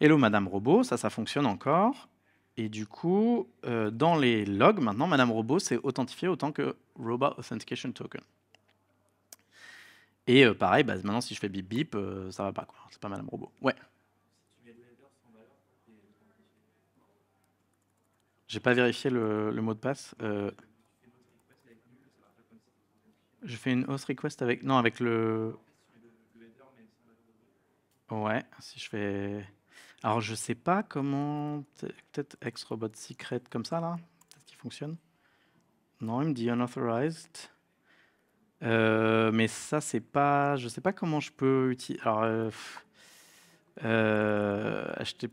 Hello Madame Robot, ça, ça fonctionne encore. Et du coup, dans les logs, maintenant, Madame Robot s'est authentifiée autant que Robot Authentication Token. Et euh, pareil, bah, maintenant, si je fais bip bip, euh, ça va pas. quoi. C'est pas mal robot. Ouais. J'ai pas vérifié le, mot de passe. Euh, je fais une host request avec. Non, avec le. Ouais, si je fais. Alors, je sais pas comment. Peut-être X-Robot Secret comme ça, là est-ce qu'il fonctionne. Non, il me dit unauthorized. Euh, mais ça, c'est pas. Je sais pas comment je peux utiliser. Alors, HTTP,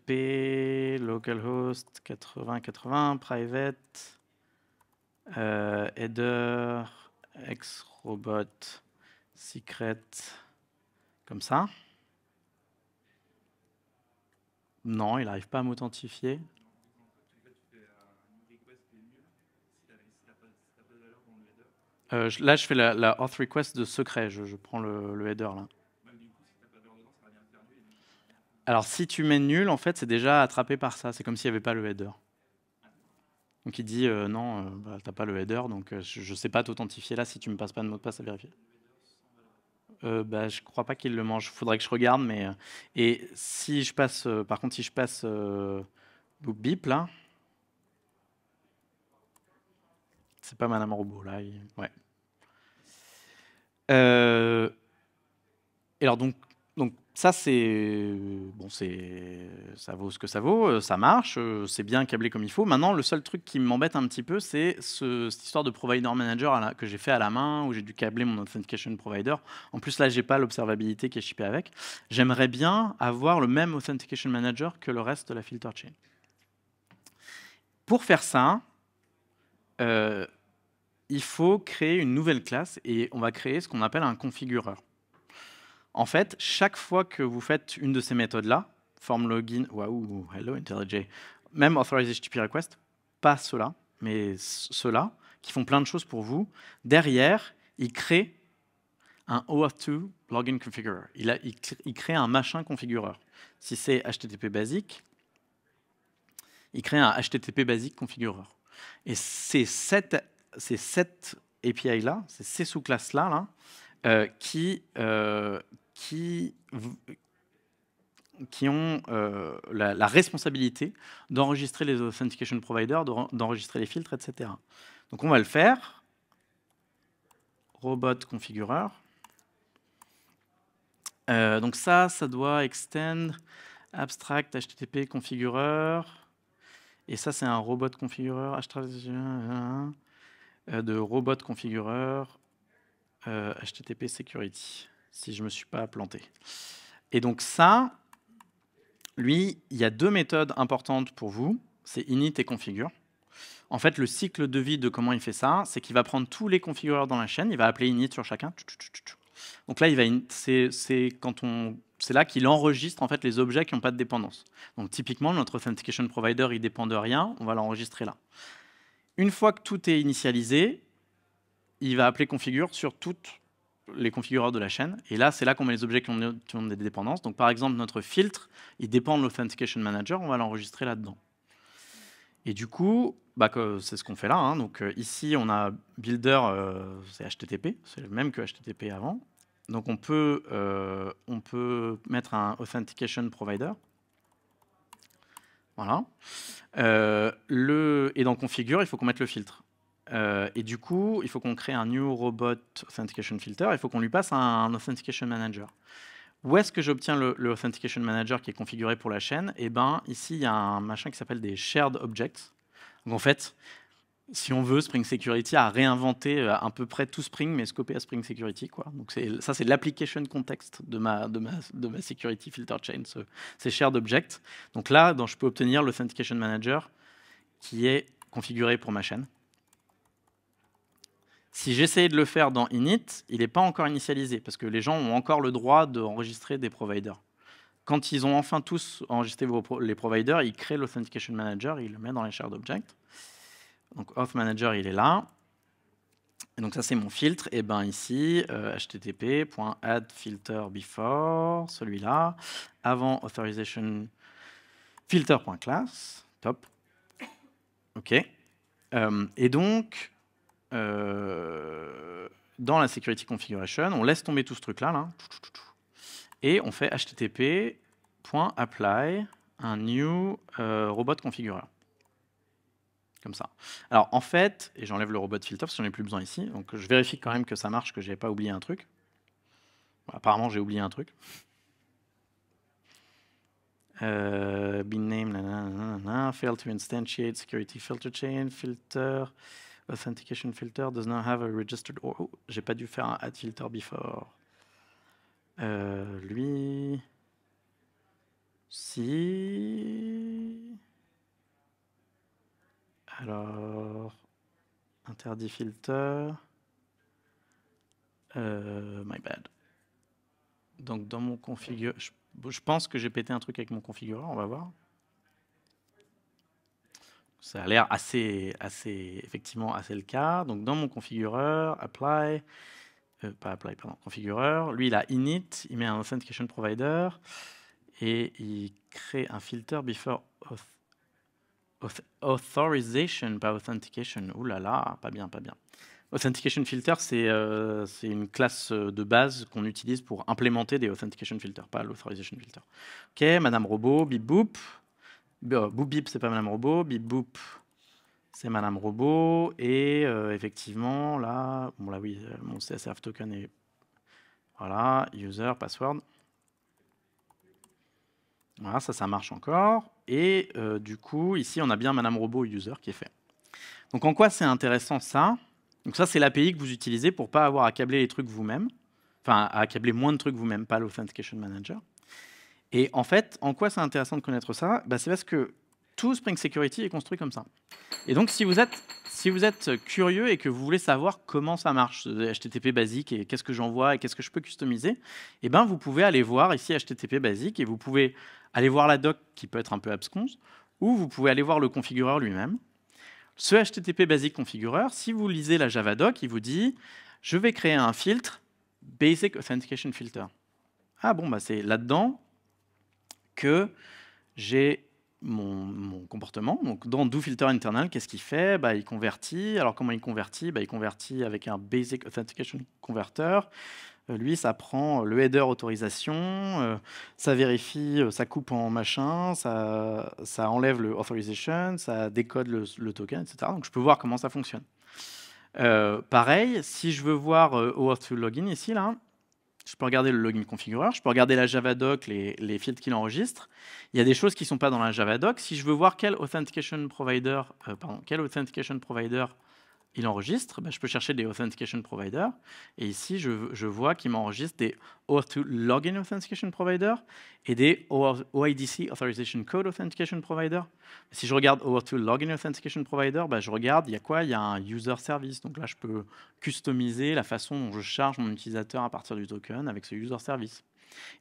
euh, euh, localhost 8080, private, header, xrobot, secret, comme ça. Non, il n'arrive pas à m'authentifier. Euh, là, je fais la, auth request de secret. Je, prends le, header là. Alors, si tu mets nul, en fait, c'est déjà attrapé par ça. C'est comme s'il n'y avait pas le header. Donc, il dit euh, non, euh, bah, tu n'as pas le header, donc je ne sais pas t'authentifier là si tu ne me passes pas de mot de passe à vérifier. bah, je crois pas qu'il le mange. Il faudrait que je regarde, mais et si je passe, par contre, si je passe bip là, c'est pas Madame Robot là. Ouais. Euh, et alors donc, donc ça c'est bon, c'est ça vaut ce que ça vaut, euh, ça marche, euh, c'est bien câblé comme il faut. Maintenant, le seul truc qui m'embête un petit peu, c'est cette histoire de provider manager que j'ai fait à la main où j'ai dû câbler mon authentication provider. En plus là, j'ai pas l'observabilité qui est shippée avec. J'aimerais bien avoir le même authentication manager que le reste de la filter chain. Pour faire ça, euh, il faut créer une nouvelle classe et on va créer ce qu'on appelle un configureur. En fait, chaque fois que vous faites une de ces méthodes-là, form login, waouh, hello IntelliJ, même authorize HTTP request, pas cela, mais ceux-là, qui font plein de choses pour vous, derrière, il crée un OAuth2 login configurer. Il, a, crée un machin configureur. Si c'est HTTP basique, il crée un HTTP basique configureur. Et c'est cette c'est cette API-là, c'est ces sous-classes-là, là, euh, qui, euh, qui, qui ont euh, la, responsabilité d'enregistrer les authentication providers, d'enregistrer les filtres, etc. Donc on va le faire. Robot configureur. donc ça, ça doit extend abstract http configureur. Et ça, c'est un robot configureur. HTTP, euh, de robot configureur HTTP euh, security, si je ne me suis pas planté. Et donc ça, lui, il y a deux méthodes importantes pour vous, c'est init et configure. En fait, le cycle de vie de comment il fait ça, c'est qu'il va prendre tous les configureurs dans la chaîne, il va appeler init sur chacun. Donc là, il va c'est quand on c'est là qu'il enregistre en fait les objets qui n'ont pas de dépendance. Donc typiquement, notre authentication provider, il dépend de rien, on va l'enregistrer là. Une fois que tout est initialisé, il va appeler configure sur toutes les configureurs de la chaîne. Et là, c'est là qu'on met les objets qui ont, des dépendances. Donc, par exemple, notre filtre, il dépend de l'Authentication Manager, on va l'enregistrer là-dedans. Et du coup, bah, c'est ce qu'on fait là. Hein. Donc euh, ici, on a builder, euh, c'est HTTP, c'est le même que HTTP avant. Donc on peut, euh, on peut mettre un authentication provider. Voilà. Euh, le, et dans Configure, il faut qu'on mette le filtre. Euh, et du coup, il faut qu'on crée un new robot authentication filter. Il faut qu'on lui passe un, authentication manager. Où est-ce que j'obtiens le, authentication manager qui est configuré pour la chaîne Eh ben, ici, il y a un machin qui s'appelle des shared objects. Donc en fait, si on veut, Spring Security a réinventé euh, à peu près tout Spring, mais scopé à Spring Security. Donc ça, c'est l'application context de ma, security filter chain, ces shared objects. Donc là, je peux obtenir l'authentication manager qui est configuré pour ma chaîne. Si j'essayais de le faire dans init, il n'est pas encore initialisé, parce que les gens ont encore le droit d'enregistrer des providers. Quand ils ont enfin tous enregistré les providers, ils créent l'authentication manager, ils le mettent dans les shared objects. Donc offManager, manager, il est là. donc ça, c'est mon filtre. Et eh ben ici, euh, filter http.addFilterBefore, celui-là, avant authorization filter.class, top. OK. Euh, et donc, euh, dans la security configuration, on laisse tomber tout ce truc-là, là, et on fait http.apply un new robot configureur comme ça. Alors en fait, et j'enlève le robot filter parce que j'en ai plus besoin ici, donc je vérifie quand même que ça marche, que j'ai pas oublié un truc. apparemment j'ai oublié un truc. Euh, bin fail to instantiate security filter chain, filter, authentication filter does not have a registered. or oh, j'ai pas dû faire un add filter before. Euh, lui, si. Alors, interdit filter. Euh, my bad. Donc dans mon configure, je, pense que j'ai pété un truc avec mon configureur, on va voir. Ça a l'air assez, assez, effectivement, assez le cas. Donc dans mon configureur, apply, euh, pas apply, pardon, configureur, lui il a init, il met un authentication provider et il crée un filter before auth Authorization, pas authentication. Ouh là là, pas bien, pas bien. Authentication filter, c'est euh, c'est une classe euh, de base qu'on utilise pour implémenter des authentication filters, pas l'authorization filter. Ok, Madame Robot, bip boop. Boop bip, c'est pas Madame Robot. Bip boop, c'est Madame Robot. Et euh, effectivement, là, bon là oui, mon CSRF token est... Voilà, user, password. Voilà, ça, ça marche encore. Et euh, du coup, ici, on a bien Madame Robot User qui est fait. Donc en quoi c'est intéressant ça Donc ça, c'est l'API que vous utilisez pour pas avoir à câbler les trucs vous-même. Enfin, à câbler moins de trucs vous-même, pas l'Authentication Manager. Et en fait, en quoi c'est intéressant de connaître ça bah, C'est parce que tout Spring Security est construit comme ça. Et donc, si vous êtes, si vous êtes curieux et que vous voulez savoir comment ça marche, HTTP euh, basique et qu'est-ce que j'envoie et qu'est-ce que je peux customiser, eh ben, vous pouvez aller voir ici HTTP basique et vous pouvez allez voir la doc qui peut être un peu absconce, ou vous pouvez aller voir le configureur lui-même. Ce HTTP Basic Configureur, si vous lisez la Java doc, il vous dit je vais créer un filtre Basic Authentication Filter. Ah bon, bah c'est là-dedans que j'ai mon, comportement. Donc dans Filter internal, qu'est-ce qu'il fait bah, Il convertit. Alors comment il convertit bah, Il convertit avec un Basic Authentication Converter. Euh, lui, ça prend euh, le header autorisation, euh, ça vérifie, ça coupe en machin, ça, ça enlève le authorization, ça décode le, token, etc. Donc je peux voir comment ça fonctionne. pareil, si je veux voir OAuth to login ici, là, je peux regarder le login configureur, je peux regarder la Javadoc, les, les fields qu'il enregistre. Il y a des choses qui ne sont pas dans la Javadoc. Si je veux voir quel authentication provider, quel authentication provider il enregistre, bah, je peux chercher des authentication providers. Et ici, je, vois qu'il m'enregistre des OAuth2 login authentication provider et des OIDC authorization code authentication provider. Si je regarde OAuth2 login authentication provider, bah, je regarde, il y a quoi Il y a un user service. Donc là, je peux customiser la façon dont je charge mon utilisateur à partir du token avec ce user service.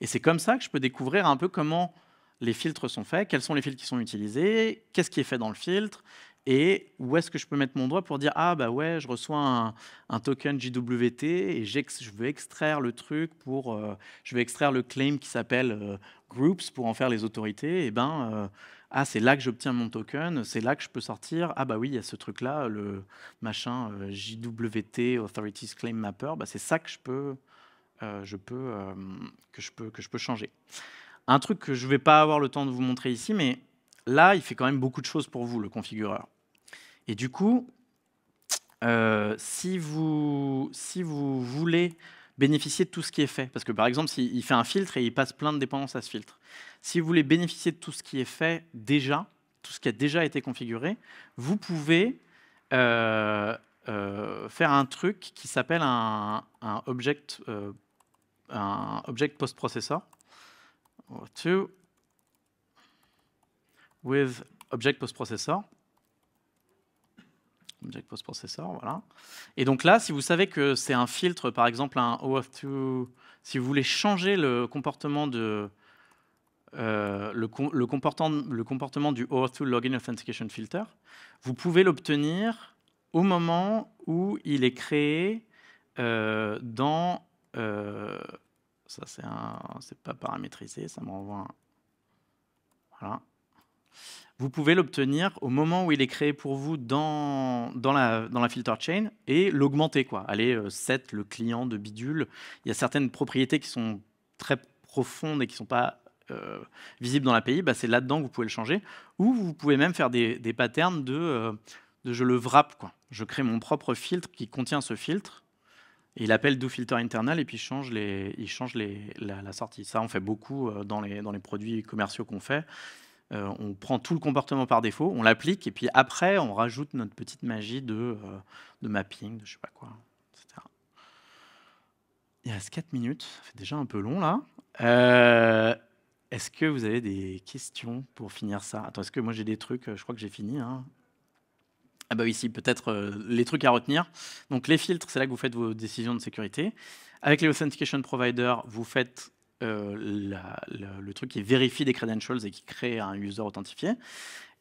Et c'est comme ça que je peux découvrir un peu comment les filtres sont faits, quels sont les filtres qui sont utilisés, qu'est-ce qui est fait dans le filtre, et où est-ce que je peux mettre mon droit pour dire ah bah ouais je reçois un, token JWT et je veux extraire le truc pour euh, je veux extraire le claim qui s'appelle euh, groups pour en faire les autorités et eh ben euh, ah c'est là que j'obtiens mon token c'est là que je peux sortir ah bah oui il y a ce truc là le machin JWT authorities claim mapper bah, c'est ça que je peux je peux que je peux que je peux changer un truc que je vais pas avoir le temps de vous montrer ici mais Là, il fait quand même beaucoup de choses pour vous, le configureur. Et du coup, euh, si, vous, voulez bénéficier de tout ce qui est fait, parce que par exemple, s'il fait un filtre et il passe plein de dépendances à ce filtre, si vous voulez bénéficier de tout ce qui est fait déjà, tout ce qui a déjà été configuré, vous pouvez euh, euh, faire un truc qui s'appelle un, un, object, un object post-processor with object post-processor voilà. Et donc là, si vous savez que c'est un filtre, par exemple un OAuth2, si vous voulez changer le comportement de euh, le, le, comportement, du OAuth2 login authentication filter, vous pouvez l'obtenir au moment où il est créé euh, dans euh, ça c'est c'est pas paramétrisé, ça me renvoie un, voilà vous pouvez l'obtenir au moment où il est créé pour vous dans, dans, la, dans la filter chain et l'augmenter, quoi. Euh, set le client de bidule. Il y a certaines propriétés qui sont très profondes et qui ne sont pas euh, visibles dans l'API. Bah, c'est là-dedans que vous pouvez le changer. Ou vous pouvez même faire des, des patterns de, euh, de, je le wrap, quoi. Je crée mon propre filtre qui contient ce filtre. Et il appelle do filter internal et puis il change, les, il change les, la, la, sortie. Ça, on fait beaucoup dans les, dans les produits commerciaux qu'on fait. Euh, on prend tout le comportement par défaut, on l'applique, et puis après, on rajoute notre petite magie de, euh, de mapping, de je sais pas quoi, etc. Il reste 4 minutes, ça fait déjà un peu long là. Euh, est-ce que vous avez des questions pour finir ça Attends, est-ce que moi j'ai des trucs Je crois que j'ai fini. Hein. Ah bah oui, si, peut-être les trucs à retenir. Donc les filtres, c'est là que vous faites vos décisions de sécurité. Avec les authentication providers, vous faites euh, le, truc qui vérifie des credentials et qui crée un user authentifié.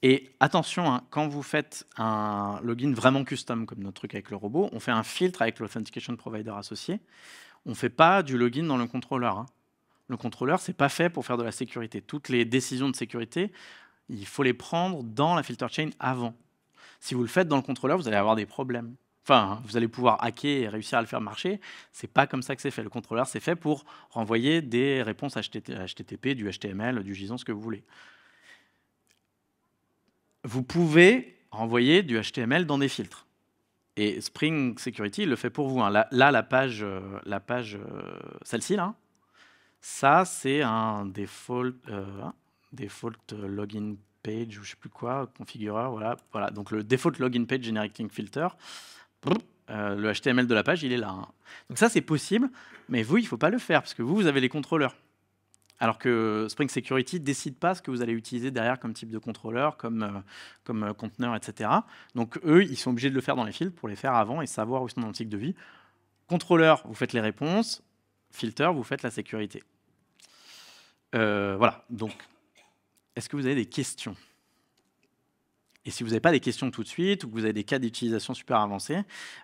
Et attention, hein, quand vous faites un login vraiment custom, comme notre truc avec le robot, on fait un filtre avec l'authentication provider associé. On ne fait pas du login dans le contrôleur. Hein. Le contrôleur, c'est pas fait pour faire de la sécurité. Toutes les décisions de sécurité, il faut les prendre dans la filter chain avant. Si vous le faites dans le contrôleur, vous allez avoir des problèmes. Enfin, hein, vous allez pouvoir hacker et réussir à le faire marcher. C'est pas comme ça que c'est fait. Le contrôleur, c'est fait pour renvoyer des réponses HTTP, du HTML, du JSON, ce que vous voulez. Vous pouvez renvoyer du HTML dans des filtres. Et Spring Security, le fait pour vous. Hein. Là, la page, euh, la page euh, celle-ci, là, ça, c'est un default, euh, hein, login page, ou je ne sais plus quoi, configureur, voilà. voilà. Donc le default login page generating filter, euh, le HTML de la page, il est là. Hein. Donc ça, c'est possible, mais vous, il ne faut pas le faire, parce que vous, vous avez les contrôleurs. Alors que Spring Security ne décide pas ce que vous allez utiliser derrière comme type de contrôleur, comme, euh, euh, conteneur, etc. Donc eux, ils sont obligés de le faire dans les filtres pour les faire avant et savoir où sont dans le cycle de vie. Contrôleur, vous faites les réponses. Filter, vous faites la sécurité. voilà, donc, est-ce que vous avez des questions et si vous n'avez pas des questions tout de suite ou que vous avez des cas d'utilisation super avancés,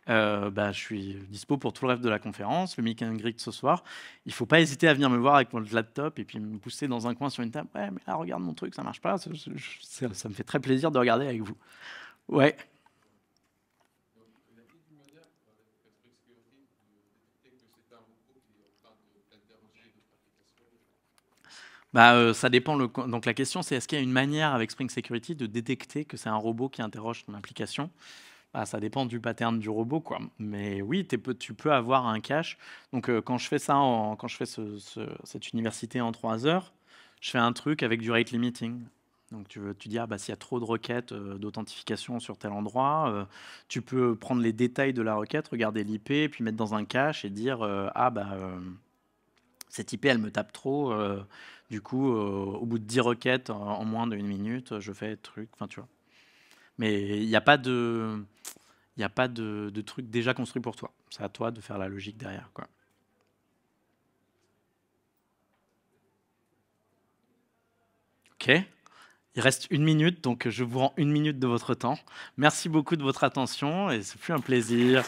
euh, bah, je suis dispo pour tout le reste de la conférence, le meet and greet ce soir. Il ne faut pas hésiter à venir me voir avec mon laptop et puis me pousser dans un coin sur une table. Ouais, mais là, regarde mon truc, ça ne marche pas. ça me fait très plaisir de regarder avec vous. Ouais. bah, euh, Ça dépend. Donc la question, c'est est-ce qu'il y a une manière avec Spring Security de détecter que c'est un robot qui interroge ton application bah, ça dépend du pattern du robot, quoi. Mais oui, tu peux avoir un cache. Donc, euh, quand je fais ça, quand je fais cette université en 3 heures, je fais un truc avec du rate limiting. Donc tu, veux, tu dis, ah, bah, s'il y a trop de requêtes euh, d'authentification sur tel endroit, tu peux prendre les détails de la requête, regarder l'IP, puis mettre dans un cache et dire, ah bah cette IP, elle me tape trop, du coup, euh, au bout de 10 requêtes en, moins d'une minute, je fais truc. Enfin, tu vois. Mais il n'y a pas de, il a pas de truc déjà construit pour toi. C'est à toi de faire la logique derrière, quoi. Ok. Il reste une minute, donc je vous rends une minute de votre temps. Merci beaucoup de votre attention et c'est plus un plaisir.